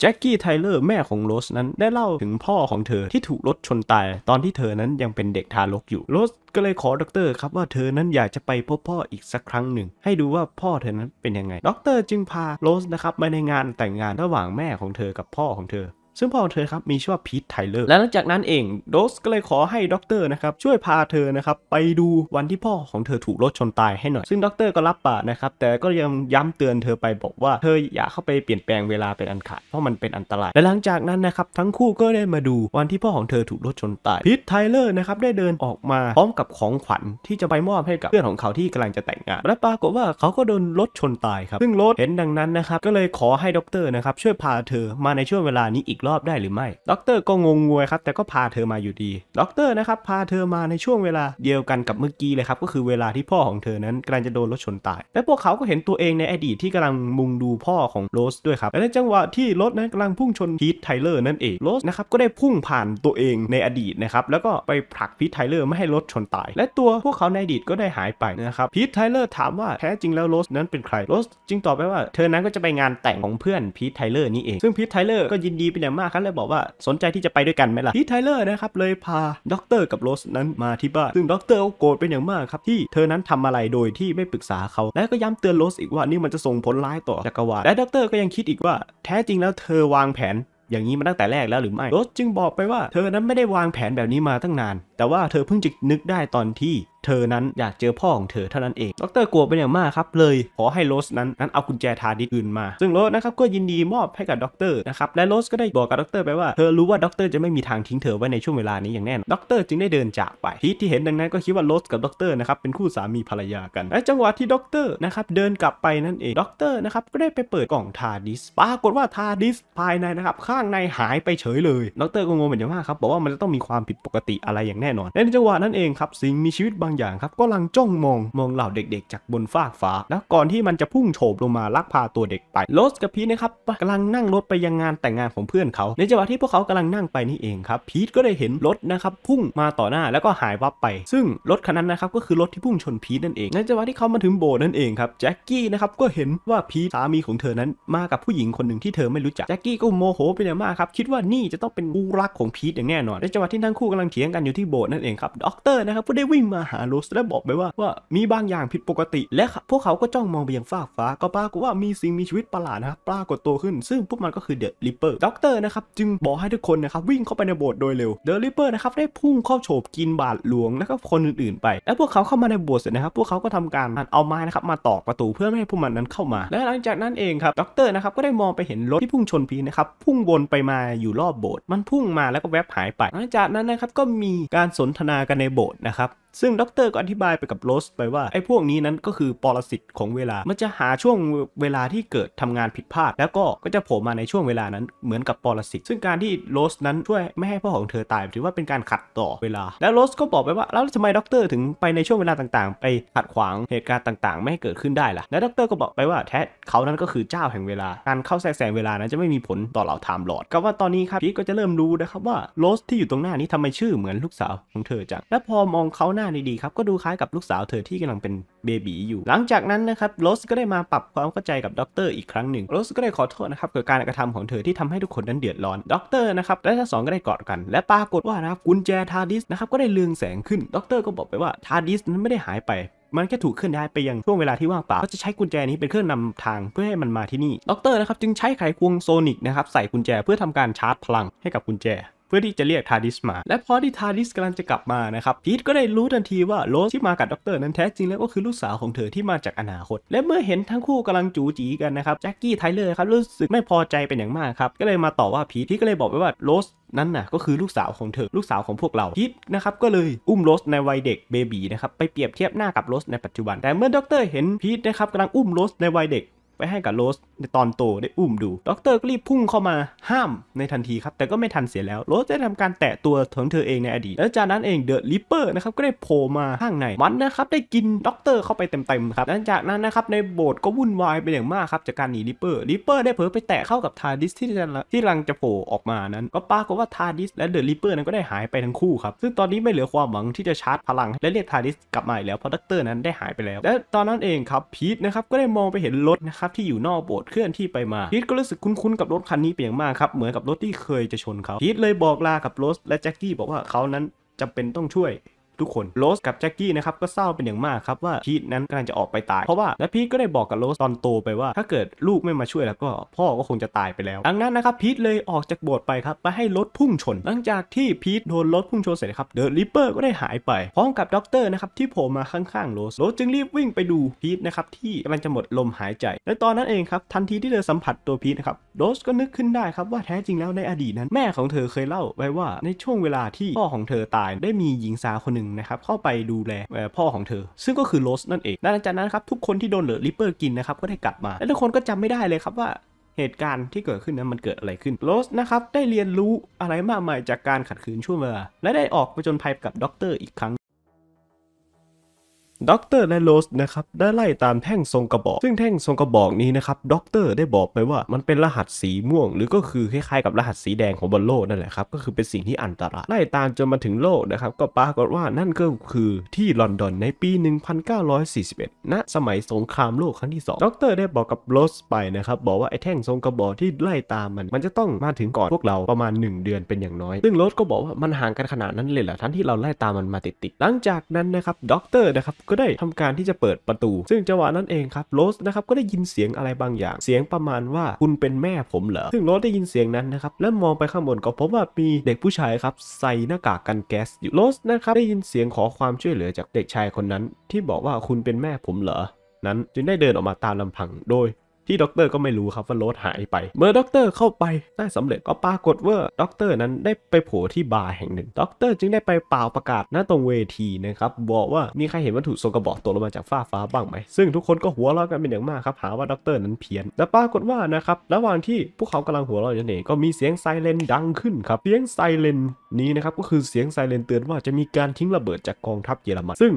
จ็คกี้ไทเลอร์แม่ของโรสนั้นได้เล่าถึงพ่อของเธอที่ถูกรถชนตาย ตอนที่เธอนั้นยังเป็นเด็กทารกอยู่โรสก็เลยขอด็อกเตอร์ครับว่าเธอนั้นอยากจะไปพบพ่ออีกสักครั้งหนึ่ง ให้ดูว่าพ่อเธอนั้นเป็นยังไง ด็อกเตอร์จึงพาโรสนะครับ มาในงานแต่งงานระหว่างแม่ของเธอกับพ่อของเธอซึ่งพ่อเธอครับมีชื่อว่าพีทไทเลอร์ และหลังจากนั้นเองโดสก็เลยขอให้ด็อกเตอร์นะครับช่วยพาเธอนะครับไปดูวันที่พ่อของเธอถูกรถชนตายให้หน่อยซึ่งด็อกเตอร์ก็รับปากนะครับแต่ก็ยังย้ำเตือนเธอไปบอกว่าเธออย่าเข้าไปเปลี่ยนแปลงเวลาเป็นอันขาดเพราะมันเป็นอันตรายและหลังจากนั้นนะครับทั้งคู่ก็ได้มาดูวันที่พ่อของเธอถูกรถชนตายพีทไทเลอร์นะครับได้เดินออกมาพร้อมกับของขวัญที่จะไปมอบให้กับเพื่อนของเขาที่กำลังจะแต่งงานและปรากฏว่าเขาก็โดนรถชนตายครับซึ่งรถเห็นดังนั้นนะครับก็เลยขอให้ด็อกเตอร์นะครับช่วยพาเธอมาในช่วงเวลานี้อีกรอบได้หรือไม่ ด็อกเตอร์ก็งงงวยครับ แต่ก็พาเธอมาอยู่ดี ด็อกเตอร์นะครับพาเธอมาในช่วงเวลาเดียวกันกับเมื่อกี้เลยครับ ก็คือเวลาที่พ่อของเธอนั้นกำลังจะโดนรถชนตาย และพวกเขาก็เห็นตัวเองในอดีตที่กำลังมุงดูพ่อของโรสด้วยครับและในจังหวะที่รถนั้นกำลังพุ่งชนพีทไทเลอร์นั่นเองโรสนะครับก็ได้พุ่งผ่านตัวเองในอดีตนะครับ แล้วก็ไปผลักพีทไทเลอร์ไม่ให้รถชนตาย และตัวพวกเขาในอดีตก็ได้หายไปนะครับ พีทไทเลอร์ถามว่าแท้จริงแล้วโรสนั้นเป็นใครโรสจึงตอบไปว่าเธอนั้นก็จะไปงานแต่งของเพื่อนพีทไทเลอร์นี่เอง ซึ่งพีทไทเลอร์ก็ยินดีเป็นอย่างมากเขาเลยบอกว่าสนใจที่จะไปด้วยกันไหมล่ะพีทไทเลอร์นะครับเลยพาด็อกเตอร์กับโรสนั้นมาที่บ้านซึ่งด็อกเตอร์ก็โกรธเป็นอย่างมากครับที่เธอนั้นทำอะไรโดยที่ไม่ปรึกษาเขาและก็ย้ำเตือนโรสอีกว่านี่มันจะส่งผลร้ายต่อจักรวาลและด็อกเตอร์ก็ยังคิดอีกว่าแท้จริงแล้วเธอวางแผนอย่างนี้มาตั้งแต่แรกแล้วหรือไม่โรสจึงบอกไปว่าเธอนั้นไม่ได้วางแผนแบบนี้มาตั้งนาน แต่ว่าเธอเพิ่งจะนึกได้ตอนที่เธอนั้นอยากเจอพ่อของเธอเท่านั้นเอง ดรกลัวเป็นอย่างมากครับเลย ขอให้โรสนั้นนั้นเอากุญแจทาดิสอื่นมา ซึ่งโรสนะครับก็ยินดีมอบให้กับดรนะครับ และโรสก็ได้บอกกับดร ไปว่าเธอรู้ว่าดรจะไม่มีทางทิ้งเธอไว้ในช่วงเวลานี้อย่างแน่นดรจึงได้เดินจากไปพีทที่เห็นดังนั้นก็คิดว่าโรสกับดรนะครับเป็นคู่สามีภรรยากัน และจังหวะที่ดรนะครับเดินกลับไปนั่นเอง ดรนะครับก็ได้ไปเปิดกล่องทาดิส ปรากฏว่าทาดิสภายในนะครับข้างในหายไปเฉยเลย ดรก็งงเหมือนกันครับ บอกว่ามันจะต้องมีความผิดปกติอะไรอย่างแน่นอนในจังหวะนั้นเองครับสิ่งมีชีวิตบางางอย่างครับก็ลังจ้องมองมองเหล่าเด็ก ๆ จากบนฟากฟ้าแล้วก่อนที่มันจะพุ่งโฉบลงมาลักพาตัวเด็กไปโรสกับพีทนะครับกำลังนั่งรถไปยังงานแต่งงานของเพื่อนเขา ในจังหวะที่พวกเขากำลังนั่งไปนี่เองครับพีทก็ได้เห็นรถนะครับพุ่งมาต่อหน้าแล้วก็หายวับไปซึ่งรถคันนั้นนะครับก็คือรถที่พุ่งชนพีทนั่นเองในจังหวะที่เขามาถึงโบสถ์นั่นเองครับแจ็คกี้นะครับก็เห็นว่าพีทสามีของเธอนั้นมากับผู้หญิงคนหนึ่งที่เธอไม่รู้จักแจ็คกี้ก็โมโหไปอย่างมากครับคิดว่านี่จะต้องเป็นคู่รักของพีทอย่างแน่นอนในจังหวะที่ทั้งคู่กำลังเถียงกันอยู่ที่โบนั่นเองครับด็อกเตอร์นะครับก็ได้วิ่งมาหาอารุสและบอกไปว่าว่ามีบางอย่างผิดปกติ และพวกเขาก็จ้องมองไปยังฟากฟ้า ก็ปรากฏว่ามีสิ่งมีชีวิตประหลาดนะครับปรากฏตัวขึ้น ซึ่งพวกมันก็คือเดอะริปเปอร์ด็อกเตอร์นะครับ จึงบอกให้ทุกคนนะครับ วิ่งเข้าไปในโบสถ์โดยเร็วเดอะริปเปอร์นะครับ ได้พุ่งเข้าโฉบกินบาดหลวง แลวก็คนอื่นๆไป และพวกเขาเข้ามาในโบสถ์เสร็จนะครับพวกเขา ก็ทำการเอาไม้นะครับมาตอกประตูเพื่อไม่ให้พวกมันนั้นเข้ามา และหลังจากนั้นเองครับด็อกเตอร์นะครับก็ได้มองไปเห็นรถที่พุ่งชนพีนะครับพุ่งวนไปมาอยู่รอบโบสถ์มันพุ่งมาแล้วก็แวบหายไป หลังจากนั้นนะครับก็มีการสนทนากันในโบสถ์นะครับซึ่งด็อกเตอร์ก็อธิบายไปกับโรสไปว่า ไอ้พวกนี้นั้นก็คือปรสิตของเวลา มันจะหาช่วงเวลาที่เกิดทำงานผิดพลาด แล้วก็ก็จะโผล่มาในช่วงเวลานั้นเหมือนกับปรสิต ซึ่งการที่โรสนั้นช่วยไม่ให้พ่อของเธอตายถือว่าเป็นการขัดต่อเวลา แล้วโรสก็บอกไปว่าแล้วทำไมด็อกเตอร์ถึงไปในช่วงเวลาต่างๆ ไปขัดขวางเหตุการณ์ต่างๆ ไม่ให้เกิดขึ้นได้ล่ะ และด็อกเตอร์ก็บอกไปว่าแท้เขานั้นก็คือเจ้าแห่งเวลา การเข้าแทรกแซงเวลานั้นจะไม่มีผลต่อเหล่าไทม์ลอดก็ว่าตอนนี้ครับพีก็จะเริ่มรู้นะครับว่าโรสที่อยู่ตรงหน้านี้ทำไมชื่อเหมือนลูกสาวของเธอจังและพอมองเขาหน้าน้าดีๆครับก็ดูคล้ายกับลูกสาวเธอที่กำลังเป็นเบบีอยู่ หลังจากนั้นนะครับโรสก็ได้มาปรับความเข้าใจกับด็อกเตอร์อีกครั้งหนึ่งโรสก็ได้ขอโทษนะครับ เกับการกระทำของเธอที่ทำให้ทุกคนนั้นเดือดร้อนด็อกเตอร์นะครับ และทั้งสองก็ได้กอดกัน และปรากฏว่านะครับ กุญแจทาดิสนะครับก็ได้เลืองแสงขึ้นด็อกเตอร์ก็บอกไปว่าทาดิสนั้นไม่ได้หายไป มันแค่ถูกเคลื่อนย้ายไปยังช่วงเวลาที่ว่างเปล่า ก็จะใช้กุญแจนี้เป็นเครื่องนำทางเพื่อให้มันมาที่นี่ด็อกเตอร์นะครับจึงใช้ไขควงโซนิกนะครับใส่กุญแจเพื่อทำการชาร์จพลังให้กับกุญแจพื่อที่จะเรียกทาริสมา และพอที่ทาริสกำลังจะกลับมานะครับพีทก็ได้รู้ทันทีว่าโรสที่มากับด็อกเตอร์นั้นแท้จริงแล้วก็คือลูกสาวของเธอที่มาจากอนาคต และเมื่อเห็นทั้งคู่กำลังจูจีกันนะครับแจ็คกี้ไทเลอร์ครับรู้สึกไม่พอใจเป็นอย่างมากครับก็เลยมาต่อว่าพีทที่ก็เลยบอกไปว่าโรสนั่นน่ะก็คือลูกสาวของเธอลูกสาวของพวกเราพีทนะครับก็เลยอุ้มโรสในวัยเด็กเบบีนะครับไปเปรียบเทียบหน้ากับโรสในปัจจุบัน แต่เมื่อด็อกเตอร์เห็นพีทนะครับกำลังอุ้มโรสในวัยเด็กไปให้กับโรสในตอนโตได้อุ้มดู ด็อกเตอร์ก็รีบพุ่งเข้ามาห้ามในทันทีครับ แต่ก็ไม่ทันเสียแล้วโรสได้ทำการแตะตัวของเธอเองในอดีต แล้วจากนั้นเองเดอะลิปเปอร์นะครับก็ได้โผล่มาข้างใน มันนะครับได้กินด็อกเตอร์เข้าไปเต็มๆครับ หลังจากนั้นนะครับในโบสถ์ก็วุ่นวายไปอย่างมากครับจากการหนีลิปเปอร์ลิปเปอร์ได้เผลอไปแตะเข้ากับทาดิสที่ที่รังจะโผล่ออกมา นั้นก็ปรากฏว่าทาดิสและเดอะลิปเปอร์นั้นก็ได้หายไปทั้งคู่ครับ ซึ่งตอนนี้ไม่เหลือความหวังที่จะชาร์จพลังและเรียกทาดิสกลับมาอีกแล้วเพราะด็อกเตอร์นั้นได้หายไปแล้วและตอนนั้นเองครับพีทนะครับก็ได้มองไปเห็นรถนะครับที่อยู่นอกโบสถ์เคลื่อนที่ไปมาพีทก็รู้สึกคุ้นๆกับรถคันนี้เป็นอย่างมากครับ เหมือนกับรถที่เคยจะชนเขาพีทเลยบอกลากับโรสและแจ็คกี้บอกว่าเขานั้นจำเป็นต้องช่วยทุกคนโรสกับแจ็คกี้นะครับ ก็เศร้าเป็นอย่างมากครับว่าพีทนั้นกำลังจะออกไปตาย เพราะว่า และพีทก็ได้บอกกับโรสตอนโตไปว่าถ้าเกิดลูกไม่มาช่วยแล้วก็พ่อก็คงจะตายไปแล้ว ดังนั้นนะครับพีทเลยออกจากโบสถ์ไปครับ ไปให้รถพุ่งชนหลังจากที่พีทโดนรถพุ่งชนเสร็จครับเดอะลิปเปอร์ก็ได้หายไป พร้อมกับด็อกเตอร์นะครับ ที่โผล่มาข้างๆโรสโรสจึงรีบวิ่งไปดูพีทนะครับที่กำลังจะหมดลมหายใจในตอนนั้นเองครับทันทีที่เธอสัมผัสตัวพีทนะครับโรสก็นึกขึ้นได้ครับว่าแท้จริงแล้วในอดีตนั้นแม่ของเธอเคยเล่าไว้ว่าในช่วงเวลาที่พ่อของเธอตายได้มีหญิงสาวคนหนึ่งึ่งนะครับเข้าไปดูแลพ่อของเธอ ซึ่งก็คือโรสนั่นเองหลังจากนั้นครับทุกคนที่โดนเหลือริปเปอร์กินนะครับ ก็ได้กลับมา และทุกคนก็จำไม่ได้เลยครับว่าเหตุการณ์ที่เกิดขึ้นนั้นมันเกิดอะไรขึ้นโรสนะครับได้เรียนรู้อะไรมากมายจากการขัดขืนช่วงเวลาและได้ออกไปจนภัยกับด็อกเตอร์อีกครั้งด็อกเตอร์และโรสนะครับได้ไล่ตามแท่งทรงกระบอก ซึ่งแท่งทรงกระบอกนี้นะครับด็อกเตอร์ได้บอกไปว่ามันเป็นรหัสสีม่วง หรือก็คือคล้าย ๆกับรหัสสีแดงของบนโลกนั่นแหละครับก็คือเป็นสิ่งที่อันตรายไล่ตามจนมาถึงโลกนะครับก็ปรากฏว่านั่นก็คือที่ลอนดอนในปี 1941 ณ สมัยสงครามโลกครั้งที่ 2ด็อกเตอร์ได้บอกกับโรสไปนะครับบอกว่าไอ้แท่งทรงกระบอกที่ไล่ตามมัน มันจะต้องมาถึงก่อนพวกเราประมาณ 1 เดือนเป็นอย่างน้อย ซึ่งโรสก็บอกว่ามันห่างกันขนาดนั้นเลยเหรอทั้งที่เราไล่ตามมันมาติดๆ หลังจากนั้นนะครับด็อกเตอร์นะครับกก็ได้ทำการที่จะเปิดประตู ซึ่งจังหวะนั้นเองครับโรสนะครับก็ได้ยินเสียงอะไรบางอย่าง เสียงประมาณว่าคุณเป็นแม่ผมเหรอซึ่งโรสได้ยินเสียงนั้นนะครับแล้วมองไปข้างบนก็พบว่ามีเด็กผู้ชายครับใส่หน้ากากกันแก๊สอยู่โรสนะครับได้ยินเสียงขอความช่วยเหลือจากเด็กชายคนนั้น ที่บอกว่าคุณเป็นแม่ผมเหรอนั้นจึงได้เดินออกมาตามลำพังโดยที่ด็อกเตอร์ก็ไม่รู้ครับว่าโรสหายไป เมื่อด็อกเตอร์เข้าไปได้สำเร็จก็ปรากฏว่าด็อกเตอร์นั้นได้ไปโผล่ที่บาร์แห่งหนึ่งด็อกเตอร์จึงได้ไปเป่าประกาศหน้าตรงเวทีนะครับบอกว่ามีใครเห็นวัตถุทรงกระบอกตกลงมาจากฟ้าฟ้าบ้างไหม ซึ่งทุกคนก็หัวเราะกันเป็นอย่างมากครับหาว่าด็อกเตอร์นั้นเพี้ยนแต่ปรากฏว่านะครับระหว่างที่พวกเขากำลังหัวเราะอยู่นี่นก็มีเสียงไซเรนดังขึ้นครับเสียงไซเรนนี้นะครับก็คือเสียงไซเรนเตือนว่าจะมีการทิ้งระเบิดจากกองทัพเยอรมัน ซึ่ง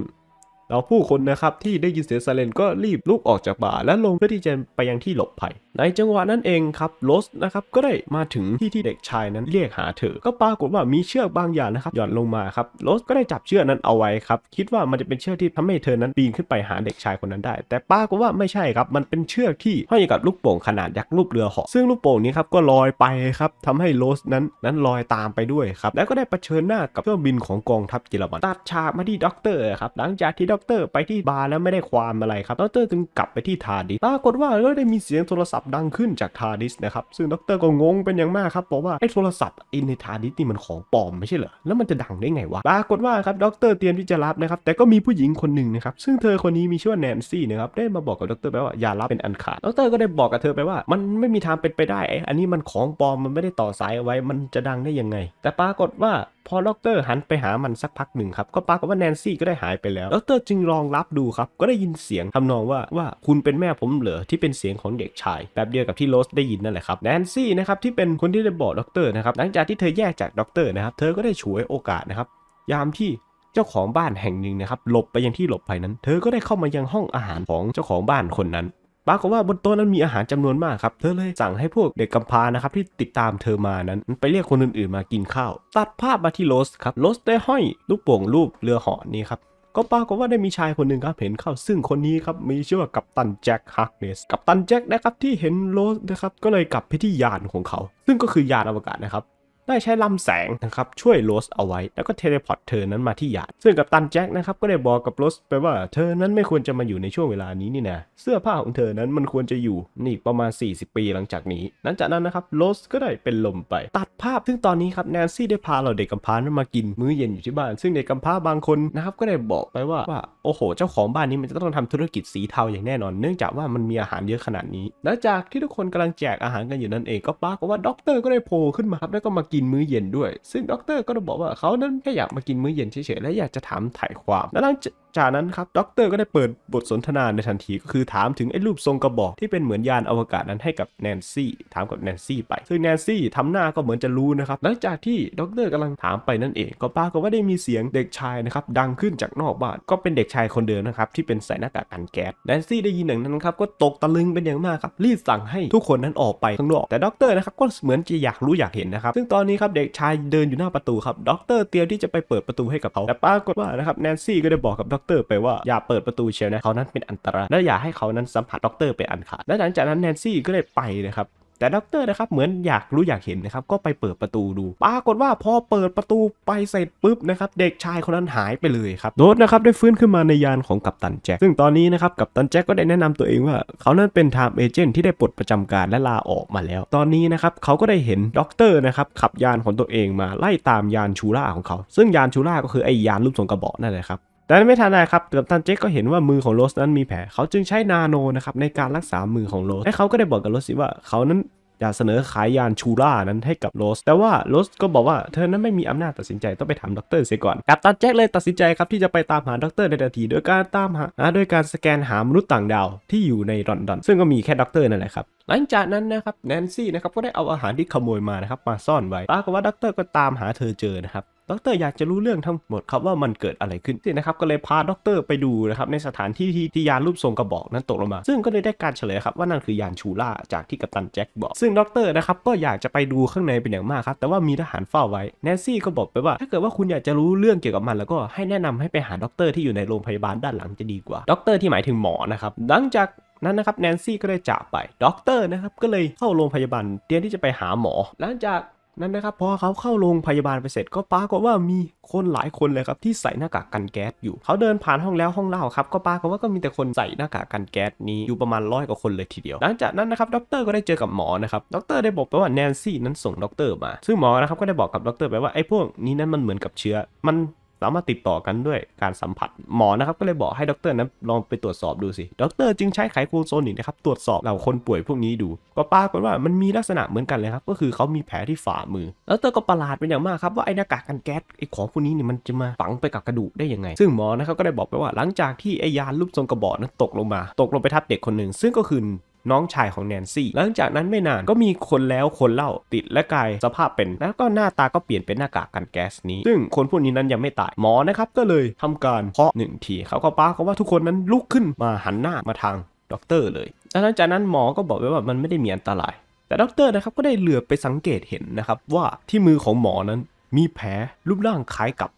แล้วผู้คนนะครับที่ได้ยินเสียงไซเรนก็รีบลุกออกจากบ่า และลงเพื่อที่จะไปยังที่หลบภัยในจังหวะนั้นเองครับโรสนะครับก็ได้มาถึงที่ที่เด็กชายนั้นเรียกหาเธอก็ปรากฏว่ามีเชือกบางอย่างนะครับหย่อนลงมาครับโรสก็ได้จับเชือกนั้นเอาไว้ครับคิดว่ามันจะเป็นเชือกที่ทำให้เธอนั้นปีนขึ้นไปหาเด็กชายคนนั้นได้ แต่ปรากฏว่าไม่ใช่ครับมันเป็นเชือกที่ห้อยกับลูกโป่งขนาดยักษ์ลูกเรือหอกซึ่งลูกโป่งนี้ครับก็ลอยไปครับทำให้โรสนั้นนั้นลอยตามไปด้วยครับแล้วก็ได้เผชิญหน้ากับเครื่องบินของกองทัพเยอรมันตัดฉาก มาที่ด็อกเตอร์ครับหลังจากที่ดด็อกเตอร์ไปที่บาร์แล้วไม่ได้ความอะไรครับด็อกเตอร์จึงกลับไปที่ทาดิสปรากฏว่าก็ได้มีเสียงโทรศัพท์ดังขึ้นจากทาดิสนะครับซึ่งด็อกเตอร์ก็งงเป็นอย่างมากครับบอกว่าไอ้โทรศัพท์อินในทาดิสนี่มันของปลอมไม่ใช่เหรอแล้วมันจะดังได้ไงวะปรากฏว่าครับด็อกเตอร์เตรียมที่จะรับนะครับแต่ก็มีผู้หญิงคนหนึ่งนะครับซึ่งเธอคนนี้มีชื่อว่าแนนซี่นะครับได้มาบอกกับด็อกเตอร์ไปว่าอย่ารับเป็นอันขาดด็อกเตอร์ก็ได้บอกกับเธอไปว่ามันไม่มีทางเป็นไปได้อันนี้มันของปลอมมันไม่ได้ต่อสายเอาไว้มันจะดังได้ยังไง แต่ปรากฏว่าพอด็อกเตอร์หันไปหามันสักพักหนึ่งครับก็ปรากฏว่าแนนซี่ก็ได้หายไปแล้วด็อกเตอร์จึงลองรับดูครับก็ได้ยินเสียงทำนองว่าว่าคุณเป็นแม่ผมเหรอที่เป็นเสียงของเด็กชายแบบเดียวกับที่โรสได้ยินนั่นแหละครับ แนนซี่นะครับที่เป็นคนที่ได้บอกด็อกเตอร์นะครับหลังจากที่เธอแยกจากด็อกเตอร์นะครับเธอก็ได้ฉวยโอกาสนะครับยามที่เจ้าของบ้านแห่งหนึ่งนะครับหลบไปยังที่หลบภัยนั้น เธอก็ได้เข้ามายังห้องอาหารของเจ้าของบ้านคนนั้นปรากฏว่าบนโต๊ะนั้นมีอาหารจำนวนมากครับ เธอเลยสั่งให้พวกเด็กกำพร้านะครับที่ติดตามเธอมานั้น ไปเรียกคนอื่นๆ มากินข้าว ตัดภาพมาที่โรสครับโรสได้ห้อย ลูกโป่งรูปเรือหอนี่ครับก็ปรากฏว่าได้มีชายคนหนึ่งครับเห็นเข้า ซึ่งคนนี้ครับมีชื่อว่ากัปตันแจ็คฮักเนส กัปตันแจ็คนะครับที่เห็นโรสนะครับก็เลยกลับไปที่ยานของเขา ซึ่งก็คือยานอวกาศนะครับได้ใช้ลำแสงนะครับช่วยโรสเอาไว้แล้วก็เทเลพอร์ตเธอนั้นมาที่หยาดซึ่งกับตันแจ็คนะครับก็ได้บอกกับโรสไปว่าเธอนั้นไม่ควรจะมาอยู่ในช่วงเวลานี้นี่นะเสื้อผ้าของเธอนั้นมันควรจะอยู่นี่ประมาณ 40 ปีหลังจากนี้นั้นจากนั้นนะครับโรสก็ได้เป็นลมไป ตัดภาพซึ่งตอนนี้ครับแนนซี่ได้พาเราเด็กกำพร้านั้นมากินมื้อเย็นอยู่ที่บ้าน ซึ่งเด็กกำพร้าบางคนนะครับก็ได้บอกไปว่าว่าโอ้โห เจ้าของบ้านนี้มันจะต้องทำธุรกิจสีเทาอย่างแน่นอนเนื่องจากว่ามันมีอาหารเยอะขนาดนี้และจากที่ทุกคนกำลังแจกอาหารกันอยู่นั่นเองก็ปรากฏว่าด็อกเตอร์ก็ได้โผล่ขึ้นมาครับแล้วก็มากกินมื้อเย็นด้วย ซึ่งด็อกเตอร์ก็บอกว่าเขานั้นแค่อยากมากินมื้อเย็นเฉยๆ และอยากจะถามถ่ายความ และหลังจจากนั้นครับด็อกเตอร์ก็ได้เปิดบทสนทนาในทันทีก็คือถามถึงไอ้รูปทรงกระบอกที่เป็นเหมือนยานอวกาศนั้นให้กับแนนซี่ถามกับแนนซี่ไป ซึ่งแนนซี่ทำหน้าก็เหมือนจะรู้นะครับ หลังจากที่ด็อกเตอร์กำลังถามไปนั่นเองก็ปรากฏว่าได้มีเสียงเด็กชายนะครับดังขึ้นจากนอกบ้านก็เป็นเด็กชายคนเดิมนะครับ ที่เป็นใส่หน้ากากกันแก๊สแนนซี่ได้ยินอย่างนั้นครับก็ตกตะลึงเป็นอย่างมากครับรีบสั่งให้ทุกคนนั้นออกไปข้างนอกแต่ด็อกเตอร์นะครับก็เหมือนจะอยากรู้อยากเห็นนะครับ ซึ่งตอนนี้ครับเด็กชายเดินอยู่หน้าประตูครับด็อกเตอร์เตรียมที่จะไปเปิดประตูให้กับเขาแต่ปรากฏว่านะครับแนนซี่ก็ได้บอกกับด็อกเตอร์ไปว่าอย่าเปิดประตูเชลนะเขานั้นเป็นอันตรายและอย่าให้เขานั้นสัมผัสด็อกเตอร์ไปอันขาด และหลังจากนั้นแนนซี่ก็เลยไปนะครับ แต่ด็อกเตอร์นะครับเหมือนอยากรู้อยากเห็นนะครับ ก็ไปเปิดประตูดู ปรากฏว่าพอเปิดประตูไปเสร็จปุ๊บนะครับ เด็กชายคนนั้นหายไปเลยครับโดสนะครับได้ฟื้นขึ้นมาในยานของกัปตันแจ็คซึ่งตอนนี้นะครับกัปตันแจ็คก็ได้แนะนำตัวเองว่าเขานั้นเป็นไทม์เอเจนต์ที่ได้ปลดประจำการและลาออกมาแล้ว ตอนนี้นะครับเขาก็ได้เห็นด็อกเตอร์นะครับขับยานของตัวเองมาไล่ตามยานชูล่าของเขาซึ่งยานชูล่าก็คือไอ้ยานรูปทรงกระบอกนั่นแหละครับแต่ไม่ทันไ้ครับกับตันเจคก็เห็นว่ามือของโรสนั้นมีแผล เขาจึงใช้นาโนนะครับ ในการรักษามือของโรสและเขาก็ได้บอกกับโรสว่า เขานั้นอยากเสนอขายยานชูล่านั้นให้กับโรสแต่ว่าโรสก็บอกว่าเธอนั้นไม่มีอำนาจตัดสินใจต้องไปถามด็อกเตอร์เสียก่อน กัปตันแจ็คเลยตัดสินใจครับ ที่จะไปตามหาด็อกเตอร์ในทันที โดยการตามหาโดยการสแกนหามนุษย์ต่างดาวที่อยู่ในรอนดอน ซึ่งก็มีแค่ด็อกเตอร์นั่นแหละครับ หลังจากนั้นนะครับแนนซี่นะครับก็ได้เอาอาหารที่ขโมยมานะครับมาซ่อนไว้ปรากฏว่าด็อกเตอร์ก็ตามหาเธอเจอนะครับดออรอยากจะรู้เรื่องทั้งหมดครับว่ามันเกิดอะไรขึ้นนะครับก็เลยพาดรไปดูนะครับในสถานที่ที่ที่ยานรูปทรงกระบอกนั้นตกลงมาซึ่งก็เลยได้การเฉลยครับว่านั่นคือยานชูล่าจากที่กัปตันแจ็คบอก ซึ่งดรนะครับก็อยากจะไปดูข้างในเป็นอย่างมากครับ แต่ว่ามีทหารเฝ้าไว้แนนซี่ก็บอกไปว่า ถ้าเกิดว่าคุณอยากจะรู้เรื่องเกี่ยวกับมัน แล้วก็ให้แนะนำให้ไปหาดร ที่อยู่ในโรงพยาบาลด้านหลังจะดีกว่า ดร ที่หมายถึงหมอนะครับหลังจากนั้นนะครับแนนซี่ก็ได้จากไปด็อกเตอร์นะครับก็เลยเข้าโรงพยาบาลเตรียมที่จะไปหาหมอ หลังจากนั้นนะครับพอเขาเข้าโรงพยาบาลไปเสร็จก็ปรากฏว่ามีคนหลายคนเลยครับที่ใส่หน้ากากกันแก๊สอยู่ เขาเดินผ่านห้องแล้วห้องเล่าครับก็ปรากฏว่าก็มีแต่คนใส่หน้ากากกันแก๊สนี้อยู่ประมาณร้อยกว่าคนเลยทีเดียว หลังจากนั้นนะครับด็อกเตอร์ก็ได้เจอกับหมอนะครับด็อกเตอร์ได้บอกไปว่าแนนซี่นั้นส่งด็อกเตอร์มา ซึ่งหมอนะครับก็ได้บอกกับด็อกเตอร์ไปว่าไอ้พวกนี้นั้นมันเหมือนกับเชื้อมันสามารถติดต่อกันด้วยการสัมผัสหมอนะครับก็เลยบอกให้ด็อกเตอร์นั้นลองไปตรวจสอบดูสิด็อกเตอร์จึงใช้ไขควงโซนิกนะครับตรวจสอบเหล่าคนป่วยพวกนี้ดู ก็ปรากฏว่ามันมีลักษณะเหมือนกันเลยครับก็คือเขามีแผลที่ฝ่ามือด็อกเตอร์ก็ประหลาดเป็นอย่างมากครับว่าไอ้หน้ากากกันแก๊สไอ้ของพวกนี้เนี่ยมันจะมาฝังไปกับกระดูกได้ยังไง ซึ่งหมอนะครับก็ได้บอกไปว่าหลังจากที่ไอ้ยานรูปทรงกระบอกนั้นตกลงมา ตกลงไปทับเด็กคนหนึ่งซึ่งก็คือน้องชายของแนนซี่ หลังจากนั้นไม่นานก็มีคนแล้วคนเล่าติดและกายสภาพเป็น แล้วก็หน้าตาก็เปลี่ยนเป็นหน้ากากกันแก๊สนี้ ซึ่งคนพวกนี้นั้นยังไม่ตาย หมอนะครับก็เลยทำการเคาะหนึ่งที เขาก็ป้าเขาว่าทุกคนนั้นลุกขึ้นมาหันหน้ามาทางด็อกเตอร์เลยหลังจากนั้นหมอก็บอกไว้ว่ามันไม่ได้มีอันตราย แต่ด็อกเตอร์นะครับก็ได้เหลือไปสังเกตเห็นนะครับ ว่าที่มือของหมอนั้นมีแผลรูปร่างคล้ายกับ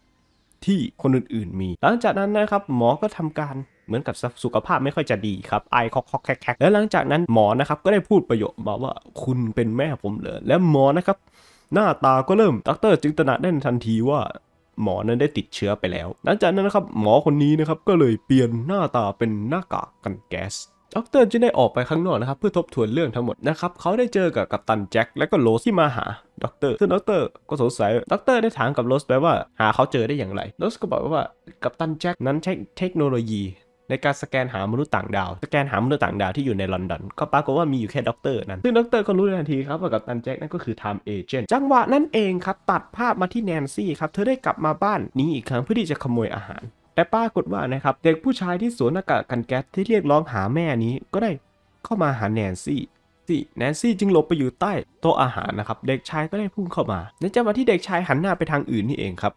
ที่คนอื่น ๆ มี หลังจากนั้นนะครับหมอก็ทำการเหมือนกับสุขภาพไม่ค่อยจะดีครับไอคอกคอกแคกแล้วหลังจากนั้นหมอนะครับก็ได้พูดประโยคมาว่าคุณเป็นแม่ผมเหรอและหมอนะครับ หน้าตาก็เริ่มดกเตอร์จึงตระหนักได้ทันทีว่า หมอนั้นได้ติดเชื้อไปแล้ว หลังจากนั้นนะครับหมอคนนี้นะครับก็เลยเปลี่ยนหน้าตาเป็นหน้ากากกันแก๊สด็อกเตอร์จึงได้ออกไปข้างนอกนะครับเพื่อทบทวนเรื่องทั้งหมดนะครับเขาได้เจอกับกัปตันแจ็คและก็โรสที่มาหาด็อกเตอร์ซึ่งด็อกเตอร์ก็สงสัยด็อกเตอร์ได้ถามกับโรสไปว่าหาเขาเจอได้อย่างไรโรสก็บอกว่ากัปตันแจ็คนั้นใช้เทคโนโลยีในการสแกนหามนุษย์ต่างดาว สแกนหามนุษย์ต่างดาวที่อยู่ในลอนดอน ก็ปรากฏว่ามีอยู่แค่ด็อกเตอร์นั้น ซึ่งด็อกเตอร์ก็รู้ทันทีครับว่ากับตันแจ็คนั่นก็คือไทม์เอเจนต์จังหวะนั้นเองครับ ตัดภาพมาที่แนนซี่ครับ เธอได้กลับมาบ้านนี้อีกครั้งเพื่อที่จะขโมยอาหาร แต่ปรากฏว่านะครับ เด็กผู้ชายที่สวมหน้ากากกันแก๊สที่เรียกร้องหาแม่นี้ ก็ได้เข้ามาหาแนนซี่ซี่แนนซี่จึงหลบไปอยู่ใต้โต๊ะอาหารนะครับเด็กชายก็ได้พุ่งเข้ามาในจังหวะที่เด็กชายหันหน้าไปทางอื่นนี่เองครับ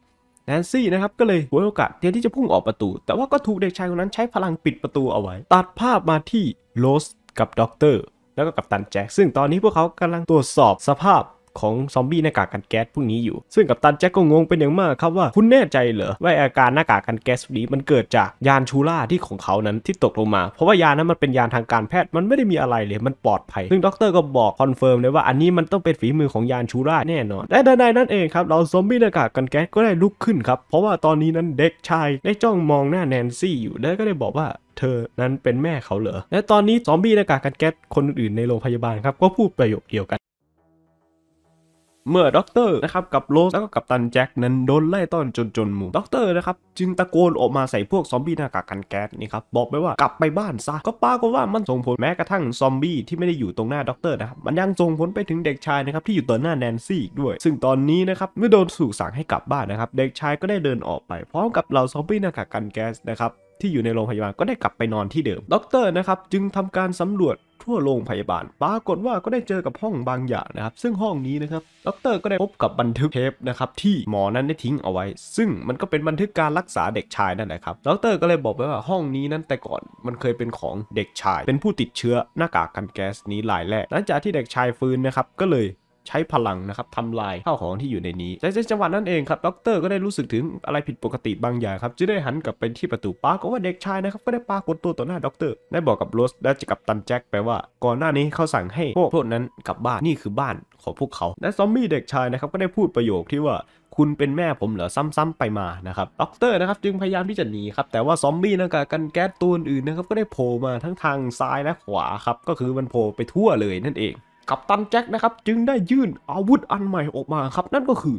แนนซี่นะครับ ก็เลยหวยโอกาสเตรียมที่จะพุ่งออกประตู แต่ว่าก็ถูกเด็กชายคนนั้นใช้พลังปิดประตูเอาไว้ตัดภาพมาที่โรสกับด็อกเตอร์แล้วก็กับตันแจ็คซึ่งตอนนี้พวกเขากำลังตรวจสอบสภาพของซอมบี้หน้ากากกันแก๊สพวกนี้อยู่ซึ่งกับตันแจ็คก็งงเป็นอย่างมากครับ ว่าคุณแน่ใจเหรอว่าอาการหน้ากากกันแก๊สนี้มันเกิดจากยานชูล่าที่ของเขานั้นที่ตกลงมา เพราะว่ายานนั้นมันเป็นยานทางการแพทย์มันไม่ได้มีอะไรเลยมันปลอดภัย ซึ่งด็อกเตอร์ก็บอกคอนเฟิร์มเลยว่าอันนี้มันต้องเป็นฝีมือของยานชูล่าแน่นอนและใดนั่นเองครับเราซอมบี้หน้ากากกันแก๊สก็ได้ลุกขึ้นครับเพราะว่าตอนนี้นั้นเด็กชายได้จ้องมองหน้าแนนซี่อยู่ แล้วก็ได้บอกว่า เธอนั้นเป็นแม่เขาเหรอและตอนนี้ซอมบี้หน้ากากกันแก๊สคนอื่นในโรงพยาบาลครับก็พูดประโยคเดียวกันเมื่อด็อกเตอร์นะครับกับโรสแล้วก็กับตันแจ็คนั้นโดน ไล่ต้อนจนจนมุมด็อกเตอร์นะครับ จึงตะโกนออกมาใส่พวกซอมบี้หน้ากากกันแก๊สนี่ครับบอกไปว่ากลับไปบ้านซะก็ปาก็ว่ามันส่งผลแม้กระทั่งซอมบี้ที่ไม่ได้อยู่ตรงหน้าด็อกเตอร์นะครับ มันยังส่งผลไปถึงเด็กชายนะครับที่อยู่ต่อหน้าแนนซี่อีกด้วย ซึ่งตอนนี้นะครับเมื่อโดนสู่สั่งให้กลับบ้านนะครับเด็กชายก็ได้เดินออกไปพร้อมกับเหล่าซอมบี้หน้ากากกันแก๊สนะครับที่อยู่ในโรงพยาบาลก็ได้กลับไปนอนที่เดิม ด็อกเตอร์นะครับจึงทำการสำรวจทั่วโรงพยาบาล ปรากฏว่าก็ได้เจอกับห้องบางอย่างนะครับ ซึ่งห้องนี้นะครับด็ออกเตร์ก็ได้พบกับบันทึกเทปนะครับที่หมอนั้นได้ทิ้งเอาไว้ ซึ่งมันก็เป็นบันทึกการรักษาเด็กชายนั่นแหละครับ ด็ออกเตร์ก็เลยบอกไปว่าห้องนี้นั้น แต่ก่อนมันเคยเป็นของเด็กชาย เป็นผู้ติดเชื้อหน้ากากกันแก๊สนี้ลายแรก หลังจากที่เด็กชายฟื้นนะครับก็เลยใช้พลังนะครับทำลายข้าวของที่อยู่ในนี้ในจังหวะนั้นเองครับด็อกเตอร์ก็ได้รู้สึกถึงอะไรผิดปกติบางอย่างครับจึงได้หันกลับไปที่ประตูปราก็ว่าเด็กชายนะครับ ก็ได้ปากดตัวต่อหน้าด็อกเตอร์ ได้บอกกับโรสและจะกับตันแจ็คไปว่า ก่อนหน้านี้เขาสั่งให้พวกพวกนั้นกลับบ้านนี่คือบ้านของพวกเขาและซอมบี้เด็กชายนะครับก็ได้พูดประโยคที่ว่าคุณเป็นแม่ผมเหรอซ้ำๆไปมานะครับด็อกเตอร์นะครับจึงพยายามที่จะหนีครับแต่ว่าซอมบี้นะครับกันแก๊สตัวอื่นนะครับก็ได้โผล่มาทั้งทางซ้ายและขวาครับก็คือมันโผล่ไปทั่วเลยนั่นเองกัปตันแจ็คนะครับ จึงได้ยื่นอาวุธอันใหม่ออกมาครับ นั่นก็คือ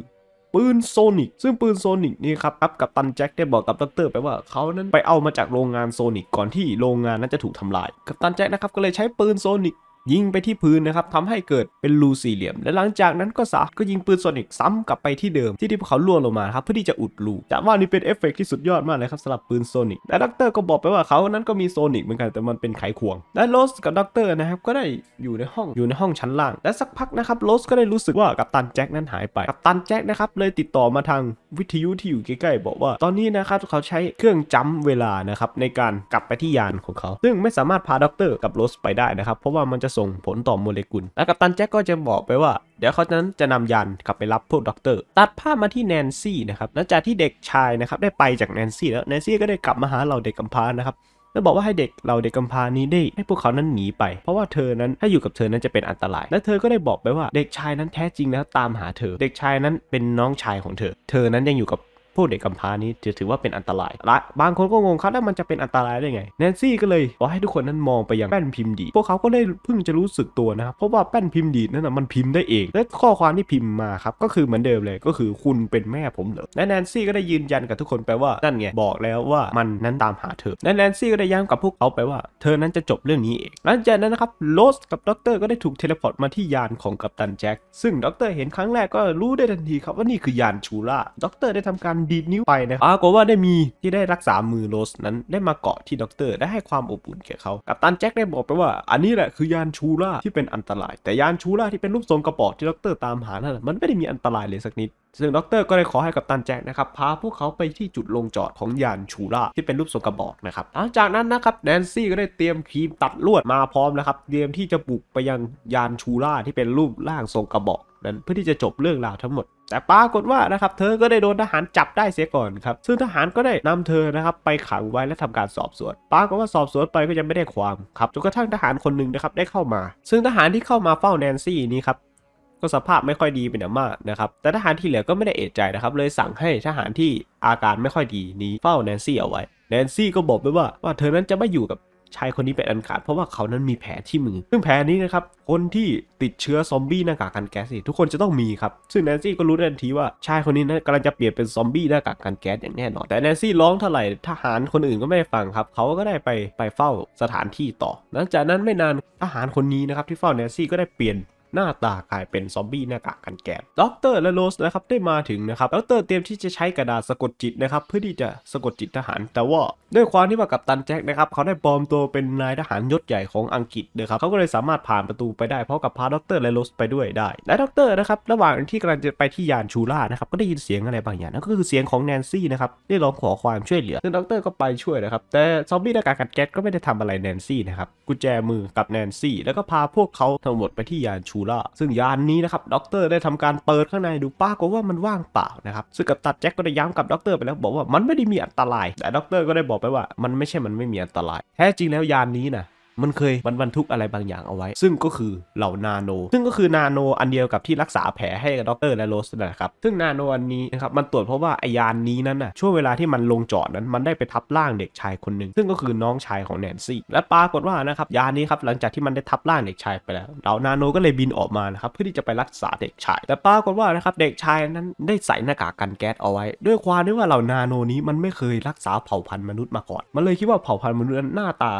ปืนโซนิกซึ่งปืนโซนิกนี่ครับครับกับตันแจ็คได้บอกกับดรไปว่าเขานั้นไปเอามาจากโรงงานโซนิกก่อนที่โรงงานนั้นจะถูกทำลาย กับตันแจ็คนะครับก็เลยใช้ปืนโซนิกยิงไปที่พื้นนะครับทำให้เกิดเป็นรูสี่เหลี่ยม และหลังจากนั้นก็สาก็ยิงปืนโซนิกซ้ำกลับไปที่เดิมที่ที่พวกเขาล่วงลงมาครับเพื่อที่จะอุดรูจะว่านี่เป็นเอฟเฟกที่สุดยอดมากเลยครับสำหรับปืนโซนิกและด็อกเตอร์ก็บอกไปว่าเขานั้นก็มีโซนิกเหมือนกัน แต่มันเป็นไขควง และโรสกับด็อกเตอร์นะครับก็ได้อยู่ในห้องอยู่ในห้องชั้นล่างและสักพักนะครับโรสก็ได้รู้สึกว่ากัปตันแจ็คนั้นหายไปกัปตันแจ็คนะครับเลยติดต่อมาทางวิทยุที่อยู่ใกล้ๆบอกว่าตอนนี้นะครับเขาใช้เครื่องจำเวลานะครับในการกลับไปที่ยานของเขา ซึ่งไม่สามารถพาด็อกเตอร์กับโรสไปได้นะครับเพราะว่ามันจะส่งผลต่อโมเลกุล และกัปตันแจ็คก็จะบอกไปว่า เดี๋ยวเขาจะนั้นจะนำยานกลับไปรับพวกด็อกเตอร์ตัดภาพมาที่แนนซี่นะครับ หลังจากที่เด็กชายนะครับได้ไปจากแนนซี่แล้วแนนซี่ก็ได้กลับมาหาเราเด็กกำพร้านะครับแล้วบอกว่าให้เด็กเราเด็กกำพร้านี้ได้ให้พวกเขานั้นหนีไป เพราะว่าเธอนั้นถ้าอยู่กับเธอนั้นจะเป็นอันตราย และเธอก็ได้บอกไปว่า เด็กชายนั้นแท้จริงแล้วตามหาเธอเด็กชายนั้นเป็นน้องชายของเธอ เธอนั้นยังอยู่กับพวก เด็กกำพร้านี้จะถือว่าเป็นอันตราย และบางคนก็งงครับแล้วมันจะเป็นอันตรายได้ไงแนนซี่ก็เลยขอให้ทุกคนนั้นมองไปยังแป้นพิมพ์ดีพวกเขาก็ได้เพิ่งจะรู้สึกตัวนะครับเพราะว่าแป้นพิมพ์ดีนั้นนะมันพิมพ์ได้เองและข้อความที่พิมพ์มาครับ ก็คือเหมือนเดิมเลยก็คือคุณเป็นแม่ผมเหรอและแนนซี่ก็ได้ยืนยันกับทุกคนไปว่านั่นไงบอกแล้วว่ามันนั้นตามหาเธอและแนนซี่ก็ได้ย้ำกับพวกเขาไปว่าเธอนั้นจะจบเรื่องนี้เองหลังจากนั้นนะครับโรสกับด็อกเตอร์ก็ได้ถูกเทเลพอร์ตมาที่ยานของกัปตันแจ็คซึ่งด็อกเตอร์เห็นครั้งแรกก็รู้ได้ทันทีครับว่านี่คือยานชูล่าด็อกเตอร์ได้ทำการดีดนิ้วไปนะปรากฏว่าได้มีที่ได้รักษามือโรสนั้นได้มาเกาะที่ด็อกเตอร์ได้ให้ความอบอุ่นแก่เขากับตันแจ็คได้บอกไปว่า อันนี้แหละคือยานชูล่าที่เป็นอันตราย แต่ยานชูล่าที่เป็นรูปทรงกระป๋อที่ด็อกเตอร์ตามหานั่นมันไม่ได้มีอันตรายเลยสักนิดซึ่งด็อกเตอร์ก็ได้ขอให้กับตันแจ็คนะครับพาพวกเขาไปที่จุดลงจอดของยานชูร่าที่เป็นรูปทรงกระบอกนะครับหลังจากนั้นนะครับแนนซี่ก็ได้เตรียมครีมตัดลวดมาพร้อมนะครับเตรียมที่จะบุกไปยังยานชูร่าที่เป็นรูปร่างทรงกระบอกนั้นเพื่อที่จะจบเรื่องราวทั้งหมด แต่ปรากฏว่านะครับเธอก็ได้โดนทหารจับได้เสียก่อนครับซึ่งทหารก็ได้นำเธอนะครับ ไปขังไว้และทำการสอบสวนปรากฏว่าสอบสวนไปก็ยังไม่ได้ความครับจนกระทั่งทหารคนหนึ่งนะครับได้เข้ามา ซึ่งทหารที่เข้ามาเฝ้าแนนซี่นี้ครับ็สภาพไม่ค่อยดีเป็นอย่างมากนะครับแต่ทหารที่เหลือก็ไม่ได้เอะใจนะครับเลยสั่งให้ทหารที่อาการไม่ค่อยดีนี้เฝ้าแนนซี่เอาไว้แนนซี่ก็บอกไปว่าว่าเธอนั้นจะไม่อยู่กับชายคนนี้เป็นอันขาดเพราะว่าเขานั้นมีแผลที่มือ ซึ่งแผลนี้นะครับคนที่ติดเชื้อซอมบี้หน้ากากกันแก๊สทุกคนจะต้องมีครับซึ่งแนนซี่ก็รู้ทันทีว่าชายคนนี้นั้นกำลังจะเปลี่ยนเป็นซอมบี้หน้ากากกันแก๊สอย่างแน่นอนแต่แนนซี่ร้องเท่าไหร่ทหารคนอื่นก็ไม่ฟังครับ เขาก็ได้ไปไปเฝ้าสถานที่ต่อหลังจากนั้นไม่นานทหารคนนี้นะครับที่เฝ้าแนนซี่ก็ได้เปลี่ยนหน้าตากลายเป็นซอมบี้หน้ากากกันแกนด็อกเตอร์และโรสนะครับได้มาถึงนะครับด็อกเตอร์เตรียมที่จะใช้กระดาษสะกดจิตนะครับเพื่อที่จะสะกดจิตทหาร แต่ว่าด้วยความที่ว่ากับตันแจ็คนะครับเขาได้ปลอมตัวเป็นนายทหารยศใหญ่ของอังกฤษนะครับเขาก็เลยสามารถผ่านประตูไปได้เพราะกับพาด็อกเตอร์และโรสไปด้วยได้ และด็อกเตอร์นะครับระหว่างที่กำลังจะไปที่ยานชูล่านะครับก็ได้ยินเสียงอะไรบางอย่างนั่นก็คือเสียงของแนนซี่นะครับได้ร้องขอความช่วยเหลือ ซึ่งด็อกเตอร์ก็ไปช่วยนะครับแต่ซอมบี้หน้ากากกันแก๊ก็ไม่ได้ทำอะไรแนนซี่นะครับกุญแจมือกับแนนซี่แล้วก็พาพวกเขาทั้งหมดไปที่ยานชูล่าซึ่งยานนี้นะครับ ด็อกเตอร์ได้ทำการเปิดข้างในดูป้าก็ว่ามันว่างเปล่านะครับ ซึ่งกับตัดแจ็คก็ได้ย้ำกับด็อกเตอร์ไปแล้วบอกว่ามันไม่ได้มีอันตราย แต่ด็อกเตอร์ก็ได้บอกไปว่ามันไม่ใช่มันไม่มีอันตราย แท้จริงแล้วยานนี้นะมันเคยบรรทุกอะไรบางอย่างเอาไว้ ซึ่งก็คือเหล่านาโน ซึ่งก็คือนาโนอันเดียวกับที่รักษาแผลให้กับด็อกเตอร์และโรสนะครับซึ่งนาโนอันนี้นะครับมันตรวจเพราะว่าไอยานนี้นั้นน่ะช่วงเวลาที่มันลงจอดนั้น มันได้ไปทับร่างเด็กชายคนหนึ่งซึ่งก็คือน้องชายของแนนซี่และปรากฏว่านะครับยานนี้ครับหลังจากที่มันได้ทับร่างเด็กชายไปแล้วเหล่านาโนก็เลยบินออกมานะครับเพื่อที่จะไปรักษาเด็กชาย แต่ปรากฏว่านะครับเด็กชายนั้นได้ใส่หน้ากากกันแก๊สเอาไว้ ด้วยความที่ว่าเหล่านาโนนี้มันไม่เคยรักษาเผ่าพันธุ์มนุษย์มาก่อน มันเลยคิดว่าเผ่าพันธุ์มนุษย์หน้าตา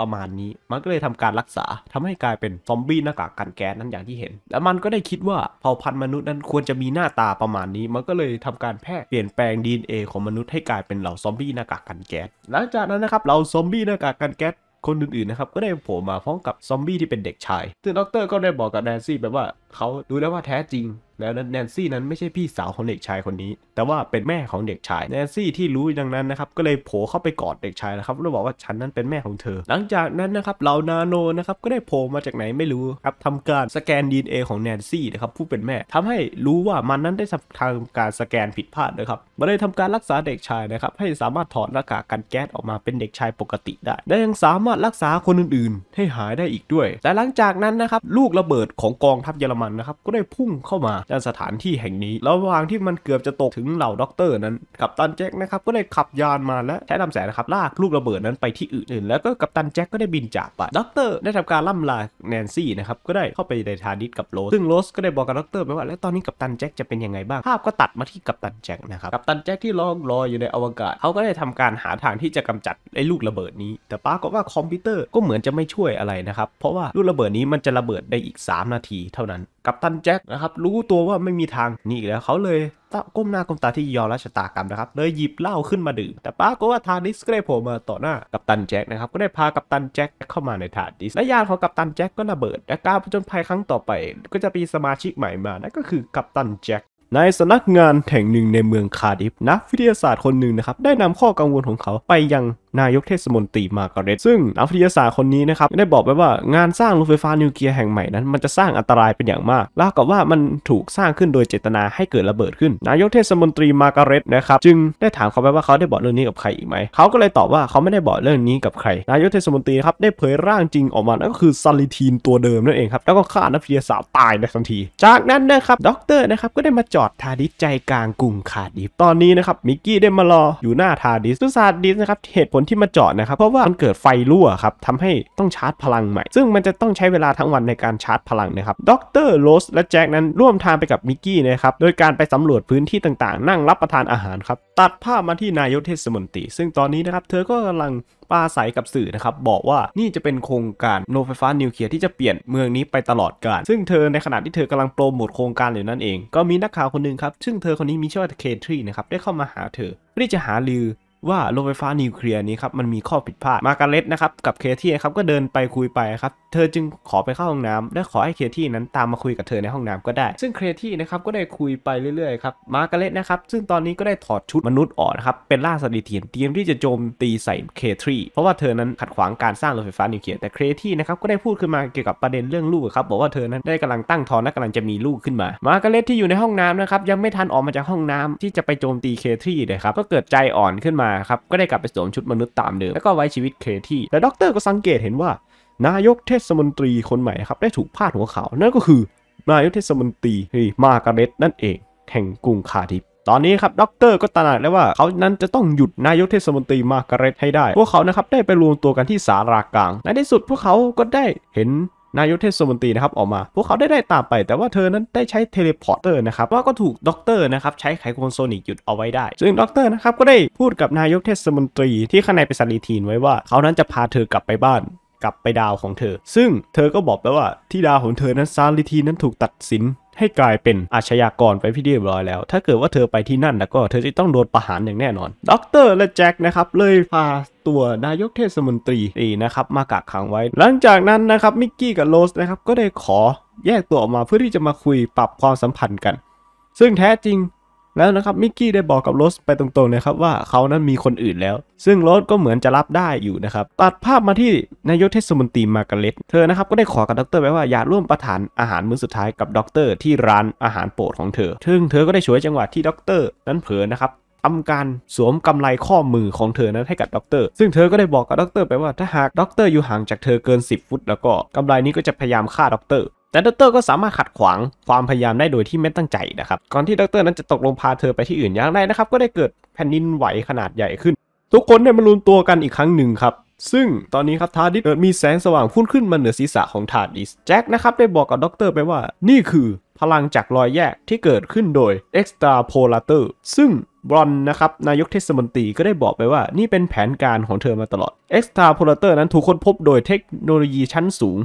ประมาณนี้ มันก็เลยทำการรักษาทำให้กลายเป็นซอมบี้ หน้ากากกันแก๊สนั้นอย่างที่เห็น แล้วมันก็ได้คิดว่าเผ่าพันธุ์มนุษย์นั้นควรจะมีหน้าตาประมาณนี้ มันก็เลยทำการแพร่เปลี่ยนแปลง DNA ของมนุษย์ ให้กลายเป็นเหล่าซอมบี้ หน้ากากกันแก๊ส หลังจากนั้นนะครับเราซอมบี้หน้ากากกันแก๊สคนอื่นๆนะครับก็ได้โผล่มาพร้อมกับซอมบี้ที่เป็นเด็กชายซึ่งด็อกเตอร์ก็ได้บอกกับแนนซี่ไปว่าเขาดูแล้วว่าแท้จริงแล้วแนนซี่นั้นไม่ใช่พี่สาวของเด็กชายคนนี้ แต่ว่าเป็นแม่ของเด็กชาย แนนซี่ที่รู้ดังนั้นนะครับก็เลยโผล่เข้าไปกอดเด็กชายนะครับแล้วบอกว่าฉันนั้นเป็นแม่ของเธอ หลังจากนั้นนะครับเรานาโนนะครับก็ได้โผล่มาจากไหนไม่รู้ครับทำการสแกน DNA ของแนนซี่นะครับผู้เป็นแม่ทำให้รู้ว่ามันนั้นได้ทำการสแกนผิดพลาดนะครับมาไเลยทำการรักษาเด็กชายนะครับให้สามารถถอดหน้ากากกันแก๊สออกมาเป็นเด็กชายปกติได้และยังสามารถรักษาคนอื่นๆ ให้หายได้อีกด้วย แต่หลังจากนั้นนะครับลูกระเบิดของกองทัพเยอรมันนะครับก็ได้พุ่งเข้ามาณสถานที่แห่งนี้ ระหว่างที่มันเกือบจะตกถึงเหล่าด็อกเตอร์นั้น กับตันแจ็คนะครับก็ได้ขับยานมาและใช้ลำแสงนะครับลากลูกระเบิดนั้นไปที่อื่นๆแล้วก็กับตันแจ็คก็ได้บินจากไปด็อกเตอร์ได้ทำการล่ำลาแนนซี่นะครับก็ได้เข้าไปในทานิสกับโรสซึ่งโรสก็ได้บอกกับด็อกเตอร์ไปว่าแล้วตอนนี้กับตันแจ็คจะเป็นยังไงบ้าง ภาพก็ตัดมาที่กับตันแจ็คนะครับกับตันแจ็คที่ล่องลอยอยู่ในอวกาศเขาก็ได้ทำการหาทางที่จะกำจัดไอ้ลูกระเบิดนี้ แต่ป้าก็ว่าคอมพิวเตอร์ก็เหมือนจะไม่ช่วยอะไรนะครับเพราะว่าลูกระเบิดนี้มันจะระเบิดได้อีก 3 นาทีเท่านั้นกับตันแจ็คนะครับรู้ตัวว่าไม่มีทาง นี่แล้วเขาเลยก้มหน้าก้มตาที่ยอมรัชะตากรรมนะครับเลยหยิบเหล้าขึ้นมาดื่มแต่ป้าก็ว่าทานิสก็ได้โผล่มาต่อหน้ากับตันแจ็คนะครับก็ได้พากับตันแจ็คเข้ามาในถานิสและยานของกับตันแจ็คก็ระเบิดและการผจญภัยครั้งต่อไป ก็จะมีสมาชิกใหม่มานั่นก็คือกับตันแจ็คในสนักงานแห่งหนึ่งในเมืองคาดิฟนักวิทยาศาสตร์คนหนึ่งนะครับได้นำข้อกังวลของเขาไปยังนายกเทศมนตรีมาการเรตซึ่งนักวิทยาศาสตร์คนนี้นะครับ ได้บอกไว้ว่างานสร้างรถไฟฟ้านิวเคลียร์แห่งใหม่นั้น มันจะสร้างอันตรายเป็นอย่างมากแล้วกับว่ามันถูกสร้างขึ้นโดยเจตนาให้เกิดระเบิดขึ้น นายกเทศมนตรีมาการเรตนะครับจึงได้ถามเขาไปว่าเขาได้บอกเรื่องนี้กับใครอีกไหม เขาก็เลยตอบว่าเขาไม่ได้บอกเรื่องนี้กับใคร นายกเทศมนตรีครับได้เผยร่างจริงออกมานั่นก็คือซาลิทีนตัวเดิมนั่นเองครับแล้วก็ฆ่านักวิทยาศาสตร์ตายในทันที จากนั้นนะครับด็อกเตอร์นะครับก็ได้มาจอดทาดิสใจกลางกรุงคาดิฟตอนนี้นะครับมิกกี้ได้มารออยู่หน้าทาดิสซุสาดิสนะครับเหตุผลลที่มาเจาะนะครับ เพราะว่ามันเกิดไฟรั่วครับทำให้ต้องชาร์จพลังใหม่ ซึ่งมันจะต้องใช้เวลาทั้งวันในการชาร์จพลังนะครับด็อกเตอร์โรสและแจ็คนั้นร่วมทางไปกับมิกกี้นะครับ โดยการไปสำรวจพื้นที่ต่างๆ นั่งรับประทานอาหารครับ ตัดภาพมาที่นายกเทศมนตรีซึ่งตอนนี้นะครับ เธอก็กำลังปาใสกับสื่อนะครับบอกว่านี่จะเป็นโครงการโนไฟฟ้านิวเคลียร์ที่จะเปลี่ยนเมืองนี้ไปตลอดกาลซึ่งเธอในขณะที่เธอกำลังโปรโมทโครงการอยู่นั่นเองก็มีนักข่าวคนหนึ่งครับซึ่งเธอคนนี้มีชื่อว่าเคทรีนะครับได้เข้ามาหาเธอเพื่อที่จะหาลือว่าโรงไฟฟ้านิวเคลียร์นี้ครับมันมีข้อผิดพลาดมาการเล็ตนะครับกับเคที่ครับก็เดินไปคุยไปครับเธอจึงขอไปเข้าห้องน้ำ และขอให้เคที่นั้นตามมาคุยกับเธอในห้องน้ำก็ได้ ซึ่งเคที่นะครับ ก็ได้คุยไปเรื่อยๆครับมาร์กาเล็ตนะครับ ซึ่งตอนนี้ก็ได้ถอดชุดมนุษย์ออกนะครับเป็นล่าสติเทียนเตรียมที่จะโจมตีใส่เคทรีเพราะว่าเธอนั้นขัดขวางการสร้างรถไฟฟ้านิวเคลียร์แต่เคที่นะครับก็ได้พูดขึ้นมาเกี่ยวกับประเด็นเรื่องลูกครับบอกว่าเธอนั้นได้กำลังตั้งท้องและกำลังจะมีลูกขึ้นมามาร์กาเล็ตที่อยู่ในห้องน้ำนะครับยังไม่ทันออกมาจากห้องน้ำที่จะไปโจมตีเคทรีเลยครับก็เกิดใจอ่อนขึ้นมาครับก็ได้กลับไปสวมชุดมนุษย์ตามเดิมแล้วก็ไว้ชีวิตเคที่แต่ด็อกเตอร์ก็สังเกตเห็นว่านายกเทศมนตรีคนใหม่ครับได้ถูกพาดหัวข่าวนั่นก็คือนายกเทศมนตรีมาการเร็ตนั่นเอง แห่งกรุงคาทิปตอนนี้ครับด็อกเตอร์ก็ตระหนักแล้วว่าเขานั้นจะต้องหยุดนายกเทศมนตรีมาการเร็ตให้ได้ พวกเขานะครับได้ไปรวมตัวกันที่สารากลาง ในที่สุดพวกเขาก็ได้เห็นนายกเทศมนตรีนะครับออกมา พวกเขาได้ได้ตามไป แต่ว่าเธอนั้นได้ใช้เทเลพอร์เตอร์นะครับว่าก็ถูกด็อกเตอร์นะครับใช้ไขควงโซนิกหยุดเอาไว้ได้ ซึ่งด็อกเตอร์นะครับก็ได้พูดกับนายกเทศมนตรี ที่ข้างในเป็นสารีทีนไว้ว่าเขานั้นจะพาเธอกลับไปบ้านกลับไปดาวของเธอ ซึ่งเธอก็บอกแล้วว่าที่ดาวของเธอนั้นซาลิทีนั้นถูกตัดสินให้กลายเป็นอาชญากรไปพี่เรียบร้อยแล้ว ถ้าเกิดว่าเธอไปที่นั่นแล้วก็เธอจะต้องโดนประหารอย่างแน่นอน ด็อกเตอร์และแจ็คนะครับ เลยพาตัวนายกเทศมนตรีนะครับมากักขังไว้ หลังจากนั้นนะครับมิกกี้กับโรสนะครับก็ได้ขอแยกตัวออกมาเพื่อที่จะมาคุยปรับความสัมพันธ์กัน ซึ่งแท้จริงแล้วนะครับมิกกี้ได้บอกกับโรสไปตรงๆนะครับว่าเขานั้นมีคนอื่นแล้ว ซึ่งโรสก็เหมือนจะรับได้อยู่นะครับตัดภาพมาที่ นายกเทศมนตรีมาการเล็ตเธอนะครับก็ได้ขอกับด็อกเตอร์ไปว่า อย่าร่วมประทานอาหารมื้อสุดท้ายกับด็อกเตอร์ที่ร้านอาหารโปรดของเธอ ซึ่งเธอก็ได้่วยจังหวะที่ด็อกเตอร์นั้นเผลอนะครับทำการสวมกำไรข้อมือของเธอนั้นให้กับด็อกเตอร์ซึ่งเธอก็ได้บอกกับด็อกเตอร์ไปว่าถ้าหากด็อกเตอร์อยู่ห่างจากเธอเกิน 10 ฟุต แล้วก็กำไรนี้ก็จะพยายามฆ่าด็อกเตอร์แต่ดร์ก็สามารถขัดขวาง ความพยายามได้โดยที่ไม่ตั้งใจนะครับ ก่อนที่ดรนั้นจะตกลงพาเธอไปที่อื่นอย่างไรนะครับ ก็ได้เกิดแผ่นดินไหวขนาดใหญ่ขึ้น ทุกคนได้มารวมตัวกันอีกครั้งหนึ่งครับ ซึ่งตอนนี้ครับทาดิสเกิดมีแสงสว่างพุ่งขึ้นมาเหนือศีรษะของทาดิสแจ็คนะครับได้บอกกับด็อกเตอร์ไปว่า นี่คือพลังจากรอยแยกที่เกิดขึ้นโดยเอ็กซ์ตาโพลาเตอร์ซึ่งบอนนะครับนายกเทศมนตรีก็ได้บอกไปว่า นี่เป็นแผนการของเธอมาตลอด e x าโพลาเตอร์นั้นถูกค้นพบโดยเทคโนโลยีชั้นสูง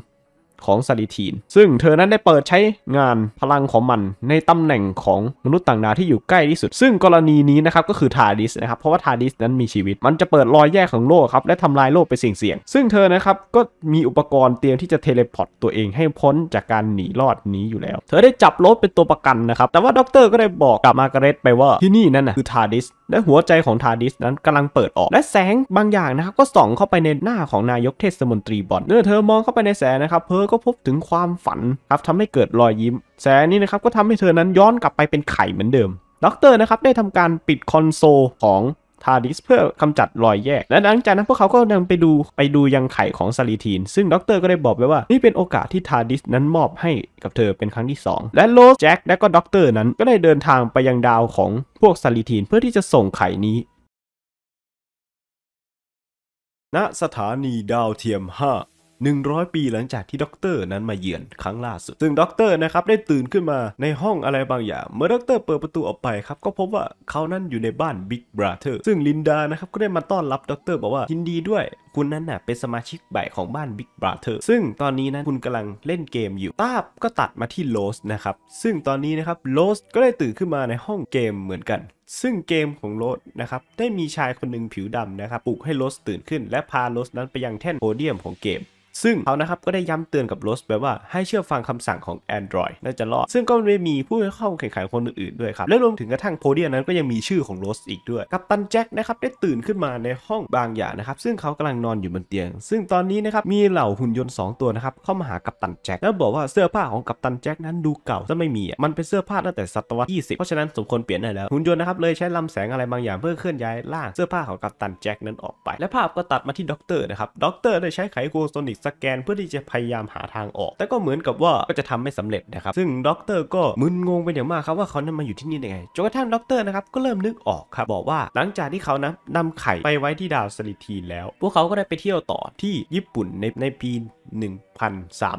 ของซาลิทีน ซึ่งเธอนั้นได้เปิดใช้งานพลังของมันในตำแหน่งของมนุษย์ต่างดาวที่อยู่ใกล้ที่สุด ซึ่งกรณีนี้นะครับก็คือทาดิสนะครับเพราะว่าทาดิสนั้นมีชีวิต มันจะเปิดรอยแยกของโลกครับ และทำลายโลกไปเสี่ยงๆซึ่งเธอนะครับก็มีอุปกรณ์เตรียมที่จะเทเลพอร์ตตัวเองให้พ้นจากการหนีรอดนี้อยู่แล้ว เธอได้จับโลดเป็นตัวประกันนะครับแต่ว่าด็อกเตอร์ก็ได้บอกกับมาการ์เร็ตไปว่าที่นี่นั่นนะคือทาดิสและหัวใจของทาดิสนั้นกำลังเปิดออก และแสงบางอย่างนะครับ ก็ส่องเข้าไปในหน้าของนายกเทศมนตรีบอลเมื่อเธอมองเข้าไปในแสงนะครับเธอก็พบถึงความฝันครับทำให้เกิดรอยยิ้ม แสงนี้นะครับก็ทำให้เธอนั้นย้อนกลับไปเป็นไข่เหมือนเดิมด็อกเตอร์นะครับได้ทำการปิดคอนโซลของทาริสเพื่อกำจัดรอยแยก และหลังจากนั้นพวกเขาก็นำไปดูไปดูยังไข่ของซาลีทีนซึ่งด็อกเตอร์ก็ได้บอกไว้ว่านี่เป็นโอกาสที่ทาริสนั้นมอบให้กับเธอเป็นครั้งที่ 2 และโลสแจ็คและก็ด็อกเตอร์นั้นก็ได้เดินทางไปยังดาวของพวกซาลีทีนเพื่อที่จะส่งไข่นี้ณสถานีดาวเทียม 5 100 ปีหลังจากที่ด็อกเตอร์นั้นมา เยือนครั้งล่าสุด ซึ่งด็อกเตอร์นะครับได้ตื่นขึ้นมาในห้องอะไรบางอย่าง เมื่อด็อกเตอร์เปิดประตูออกไป ครับ ก็พบว่าเขานั้นอยู่ในบ้านบิ๊กบราเธอร์ซึ่งลินดานะครับก็ได้มาต้อนรับด็อกเตอร์บอกว่ายินดีด้วย คุณนั้นน่ะเป็นสมาชิกใหม่ของบ้าน Big Brother ซึ่งตอนนี้นั้นคุณกำลังเล่นเกมอยู่ตาบก็ตัดมาที่โลสนะครับ ซึ่งตอนนี้นะครับโลสก็ได้ตื่นขึ้นมาในห้องเกมเหมือนกันซึ่งเกมของโรสนะครับได้มีชายคนหนึ่งผิวดำนะครับปลุกให้โรสตื่นขึ้น และพาโรสนั้นไปยังแท่นโพเดียมของเกม ซึ่งเขานะครับก็ได้ย้ำเตือนกับโรสแบบว่าให้เชื่อฟังคำสั่งของ Android น่าจะรอดซึ่งก็ไม่มีผู้เข้าแข่งขันคนอื่นๆ ด้วยครับ และรวมถึงกระทั่งโพเดียมนั้นก็ยังมีชื่อของโรสอีกด้วย กัปตันแจ็คนะครับได้ตื่นขึ้นมาในห้องบางอย่างนะครับซึ่งเขากำลังนอนอยู่บนเตียง ซึ่งตอนนี้นะครับมีเหล่าหุ่นยนต์2ตัวนะครับเข้ามาหากัปตันแจ็คแล้วบอกว่าเสื้อผ้าของกัปตันแจ็คนั้นดูเก่าจะไม่มีมันเป็นเสื้อผ้าตั้งแต่ศตวรรษ20เพราะฉะนั้นสมควรเปลี่ยนได้แล้วหุ่นยนต์นะครับเลยใช้ลำแสงอะไรบางอย่างเพื่อเคลื่อนย้ายล่างเสื้อผ้าของกัปตันแจ็คนั้นออกไป และภาพก็ตัดมาที่ด็อกเตอร์นะครับด็อกเตอร์ได้ใช้ไขควงโซนิกสแกนเพื่อที่จะพยายามหาทางออก แต่ก็เหมือนกับว่าก็จะทำไม่สำเร็จนะครับ ซึ่งด็อกเตอร์ก็มึนงงไปอย่างมากครับ ว่าเขานั้นมาอยู่ที่นี่ได้ไงจนกระทั่งด็อกเตอร์นะครับก็เริ่มนึกออกครับ บอกว่าหลังจากที่เขานะนำไข่ไปไว้ที่ดาวสลิทีแล้ว พวกเขาก็ได้ไปเที่ยวต่อที่ญี่ปุ่นในในปี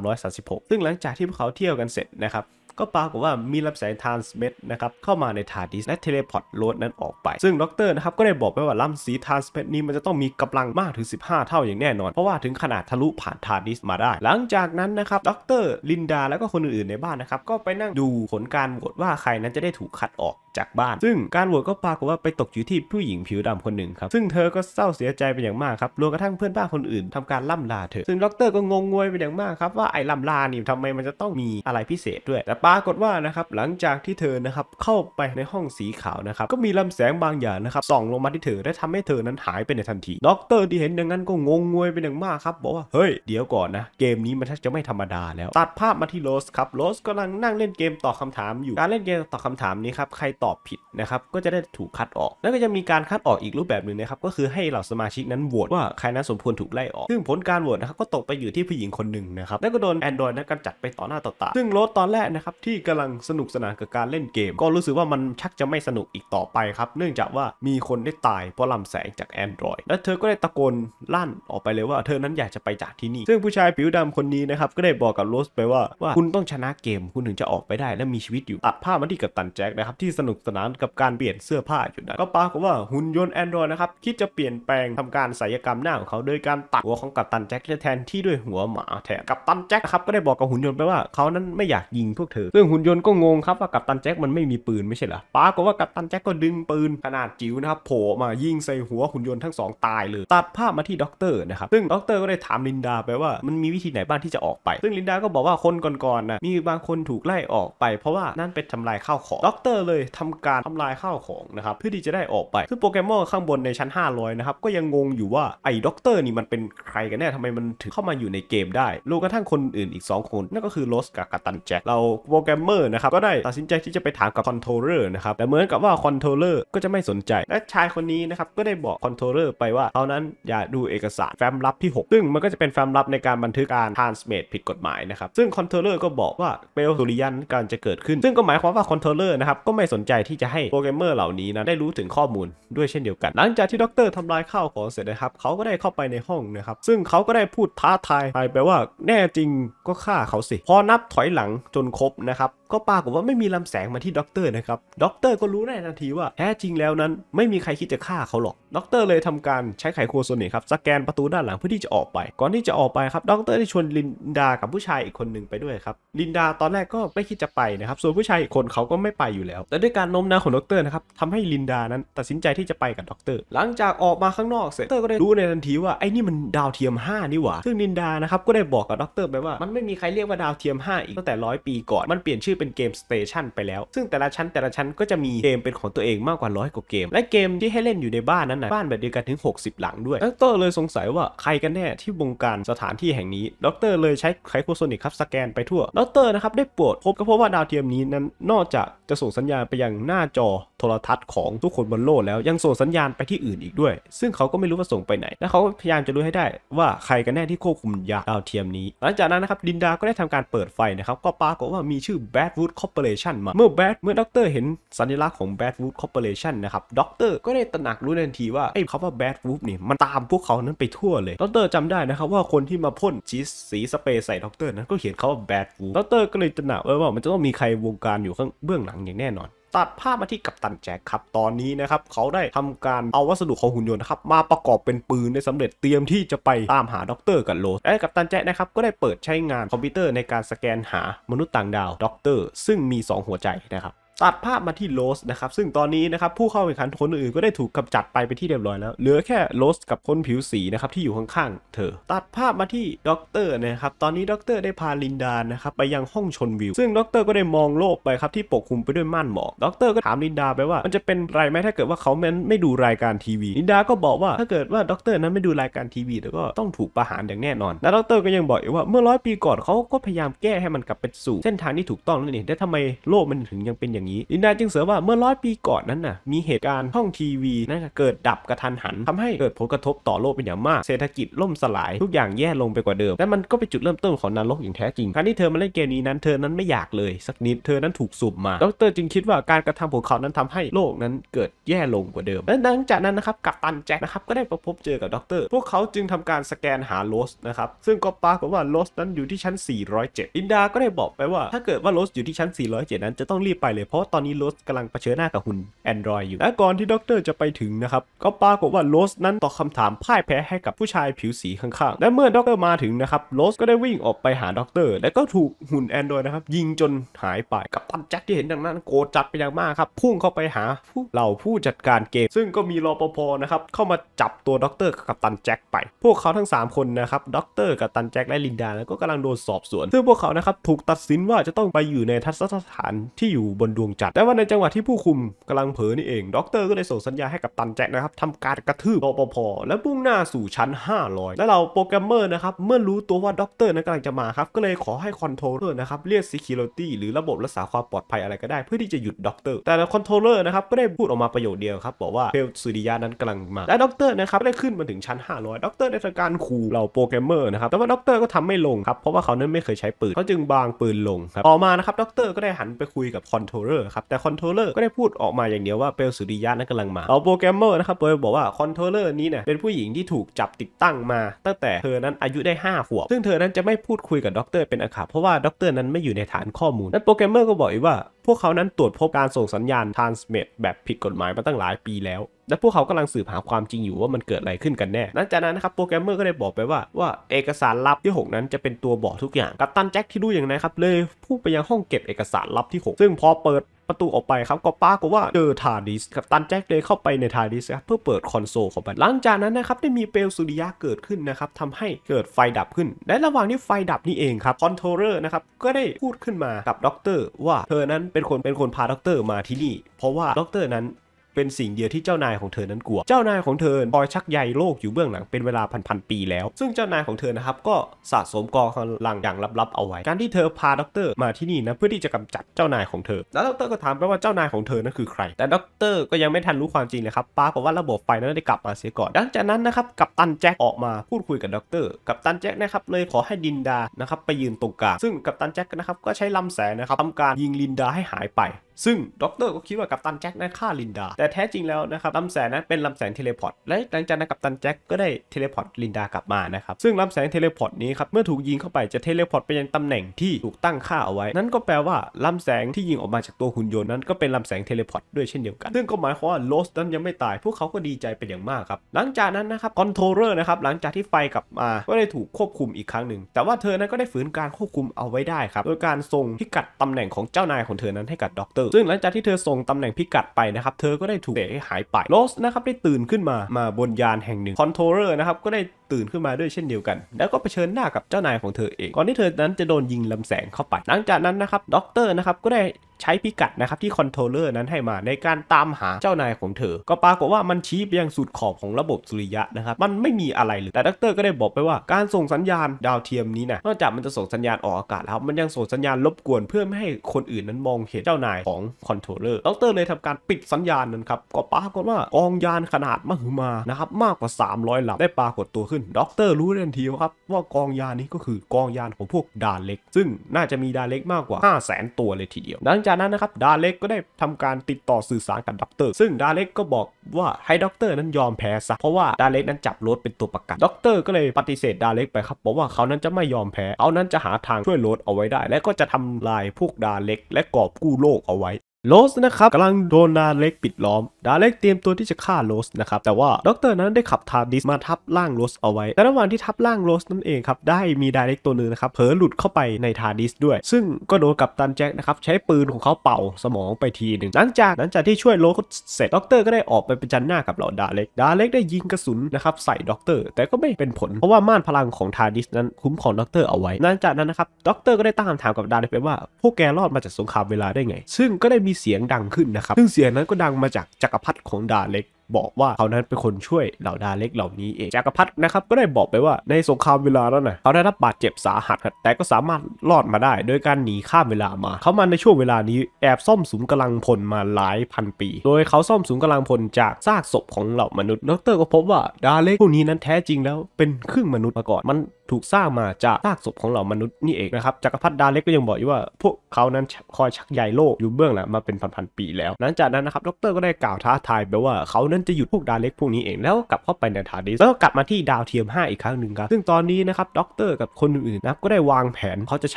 1336 ซึ่งหลังจากที่พวกเขาเที่ยวกันเสร็จนะครับก็ปรากฏว่ามีลำแสงทานสเมตนะครับเข้ามาในทาร์ดิสและเทเลพอร์ตโลดนั้นออกไป ซึ่งด็อกเตอร์นะครับก็ได้บอกไปว่าลำสีทานสเมตนี้มันจะต้องมีกำลังมากถึง 15 เท่าอย่างแน่นอน เพราะว่าถึงขนาดทะลุผ่านทาร์ดิสมาได้ หลังจากนั้นนะครับด็อกเตอร์ลินดาและก็คนอื่นๆในบ้านนะครับก็ไปนั่งดูผลการโหวตว่าใครนั้นจะได้ถูกคัดออกจากบ้าน ซึ่งการโหวตก็ปรากฏว่าไปตกอยู่ที่ผู้หญิงผิวดำคนหนึ่งครับซึ่งเธอก็เศร้าเสียใจไปอย่างมากครับรวมกระทั่งเพื่อนบ้านคนอื่น ทำการล่ำลาเธอ ซึ่งด็อกเตอร์ก็งงงวยไปอย่างมากครับว่าไอ้ล่ำลานี่ทำไมมันจะต้องมีอะไรพิเศษด้วยแต่ปรากฏว่านะครับ หลังจากที่เธอนะครับเข้าไปในห้องสีขาวนะครับก็มีลำแสงบางอย่างนะครับส่องลงมาที่เธอ และทำให้เธอนั้นหายไปในทันทีด็อกเตอร์ที่เห็นดังนั้นก็งงงวยเป็นอย่างมากครับบอกว่าเฮ้ยเดี๋ยวก่อนนะ เกมนี้มันแทบจะไม่ธรรมดาแล้วตัดภาพมาที่โรสครับโรสกำลังนั่งเล่นเกมตอบคาถาม อยู่การเล่นเกมตอบคาถามนี้ครับใครตอบผิดนะครับก็จะได้ถูกคัดออก แล้วก็จะมีการคัดออกอีกรูปแบบหนึ่งนะครับก็คือให้เหล่าสมาชิกนั้นโหวตว่าใครนั้นสมควรถูกไล่ออก ซึ่งผลการโหวตนะครับก็ตกไปอยู่ที่ผู้หญิงคนหนึ่งนะครับแล้วก็โดนแอนดรอยนั้นกำจัดไปต่อหน้าต่อตาซึ่งโรสตอนแรกนะครับที่กำลังสนุกสนานกับการเล่นเกม ก็รู้สึกว่ามันชักจะไม่สนุกอีกต่อไปครับ เนื่องจากว่ามีคนได้ตายเพราะลำแสงจากแอนดรอยและเธอก็ได้ตะโกนลั่นออกไปเลยว่า เธอนั้นอยากจะไปจากที่นี่ซึ่งผู้ชายผิวดำคนนี้นะครับ ก็ได้บอกกับโรสไปว่า ว่าคุณต้องชนะเกมคุณถึงจะออกไปได้และมีชีวิตอยู่ตัดภาพมาที่กับตันแจ็คนะครับที่สนุกสนานกับการเปลี่ยนเสื้อผ้าอยู่นะก็ปรากฏว่าหุ่นยนต์แอนดรอยนะครับคิดจะเปลี่ยนแปลงทำการศัลยกรรมหน้าของเขาโดยการตัดหัวของกับตันแจ็คแทนที่ด้วยหัวหมาแทนกับตันแจ็คครับก็ได้บอกกับหุ่นยนต์ไปว่าเขานั้นไม่อยากยิงพวกเซึ่งหุ่นยนต์ก็งงครับว่ากัปตันแจ็คมันไม่มีปืนไม่ใช่เหรอป้ากว่ากัปตันแจ็คก็ดึงปืน ขนาดจิ๋วนะครับโผล่มายิงใส่หัวหุ่นยนต์ทั้งสองตายเลย ตัดภาพมาที่ด็อกเตอร์นะครับ ซึ่งด็อกเตอร์ก็ได้ถามลินดาไปว่ามันมีวิธีไหนบ้างที่จะออกไป ซึ่งลินดาก็บอกว่าคนก่อนๆนะมีบางคนถูกไล่ออกไปเพราะว่านั่นเป็นทำลายข้าวของด็อกเตอร์เลยทำการทำลายข้าวของนะครับเพื่อที่จะได้ออกไปซึ่งโปรแกรมเมอร์ข้างบนในชั้น 500นะครับก็ยังงงอยู่ว่าไอ้ด็อกเตอร์นี่มันเป็นใครกันแน่ทำไมมันถึงเข้ามาอยู่ในเกมได้รวมกระทั่งคนอื่นอีก 2 คนนั่นก็คือโรสกับกัปตันแจ็คเราโปรแกรมเมอร์นะครับก็ได้ตัดสินใจที่จะไปถามกับคอนโทรเลอร์นะครับ แต่เหมือนกับว่าคอนโทรเลอร์ก็จะไม่สนใจและชายคนนี้นะครับก็ได้บอกคอนโทรเลอร์ไปว่าเขานั้นอย่าดูเอกสารแฟ้มลับที่ 6 ซึ่งมันก็จะเป็นแฟ้มลับในการบันทึกการทานสเมดผิดกฎหมายนะครับ ซึ่งคอนโทรเลอร์ก็บอกว่าเปลสุริยันการจะเกิดขึ้น ซึ่งก็หมายความว่าคอนโทรเลอร์นะครับก็ไม่สนใจที่จะให้โปรแกรมเมอร์เหล่านี้นะได้รู้ถึงข้อมูลด้วยเช่นเดียวกัน หลังจากที่ด็อกเตอร์ทำลายข้าวของเสร็จนะครับเขาก็ได้เข้าไปในห้องนะครับซึ่งเขาก็ได้พูดท้าทายไปว่าแน่จริงก็ฆ่าเขาสิพอนับถอยหลังจนครบนะครับก็ปรากฏว่าไม่มีลำแสงมาที่ด็อกเตอร์นะครับด็อกเตอร์ก็รู้ในทันทีว่าแท้จริงแล้วนั้น ไม่มีใครคิดจะฆ่าเขาหรอกด็อกเตอร์เลยทำการใช้ไขควงโซนิกครับ สแกนประตูด้านหลังเพื่อที่จะออกไป ก่อนที่จะออกไปครับด็อกเตอร์ได้ชวนลินดากับผู้ชายอีกคนหนึ่งไปด้วยครับ ลินดาตอนแรกก็ไม่คิดจะไปนะครับ ส่วนผู้ชายอีกคนเขาก็ไม่ไปอยู่แล้ว แต่ด้วยการโน้มน้าวของด็อกเตอร์นะครับทำให้ลินดานั้นตัดสินใจที่จะไปกับด็อกเตอร์ หลังจากออกมาข้างนอกเสร็จด็อกเตอร์ก็ได้รู้ในทันทีว่าไอ้นี่มันดาวเทียม 5นี่หว่าซึ่งลินดานะครับก็ได้บอกกับด็อกเตอร์ไปว่ามันไม่มีใครเรียกว่าดาวเทียม5อีกตั้งแต่100ปีก่อนมันเปลี่ยนชื่อเปเป็นเกมสเตชันไปแล้ว ซึ่งแต่ละชั้นแต่ละชั้นก็จะมีเกมเป็นของตัวเองมากกว่าร้อยกว่าเกม และเกมที่ให้เล่นอยู่ในบ้านนั้นนะบ้านแบบเดียวกันถึง 60 หลังด้วยดรเลยสงสัยว่าใครกันแน่ที่บงการสถานที่แห่งนี้ ดร เลยใช้ไคโคโซนิกครับสแกนไปทั่ว ดรนะครับได้ปวดพบก็พบว่าดาวเทียมนี้นั้น นอกจากจะส่งสัญญาณไปยังหน้าจอโทรทัศน์ของทุกคนบนโลกแล้วยังส่งสัญญาณไปที่อื่นอีกด้วย ซึ่งเขาก็ไม่รู้ว่าส่งไปไหนและเขาพยายามจะรู้ให้ได้ว่าใครกันแน่ที่ควบคุมยาดาวเทียมนี้ หลังจากนั้นนะครับดินดาก็ได้ทำการเปิดไฟนะครับก็ปรากฏว่ามีชื่อแบแบ d w o o d Corporation มาเมื่อ Bad เมื่อด็อกเตอร์เห็นสัญลักษณ์ของ Badwood Corporation นะครับด็อกเตอร์ก็ได้ตระหนักรู้ทันทีว่าไอ้คำว่า Badwood นี่มันตามพวกเขานั้นไปทั่วเลยด็อกเตอร์จำได้นะครับว่าคนที่มาพ่นชีสีสเปรย์ใส่ด็อกเตอร์นั้นก็เขียนเขาว่า Badwood ด็อกเตอร์ก็เลยตระหนักว่ามันจะต้องมีใครวงการอยู่ข้างเบื้องหลังอย่างแน่นอนตัดภาพมาที่กัปตันแจ็คครับตอนนี้นะครับเขาได้ทำการเอาวัสดุของหุ่นยนต์นะครับมาประกอบเป็นปืนได้สำเร็จเตรียมที่จะไปตามหาด็อกเตอร์กับโลสและกัปตันแจ็คนะครับก็ได้เปิดใช้งานคอมพิวเตอร์ในการสแกนหามนุษย์ต่างดาวด็อกเตอร์ซึ่งมี 2 หัวใจนะครับตัดภาพมาที่โลสนะครับซึ่งตอนนี้นะครับผู้เข้าแข่งขันคนอื่นก็ได้ถูกกำจัดไปไปที่เรียบร้อยแล้ว เหลือแค่โลสกับคนผิวสีนะครับที่อยู่ข้าง ๆ เธอ ตัดภาพมาที่ด็อกเตอร์นะครับตอนนี้ด็อกเตอร์ได้พาลินดานะครับไปยังห้องชนวิว ซึ่งด็อกเตอร์ก็ได้มองโลกไปครับที่ปกคลุมไปด้วยม่านหมอกด็อกเตอร์ก็ถามลินดาไปว่ามันจะเป็นไรไหมถ้าเกิดว่าเขาไม่ดูรายการทีวี ลินดาก็บอกว่าถ้าเกิดว่าด็อกเตอร์นั้นไม่ดูรายการทีวี แล้วก็ต้องถูกประหารอย่างแน่นอนและด็อกเตอร์ก็ยังบอกอีกว่าเมื่อร้อยปีก่อนเขาก็พยายามแก้ให้มันกลับไปสู่เส้นทางที่ถูกต้องนั่นเองแต่ทำไมโลกมันถึงยังเป็นอย่างอางนี้ลินดาจึงเสริมว่าเมื่อร้อยปีก่อนนั้นน่ะมีเหตุการณ์ห่องทีวีน่าะเกิดดับกระทันหัน ทำให้เกิดผลกระทบต่อโลกเป็นอย่างมาก เศรษฐกิจล่มสลายทุกอย่างแย่ลงไปกว่าเดิมและมันก็เป็นจุดเริ่มต้นของนรกอย่างแท้จริงคั้งที่เธอมาเล่นเกมนี้นั้นเธอนั้นไม่อยากเลยสักนิดเธอนั้นถูกสุ่มมาดร จึงคิดว่าการกระทำของเขานั้นทำให้โลกนั้นเกิดแย่ลงกว่าเดิมและหลังจากนั้นนะครับกัปตันแจ็คนะครับก็ได้ประพบเจอกับดร พวกเขาจึงทำการสแกนหาโรสนะครับซึ่งก็ปรากฏว่าโรสนั้นอยู่ที่ชั้น407อินดาก็ได้บอกไปว่าถ้าเกิดว่าโรสอยู่ที่ชั้น407 นั้นจะต้องรีบไปเลยพราะตอนนี้โรสกำลังเผชิญหน้ากับหุ่นแอนดรอยอยู่ และก่อนที่ด็อกเตอร์จะไปถึงนะครับ ก็ปรากฏว่าโรสนั้นตอบคาถามพ่ายแพ้ให้กับผู้ชายผิวสีข้างๆ และเมื่อด็อกเตอร์มาถึงนะครับโรสก็ได้วิ่งออกไปหาด็อกเตอร์และก็ถูกหุ่นแอนดรอยนะครับ ยิงจนหายไป กับตันแจ็คที่เห็นดังนั้นโกรธจัดไปอย่างมากครับ พุ่งเข้าไปหาเหล่าผู้จัดการเกม ซึ่งก็มีรอปภนะครับเข้ามาจับตัวด็อกเตอร์กับตันแจ็คไป พวกเขาทั้ง 3 คนนะครับด็อกเตอร์กับตันแจ็คและลินดาแล้วก็กำลังโดนสอบสวนซึ่งพวกเขานะครับถูกตัดสินว่าจะต้องไปอยู่ในทัศนสถานที่อยู่บนดววงจันทร์แต่ว่าในจังหวะที่ผู้คุมกำลังเผลอนี่เองด็อกเตอร์ก็ได้ส่งสัญญาให้กับตันแจ็คนะครับทำการกระทืบรปภและพุ่งหน้าสู่ชั้น 500 และเราโปรแกรมเมอร์นะครับ เมื่อรู้ตัวว่าด็อกเตอร์นั้นกำลังจะมาครับ ก็เลยขอให้คอนโทรลเลอร์นะครับ เรียก s e c u r ตี้หรือระบบรักษาความปลอดภัยอะไรก็ได้ เพื่อที่จะหยุดด็อกเตอร์แต่คอนโทรลเลอร์นะครับก็ได้พูดออกมาประโยคเดียวครับบอกว่าเฟลสุริยานั้นกำลังมาและด็อกเตอร์นะครับได้ขึ้นมาถึงชั้น 500ด็อกเตอร์ได้ทำการขู่เราโปรแกรมเมอร์นะครับแต่ว่าด็อกเตอร์ก็ทำไม่ลงครับเพราะว่าเขานั้นไม่เคยใช้ปืนเขาจึงบางปืนลงครับต่อมานะครับด็อกเตอร์ก็ได้หันไปคุยกับคอนโทรเลอร์ครับแต่คอนโทรเลอร์ก็ได้พูดออกมาอย่างเดียวว่าเปลสุริยะนั้นกำลังมา เอาโปรแกรมเมอร์นะครับโดยบอกว่าคอนโทรเลอร์นี้เนี่ยเป็นผู้หญิงที่ถูกจับติดตั้งมา ตั้งแต่เธอนั้นอายุได้ 5 ขวบ ซึ่งเธอนั้นจะไม่พูดคุยกับด็อกเตอร์เป็นอันขาดเพราะว่าด็อกเตอร์นั้นไม่อยู่ในฐานข้อมูล นั้นโปรแกรมเมอร์ก็บอกอีกว่า พวกเขานั้นตรวจพบการส่งสัญญาณทา a n สเมทแบบผิดกฎหมายมาตั้งหลายปีแล้วและพวกเขากำลังสืบหาความจริงอยู่ว่ามันเกิดอะไรขึ้นกันแน่ หลังจากนั้นนะครับโปรแกรมเมอร์ก็ได้บอกไปว่าว่าเอกสารลับที่ 6 นั้นจะเป็นตัวบอกทุกอย่าง กัปตันแจ็คที่รู้อย่างนั้นครับ เลยพูดไปยังห้องเก็บเอกสารลับที่ 6 ซึ่งพอเปิดประตูออกไปครับ ก็ปากว่าเจอทาดิส กับตันแจ็คเลยเข้าไปในทาดิสครับเพื่อเปิดคอนโซลของมัน หลังจากนั้นนะครับได้มีเปลวสุริยะเกิดขึ้นนะครับทำให้เกิดไฟดับขึ้น และระหว่างที่ไฟดับนี่เองครับคอนโทรเลอร์นะครับก็ได้พูดขึ้นมากับด็อกเตอร์ว่าเธอนั้นเป็นคนเป็นคนพาด็อกเตอร์มาที่นี่ เพราะว่าด็อกเตอร์นั้นเป็นสิ่งเดียวที่เจ้านายของเธอนั้นกลัว เจ้านายของเธอคอยชักใยโลกอยู่เบื้องหลังเป็นเวลาพันๆปีแล้ว ซึ่งเจ้านายของเธอนะครับก็สะสมกองกำลังอย่างลับๆ เอาไว้ การที่เธอพาด็อกเตอร์มาที่นี่นะเพื่อที่จะกำจัดเจ้านายของเธอ แล้วด็อกเตอร์ก็ถามไปว่าเจ้านายของเธอนั้นคือใคร แต่ด็อกเตอร์ก็ยังไม่ทันรู้ความจริงเลยครับป้ากว่าระบบไฟนั้นได้กลับมาเสียก่อนหลังจากนั้นนะครับกับตันแจ็คออกมาพูดคุยกับด็อกเตอร์กับตันแจ็คนะครับเลยขอให้ดินดานะครับไปยืนตรงกลาง ซึ่งกับตันแจ็คนะครับก็ใช้ลาแสนะครับทำการยิงลินดาให้หายไปซึ่งด็อกเตอร์ก็คิดว่ากัปตันแจ็คนั้ฆ่าลินดา แต่แท้จริงแล้วนะครับลำแสงนั้นเป็นลำแสงเทเลพอร์ตและหลังจากนั้นกัปตันแจ็คก็ได้เทเลพอร์ตลินดากลับมานะครับซึ่งลำแสงเทเลพอร์ตนี้ครับเมื่อถูกยิงเข้าไปจะเทเลพอร์ตไปยังตำแหน่งที่ถูกตั้งค่าเอาไว้ นั่นก็แปลว่าลำแสงที่ยิงออกมาจากตัวหุ่นยนต์นั้นก็เป็นลำแสงเทเลพอร์ตด้วยเช่นเดียวกันซึ่งก็หมายความว่าโลสนั้นยังไม่ตายพวกเขาก็ดีใจเป็นอย่างมากครับหลังจากนั้นนะครับคอนโทรเลอร์นะครับหลังจากที่ไฟกลับมาก็ได้ถูกควบคุมอีกครั้งหนึ่งแต่ว่าเธอนั้นก็ได้ฝืนการควบคุมเอาไว้ได้ครับโดยการส่งพิกัดตำแหน่งของเจ้านายของเธอนั้นให้กับด็อกเรอร์ซึ่งหลังจากที่เธอส่งตำแหน่งพิกัดไปนะครับ เธอก็ได้ถูกเตะให้หายไปโรสนะครับได้ตื่นขึ้นมา มาบนยานแห่งหนึ่งคอนโทรเลอร์นะครับก็ได้ตื่นขึ้นมาด้วยเช่นเดียวกัน แล้วก็เผชิญหน้ากับเจ้านายของเธอเอง ก่อนที่เธอนั้นจะโดนยิงลำแสงเข้าไปหลังจากนั้นนะครับด็อกเตอร์นะครับก็ได้ใช้พิกัดนะครับที่คอนโทรเลอร์นั้นให้มาในการตามหาเจ้านายของเธอ ก็ปรากฏว่ามันชี้ไปยังสุดขอบของระบบสุริยะนะครับ มันไม่มีอะไรเลย แต่ดรก็ได้บอกไปว่าการส่งสัญญาณดาวเทียมนี้นะนอกจากมันจะส่งสัญญาณออกอากาศแล้ว มันยังส่งสัญญาณรบกวนเพื่อไม่ให้คนอื่นนั้นมองเห็นเจ้านายของคอนโทรเลอร์ดรเลยทำการปิดสัญญาณนั้นครับ ก็ปรากฏว่ากองยานขนาดมหึมา นะครับมากกว่า 300ลำได้ปรากฏตัวขึ้น ดร รู้ทันทีครับ ว่ากองยานนี้ก็คือกองยานของพวกดาเล็ก ซึ่งน่าจะมีดาเล็กมากกว่า5 0 0 0 0 0 ตัวเลยทีเดียวหลังจากากนั้นนะครับ ดาเล็กก็ได้ทำการติดต่อสื่อสารกับด็อกเตอร์ ซึ่งดาเล็กก็บอกว่าให้ด็อกเตอร์นั้นยอมแพ้ซะ เพราะว่าดาเล็กนั้นจับโรดเป็นตัวประกันด็อกเตอร์ก็เลยปฏิเสธดาเล็กไปครับบอกว่าเขานั้นจะไม่ยอมแพ้ เอานั้นจะหาทางช่วยโรดเอาไว้ได้ และก็จะทำลายพวกดาเล็ก และกอบกู้โลกเอาไว้โรสนะครับกำลังโดนดาเล็กปิดล้อมดาเล็กเตรียมตัวที่จะฆ่าโรสนะครับ แต่ว่าด็อกเตอร์นั้นได้ขับทาร์ดิสมาทับร่างโรสเอาไว้ แต่ระหว่างที่ทับร่างโรสนั่นเองครับ ได้มีดาเล็กตัวหนึ่งนะครับเผลอหลุดเข้าไปในทาร์ดิสด้วย ซึ่งก็โดนกับตันแจ็คนะครับ ใช้ปืนของเขาเป่าสมองไปทีหนึ่งหลังจากหลังจากที่ช่วยโรสเสร็จด็อกเตอร์ก็ได้ออกไปประจันหน้ากับเหล่าดาเล็กดาเล็กได้ยิงกระสุนนะครับใส่ด็อกเตอร์แต่ก็ไม่เป็นผลเพราะว่าม่านพลังของทาร์ดิสนั้นคุ้มของด็อกเตอร์เอาไว้หลังจากนั้นนะครับด็อกเตอร์ก็ได้ตั้งคำถามกับดาเล็กไปว่าพวกแกรอดมาจากสงครามเวลาได้ไง ซึ่งก็ได้มีเสียงดังขึ้นนะครับ ซึ่งเสียงนั้นก็ดังมาจากจักรพรรดิของดาเล็ก บอกว่าเขานั้นเป็นคนช่วยเหล่าดาเล็กเหล่านี้เอง จักรพรรดินะครับก็ได้บอกไปว่า ในสงครามเวลาแล้วนะเขาได้รับบาดเจ็บสาหัส แต่ก็สามารถรอดมาได้ โดยการหนีข้ามเวลามา เขามาในช่วงเวลานี้แอบซ่อมสูงกำลังพลมา หลายพันปี โดยเขาซ่อมสูงกำลังพลจากซากศพของเหล่ามนุษย์ดรก็พบว่าดาเล็กพวกนี้นั้นแท้จริงแล้วเป็นครึ่งมนุษย์มาก่อนมันถูกสร้างมาจากซากศพของเหล่ามนุษย์นี่เองนะครับจักรพรรดิดาเล็กก็ยังบอกอีกว่า พวกเขานั้นคอยชักใยโลกอยู่เบื้องหลังมาเป็นพันๆปีแล้วหลังจากนั้นนะครับดรก็ได้กล่าวท้าทายไปว่าเขานั้นจะหยุดพวกดาเล็กพวกนี้เอง แล้วกลับเข้าไปในทาดิส แล้วกลับมาที่ดาวเทียม5อีกครั้งหนึ่งครับซึ่งตอนนี้นะครับดร กับคนอื่นๆนะก็ได้วางแผนเขาจะใ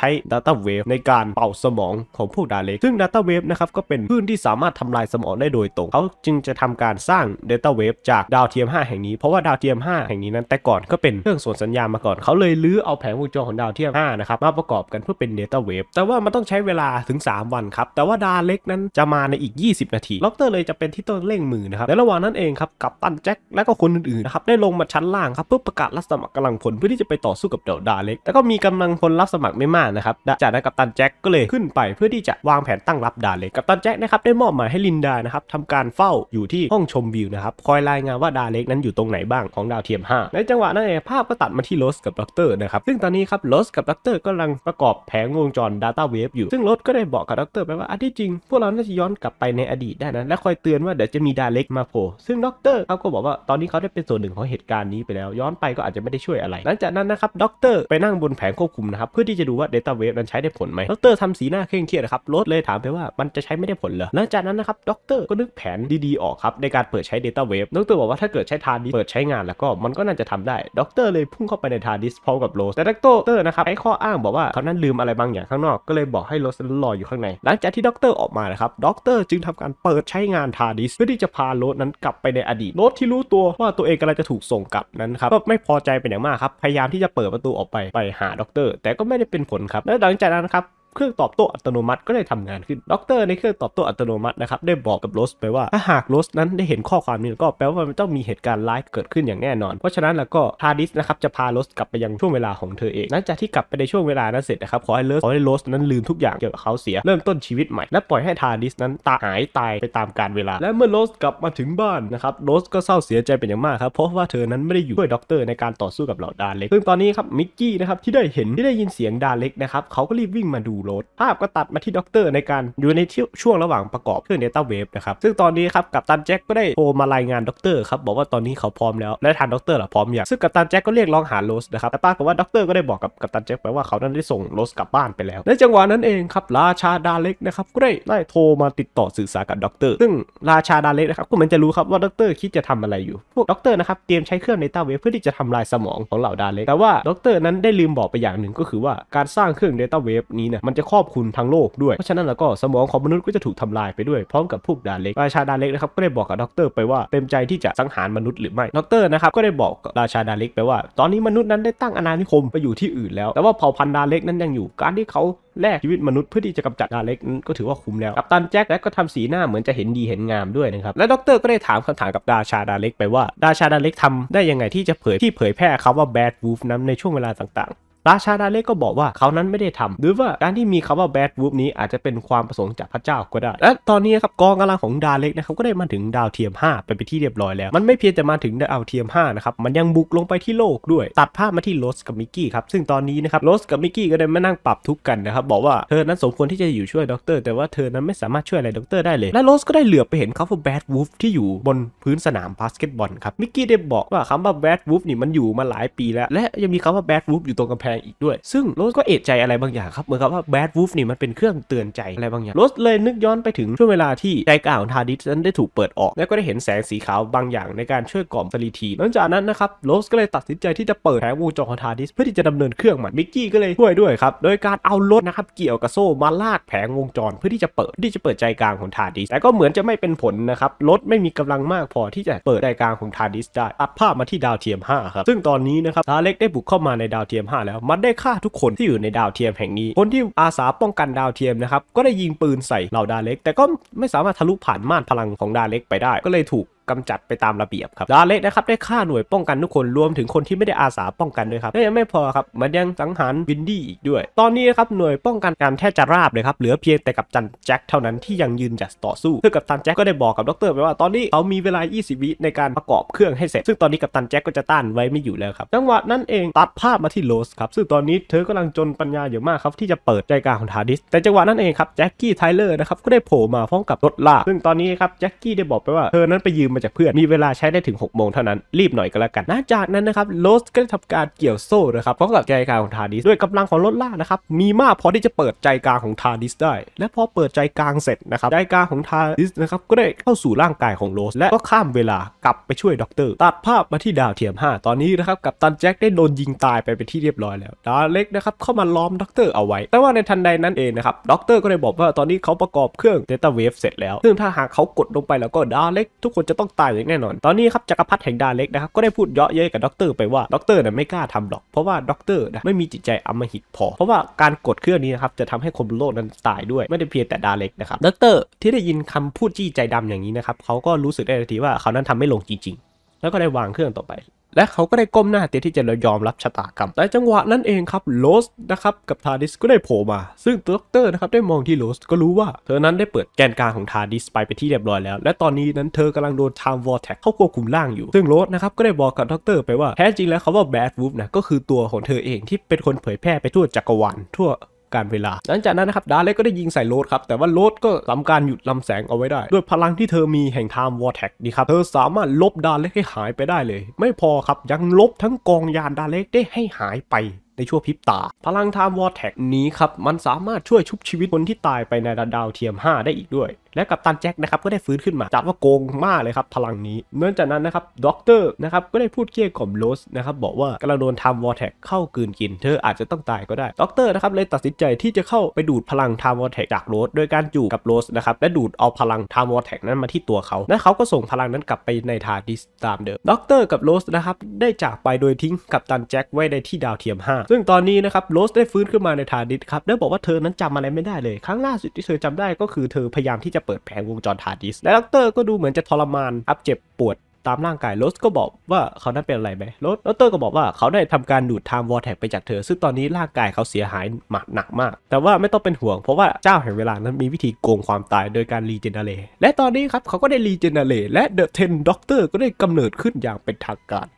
ช้ัตต้าเวฟในการเป่าสมองของพวกดาเล็กซึ่งัตต้าเวฟนะครับก็เป็นคลื่นที่สามารถทำลายสมองได้โดยตรงเขาจึงจะทำการสร้างัตต้าเวฟจากดาวเทียม5แห่งนี้เพราะว่าดาวเทียม5แห่งนี้นั้นแต่ก่อนก็เป็นเครื่องส่นสัญญาณมาก่อนเขาเลยลื้อเอาแผงวงจรของดาวเทียม5นะครับมาประกอบกันเพื่อเป็นเดต้าเวฟแต่ว่ามันต้องใช้เวลาถึง 3 วันครับ แต่ว่าดาเล็กนั้นจะมาในอีก 20 นาที ล็อกเตอร์เลยจะเป็นที่ต้องเร่งมือนะครับในระหว่างนั้นเองครับกับตันแจ็คและก็คนอื่นๆนะครับได้ลงมาชั้นล่างครับเพื่อประกาศรับสมัครกำลังพลเพื่อที่จะไปต่อสู้กับเดาดาเล็กแต่ก็มีกำลังพลรับสมัครไม่มากนะครับจากนั้นกับตันแจ็คก็เลยขึ้นไปเพื่อที่จะวางแผนตั้งรับดาเล็กกับตันแจ็คนะครับได้มอบหมายให้ลินดานะครับทำการเฝ้าอยู่ที่ห้องชมวิวนะครับคอยรายงานว่าดาเล็กนั้นอยู่ตรงไหนบ้างของดาวเทียม 5 ในจังหวะนั้นเองภาพก็ตัดมาที่โรสกับ r เตอร์นะครับซึ่งตอนนี้ครับล o s กับดักเตอร์กำลังประกอบแผงวงจร Data Wave อยู่ ซึ่งล o s ก็ได้บอกกับดักเตอร์ไปว่า อันที่จริง พวกเราน่าจะย้อนกลับไปในอดีตได้นะและคอยเตือนว่าเดี๋ยวจะมีดาเล็กมาโผล่ซึ่งดักเตอร์เขาก็บอกว่าตอนนี้เขาได้เป็นส่วนหนึ่งของเหตุการณ์นี้ไปแล้ว ย้อนไปก็อาจจะไม่ได้ช่วยอะไร หลังจากนั้นนะครับดักเตอร์ไปนั่งบนแผงควบคุมนะครับ เพื่อที่จะดูว่า Data Wave นั้นใช้ได้ผลไหมดักเตอร์ทำสีหน้าเคร่งเครียดนะครับล o s เลยถามไปว่า มันจะใช้ไม่ได้ผลเหรอหลังจากนั้นนะครับดักเตอร์ก็นึกแผนดีๆออกครับในการเปิดใช้ Data Wave ด็กเตอร์บอกว่าถ้าเกิดใช้ทานนี้เปิดใช้งานแล้วก็มันก็น่าจะทำได้ด็อกเตอร์เลยพุ่งเข้าไปในทาร์ดิสพอมกับโรสแต่ด็อกเตอร์นะครับให้ข้ออ้างบอกว่าเขานั้นลืมอะไรบางอย่างข้างนอกก็เลยบอกให้โรสรออยู่ข้างใน หลังจากที่ด็อกเตอร์ออกมานะครับด็อกเตอร์จึงทำการเปิดใช้งานทาดิสเพื่อที่จะพาโรสนั้นกลับไปในอดีตโรสที่รู้ตัวว่าตัวเองกำลังจะถูกส่งกลับนั้นครับ ก็ไม่พอใจเป็นอย่างมากครับ พยายามที่จะเปิดประตูออกไปไปหาด็อกเตอร์ แต่ก็ไม่ได้เป็นผลครับและหลังจากนั้นครับเครื่องตอบโต้อัตโนมัติก็ได้ทำงานขึ้นด็อกเตอร์ในเครื่องตอบโต้อัตโนมัตินะครับได้บอกกับโรสไปว่า ถ้าหากโรสนั้นได้เห็นข้อความนี้ ก็แปลว่ามันต้องมีเหตุการณ์ร้ายเกิดขึ้นอย่างแน่นอน เพราะฉะนั้นแล้วก็ทาดิสนะครับจะพาโรสกลับไปยังช่วงเวลาของเธอเองหลังจากที่กลับไปในช่วงเวลานั้นเสร็จนะครับขอให้เลิสขอให้โรสนั้นลืมทุกอย่างเกี่ยวกับเขาเสีย เริ่มต้นชีวิตใหม่ และปล่อยให้ทาดิสนั้นตาหายตายไปตามกาลเวลา และเมื่อโรสกลับมาถึงบ้านนะครับโรสก็เศร้าเสียใจเป็นอย่างมากครับเพราะว่าเธอนั้นไม่ได้อยู่ด้วยด็อกเตอร์ในการต่อสู้กับเหล่าดาเล็กซึ่งตอนนี้ครับมิกกี้นะครับที่ได้เห็นที่ได้ยินเสียงดาเล็กนะครับเขาก็รีบวิ่งมาดูโรดภาพก็ตัดมาที่ด็อกเตอร์ในการ อยู่ในช่วงระหว่างประกอบเครื่องเดต้าเวฟนะครับซึ่งตอนนี้ครับกัปตันแจ็คก็ได้โทรมารายงานด็อกเตอร์ครับบอกว่าตอนนี้เขาพร้อมแล้ว และทางด็อกเตอร์ล่ะพร้อมอย่าง ซึ่งกัปตันแจ็คก็เรียกร้องหาโรสนะครับแต่ป้ากว่าด็อกเตอร์ก็ได้บอกกับกัปตันแจ็คไปว่าเขานั้นได้ส่งโรสกลับบ้านไปแล้ว ในจังหวะนั้นเองครับราชาดาเล็กนะครับก็ได้ได้โทรมาติดต่อสื่อสารกับด็อกเตอร์ซึ่งราชาดาเล็กนะครับก็เหมือนจะรู้ครับว่าด็อกเตอร์คิดจะทำอะไรอยู่พวกด็อกเตอร์นะครับเตรียมใช้เครื่องเดต้าเวฟเพื่อที่จะทำลายสมองของเหล่าดาเล็กแต่ว่าด็อกเตอร์นั้นได้ลืมบอกไปอย่างหนึ่งก็คือว่า การสร้างเครื่องเดต้าเวฟนี้นะมันจะครอบคุมทั้งโลกด้วย เพราะฉะนั้นแล้วก็สมองของมนุษย์ก็จะถูกทำลายไปด้วยพร้อมกับพวกดาเล็ก ราชาดาเล็กนะครับก็ได้บอกกับดรไปว่า เต็มใจที่จะสังหารมนุษย์หรือไม่ดรนะครับก็ได้บอกราชาดาเล็ก ไปว่า ตอนนี้มนุษย์นั้นได้ตั้งอาณานิคมไปอยู่ที่อื่นแล้ว แต่ว่าเผ่าพันธุ์ดาเล็กนั้นยังอยู่ การที่เขาแลกชีวิตมนุษย์ เพื่อที่จะกำจัดดาเล็กนั้นก็ถือว่าคุ้มแล้ว กัปตันแจ็คและก็ทำสีหน้าเหมือนจะเห็นดีเห็นงามด้วยนะครับ และดรก็ได้ถามคำถามกับดาชาดาเล็ก ไปว่าดาชาดาเล็กทำได้ยังไงที่จะเผยที่เผยแพร่คำว่าแบดวูฟนั้นในช่วงเวลาต่างๆราชาดาเล่ก็บอกว่าเขานั้นไม่ได้ทำ หรือว่าการที่มีคำว่าแบดวูฟนี้อาจจะเป็นความประสงค์จากพระเจ้าก็ได้ และตอนนี้ครับกองกำลังของดาเล็กนะครับก็ได้มาถึงดาวเทียม 5 ไปไปที่เรียบร้อยแล้ว มันไม่เพียงแต่มาถึงดาวเทียม 5 นะครับ มันยังบุกลงไปที่โลกด้วยตัดภาพมาที่โรสกับมิกกี้ครับ ซึ่งตอนนี้นะครับโรสกับมิกกี้ก็ได้มานั่งปรับทุกกันนะครับบอกว่าเธอนั้นสมควรที่จะอยู่ช่วยด็อกเตอร์แต่ว่าเธอนั้นไม่สามารถช่วยอะไรด็อกเตอร์ได้เลย และโรสก็ได้เหลือไปเห็นคำว่าแบดวูฟที่อยู่บนพื้นสนามบาสเกตบอลครับมิกกี้ได้บอกว่าคาว่าแบดวูฟนี่มันอยู่มาหลายปีแล้ว และยังมีคาว่าแบดวูฟอยู่ตรงกาแพงอีกด้วยซึ่งโรสก็เอะใจอะไรบางอย่างครับเหมือนกับว่าแบดวูฟนี่มันเป็นเครื่องเตือนใจอะไรบางอย่างโรสเลยนึกย้อนไปถึงช่วงเวลาที่ใจกล่าวของทาดิสนั้นได้ถูกเปิดออก และก็ได้เห็นแสงสีขาวบางอย่างในการช่วยกล่อมสลีทีหลังจากนั้นนะครับโรสก็เลยตัดสินใจที่จะเปิดแผงวงจรของทาดิสเพื่อที่จะดำเนินเครื่องมันมิกกี้ก็เลยช่วยด้วยครับโดยการเอารถนะครับเกี่ยวกับโซ่มาลากแผงวงจรเพื่อที่จะเปิดที่จะเปิดใจกลางของทาดิสแต่ก็เหมือนจะไม่เป็นผลนะครับรถไม่มีกำลังมากพอที่จะเปิดใจกลางของทาดิสได้อัดภาพมาที่ดาวเทียม5ครับซึ่งตอนนี้นะครับทาเล็กได้บุกเข้ามาในดาวเทียม5แล้วมันได้ฆ่าทุกคนที่อยู่ในดาวเทียมแห่งนี้ คนที่อาสาป้องกันดาวเทียมนะครับ ก็ได้ยิงปืนใส่เหล่าดาเล็ก แต่ก็ไม่สามารถทะลุผ่านม่านพลังของดาเล็กไปได้ ก็เลยถูกกำจัดไปตามระเบียบครับดาเล็กนะครับได้ฆ่าหน่วยป้องกันทุกคนรวมถึงคนที่ไม่ได้อาสาป้องกันด้วยครับและยังไม่พอครับมันยังสังหารวินดี้อีกด้วย ตอนนี้นะครับหน่วยป้องกันการแทบจะราบเลยครับเหลือเพียงแต่กับจันแจ็คเท่านั้นที่ยังยืนหยัดต่อสู้ซึ่งกับตันแจ็คก็ได้บอกกับดรไปว่าตอนนี้เขามีเวลา20วิในการประกอบเครื่องให้เสร็จซึ่งตอนนี้กับตันแจ็คก็จะต้านไว้ไม่อยู่แล้วครับจังหวะนั้นเองตัดภาพมาที่โรสครับซึ่งตอนนี้เธอกำลังจนปัญญาอยู่มากครับที่จะเปิดใจกลางของทาดิสแต่จังหวะนั้นเองครับแจ็คกี้ไทเลอร์นะครับก็ได้โผล่มาพร้อมกับรถลากซึ่งตอนนี้ครับแจ็คกี้ได้บอกไปว่าเธอนั้นไปยืมมาจากเพื่อนมีเวลาใช้ได้ถึง6โมงเท่านั้น รีบหน่อยก็แล้วกันนะจากนั้นนะครับโลสก็ได้ทำการเกี่ยวโซ่นะครับพร้อมกับใจกลางของทาดิสด้วยกำลังของรถล่านะครับมีมากพอที่จะเปิดใจกลางของทาดิสได้ และพอเปิดใจกลางเสร็จนะครับใจกลางของทาดิสนะครับก็ได้เข้าสู่ร่างกายของโลสและก็ข้ามเวลากลับไปช่วยด็อกเตอร์ตัดภาพมาที่ดาวเทียม 5 ตอนนี้นะครับกับตันแจ็คได้โดนยิงตายไปเป็นที่เรียบร้อยแล้วดาเล็กนะครับเข้ามาล้อมด็อกเตอร์เอาไว้ แต่ว่าในทันใดนั้นเองนะครับด็อกเตอร์ก็ได้บอกว่าตอนนี้เขาประกอบเครื่องเดต้าเวฟเสร็จแล้วซึ่งถ้าหากเขากดลงไปแล้วก็ดาเล็กทุกคนจะต้องตองตายอย่างแน่นอน ตอนนี้ครับจักรพรรดิแห่งดาเล็กนะครับก็ได้พูดเยาะเย้ยกับด็อกเตอร์ไปว่าด็อกเตอร์น่ะไม่กล้าทำหรอก เพราะว่าด็อกเตอร์นะไม่มีจิตใจอมหิตพอ เพราะว่าการกดเครื่องนี้นะครับจะทำให้คนบนโลกนั้นตายด้วย ไม่ได้เพียงแต่ดาเล็กนะครับด็อกเตอร์ที่ได้ยินคำพูดจี้ใจดำอย่างนี้นะครับเขาก็รู้สึกได้ทันทีว่าเขานั้นทำไม่ลงจริงๆ แล้วก็ได้วางเครื่องต่อไปและเขาก็ได้ก้มหน้าเตียที่จะยอมรับชะตากรรม แต่จังหวะนั้นเองครับโรสนะครับกับทาดิสก็ได้โผล่มา ซึ่งด็อกเตอร์นะครับได้มองที่โรสก็รู้ว่าเธอนั้นได้เปิดแกนกลางของทาดิสไปไปที่เรียบร้อยแล้ว และตอนนี้นั้นเธอกำลังโดนไทม์วอร์แท็กเข้าควบคุมล่างอยู่ ซึ่งโรสนะครับก็ได้บอกกับด็อกเตอร์ไปว่าแท้จริงแล้วเขาว่าแบดวูฟนะก็คือตัวของเธอเองที่เป็นคนเผยแพร่ไปทั่วจักรวาลทั่วการเวลา หลังจากนั้นนะครับดาร์เล็กก็ได้ยิงใส่โรดครับแต่ว่าโรดก็ทำการหยุดลำแสงเอาไว้ได้ด้วยพลังที่เธอมีแห่งไทม์วอร์แท็กนี่ครับเธอสามารถลบดาร์เล็กให้หายไปได้เลย ไม่พอครับยังลบทั้งกองยานดาร์เล็กได้ให้หายไป ในช่วพริบตา พลังไทม์วอร์แท็กนี้ครับมันสามารถช่วยชุบชีวิตคนที่ตายไปในดาวเทียม5 ได้อีกด้วยและกับตันแจ็คนะครับ ก็ได้ฟื้นขึ้นมาจัดว่าโกงมากเลยครับพลังนี้เนื่องจากนั้นนะครับด็อกเตอร์นะครับ ก็ได้พูดเกลี้ยกล่อมโรสนะครับ บอกว่ากำลังโดนทำวอร์แทกเข้ากืนกิน เธออาจจะต้องตายก็ได้ด็อกเตอร์นะครับเลยตัดสินใจที่จะเข้าไปดูดพลังทำวอร์แทกจากโรส โดยการจู่กับโรสนะครับและดูดเอาพลังทำวอร์แทกนั้นมาที่ตัวเขาและเขาก็ส่งพลังนั้นกลับไปในทาร์ดิสตามเดิมด็อกเตอร์กับโรสนะครับได้จากไปโดยทิ้งกับตันแจ็คไว้ในที่ดาวเทียม5 ซึ่งตอนนี้นะครับโรสได้ฟื้นขึ้นมาในทาร์ดิสครับแล้บอกว่าเธอนั้นจำอะไรไม่ได้เลยครั้งล่าสุดที่เธอจำได้ก็คือเธอพยายามที่จะะเปิดแผงวงจรทาดิสและด็อกเตอร์ก็ดูเหมือนจะทรมานอับเจ็บปวดตามร่างกายโรสก็บอกว่าเขานั้นเป็นอะไรไหมโรสดรก็บอกว่าเขาได้ทำการดูดไทม์วอลแท็กไปจากเธอ ซึ่งตอนนี้ร่างกายเขาเสียหายหมักหนักมาก แต่ว่าไม่ต้องเป็นห่วงเพราะว่าเจ้าแห่งเวลานั้นมีวิธีโกงความตายโดยการรีเจนเนเรและตอนนี้ครับเขาก็ได้รีเจนเนเรและเดอะเทนด็อกเตอร์ก็ได้กำเนิดขึ้นอย่างเป็นทางการ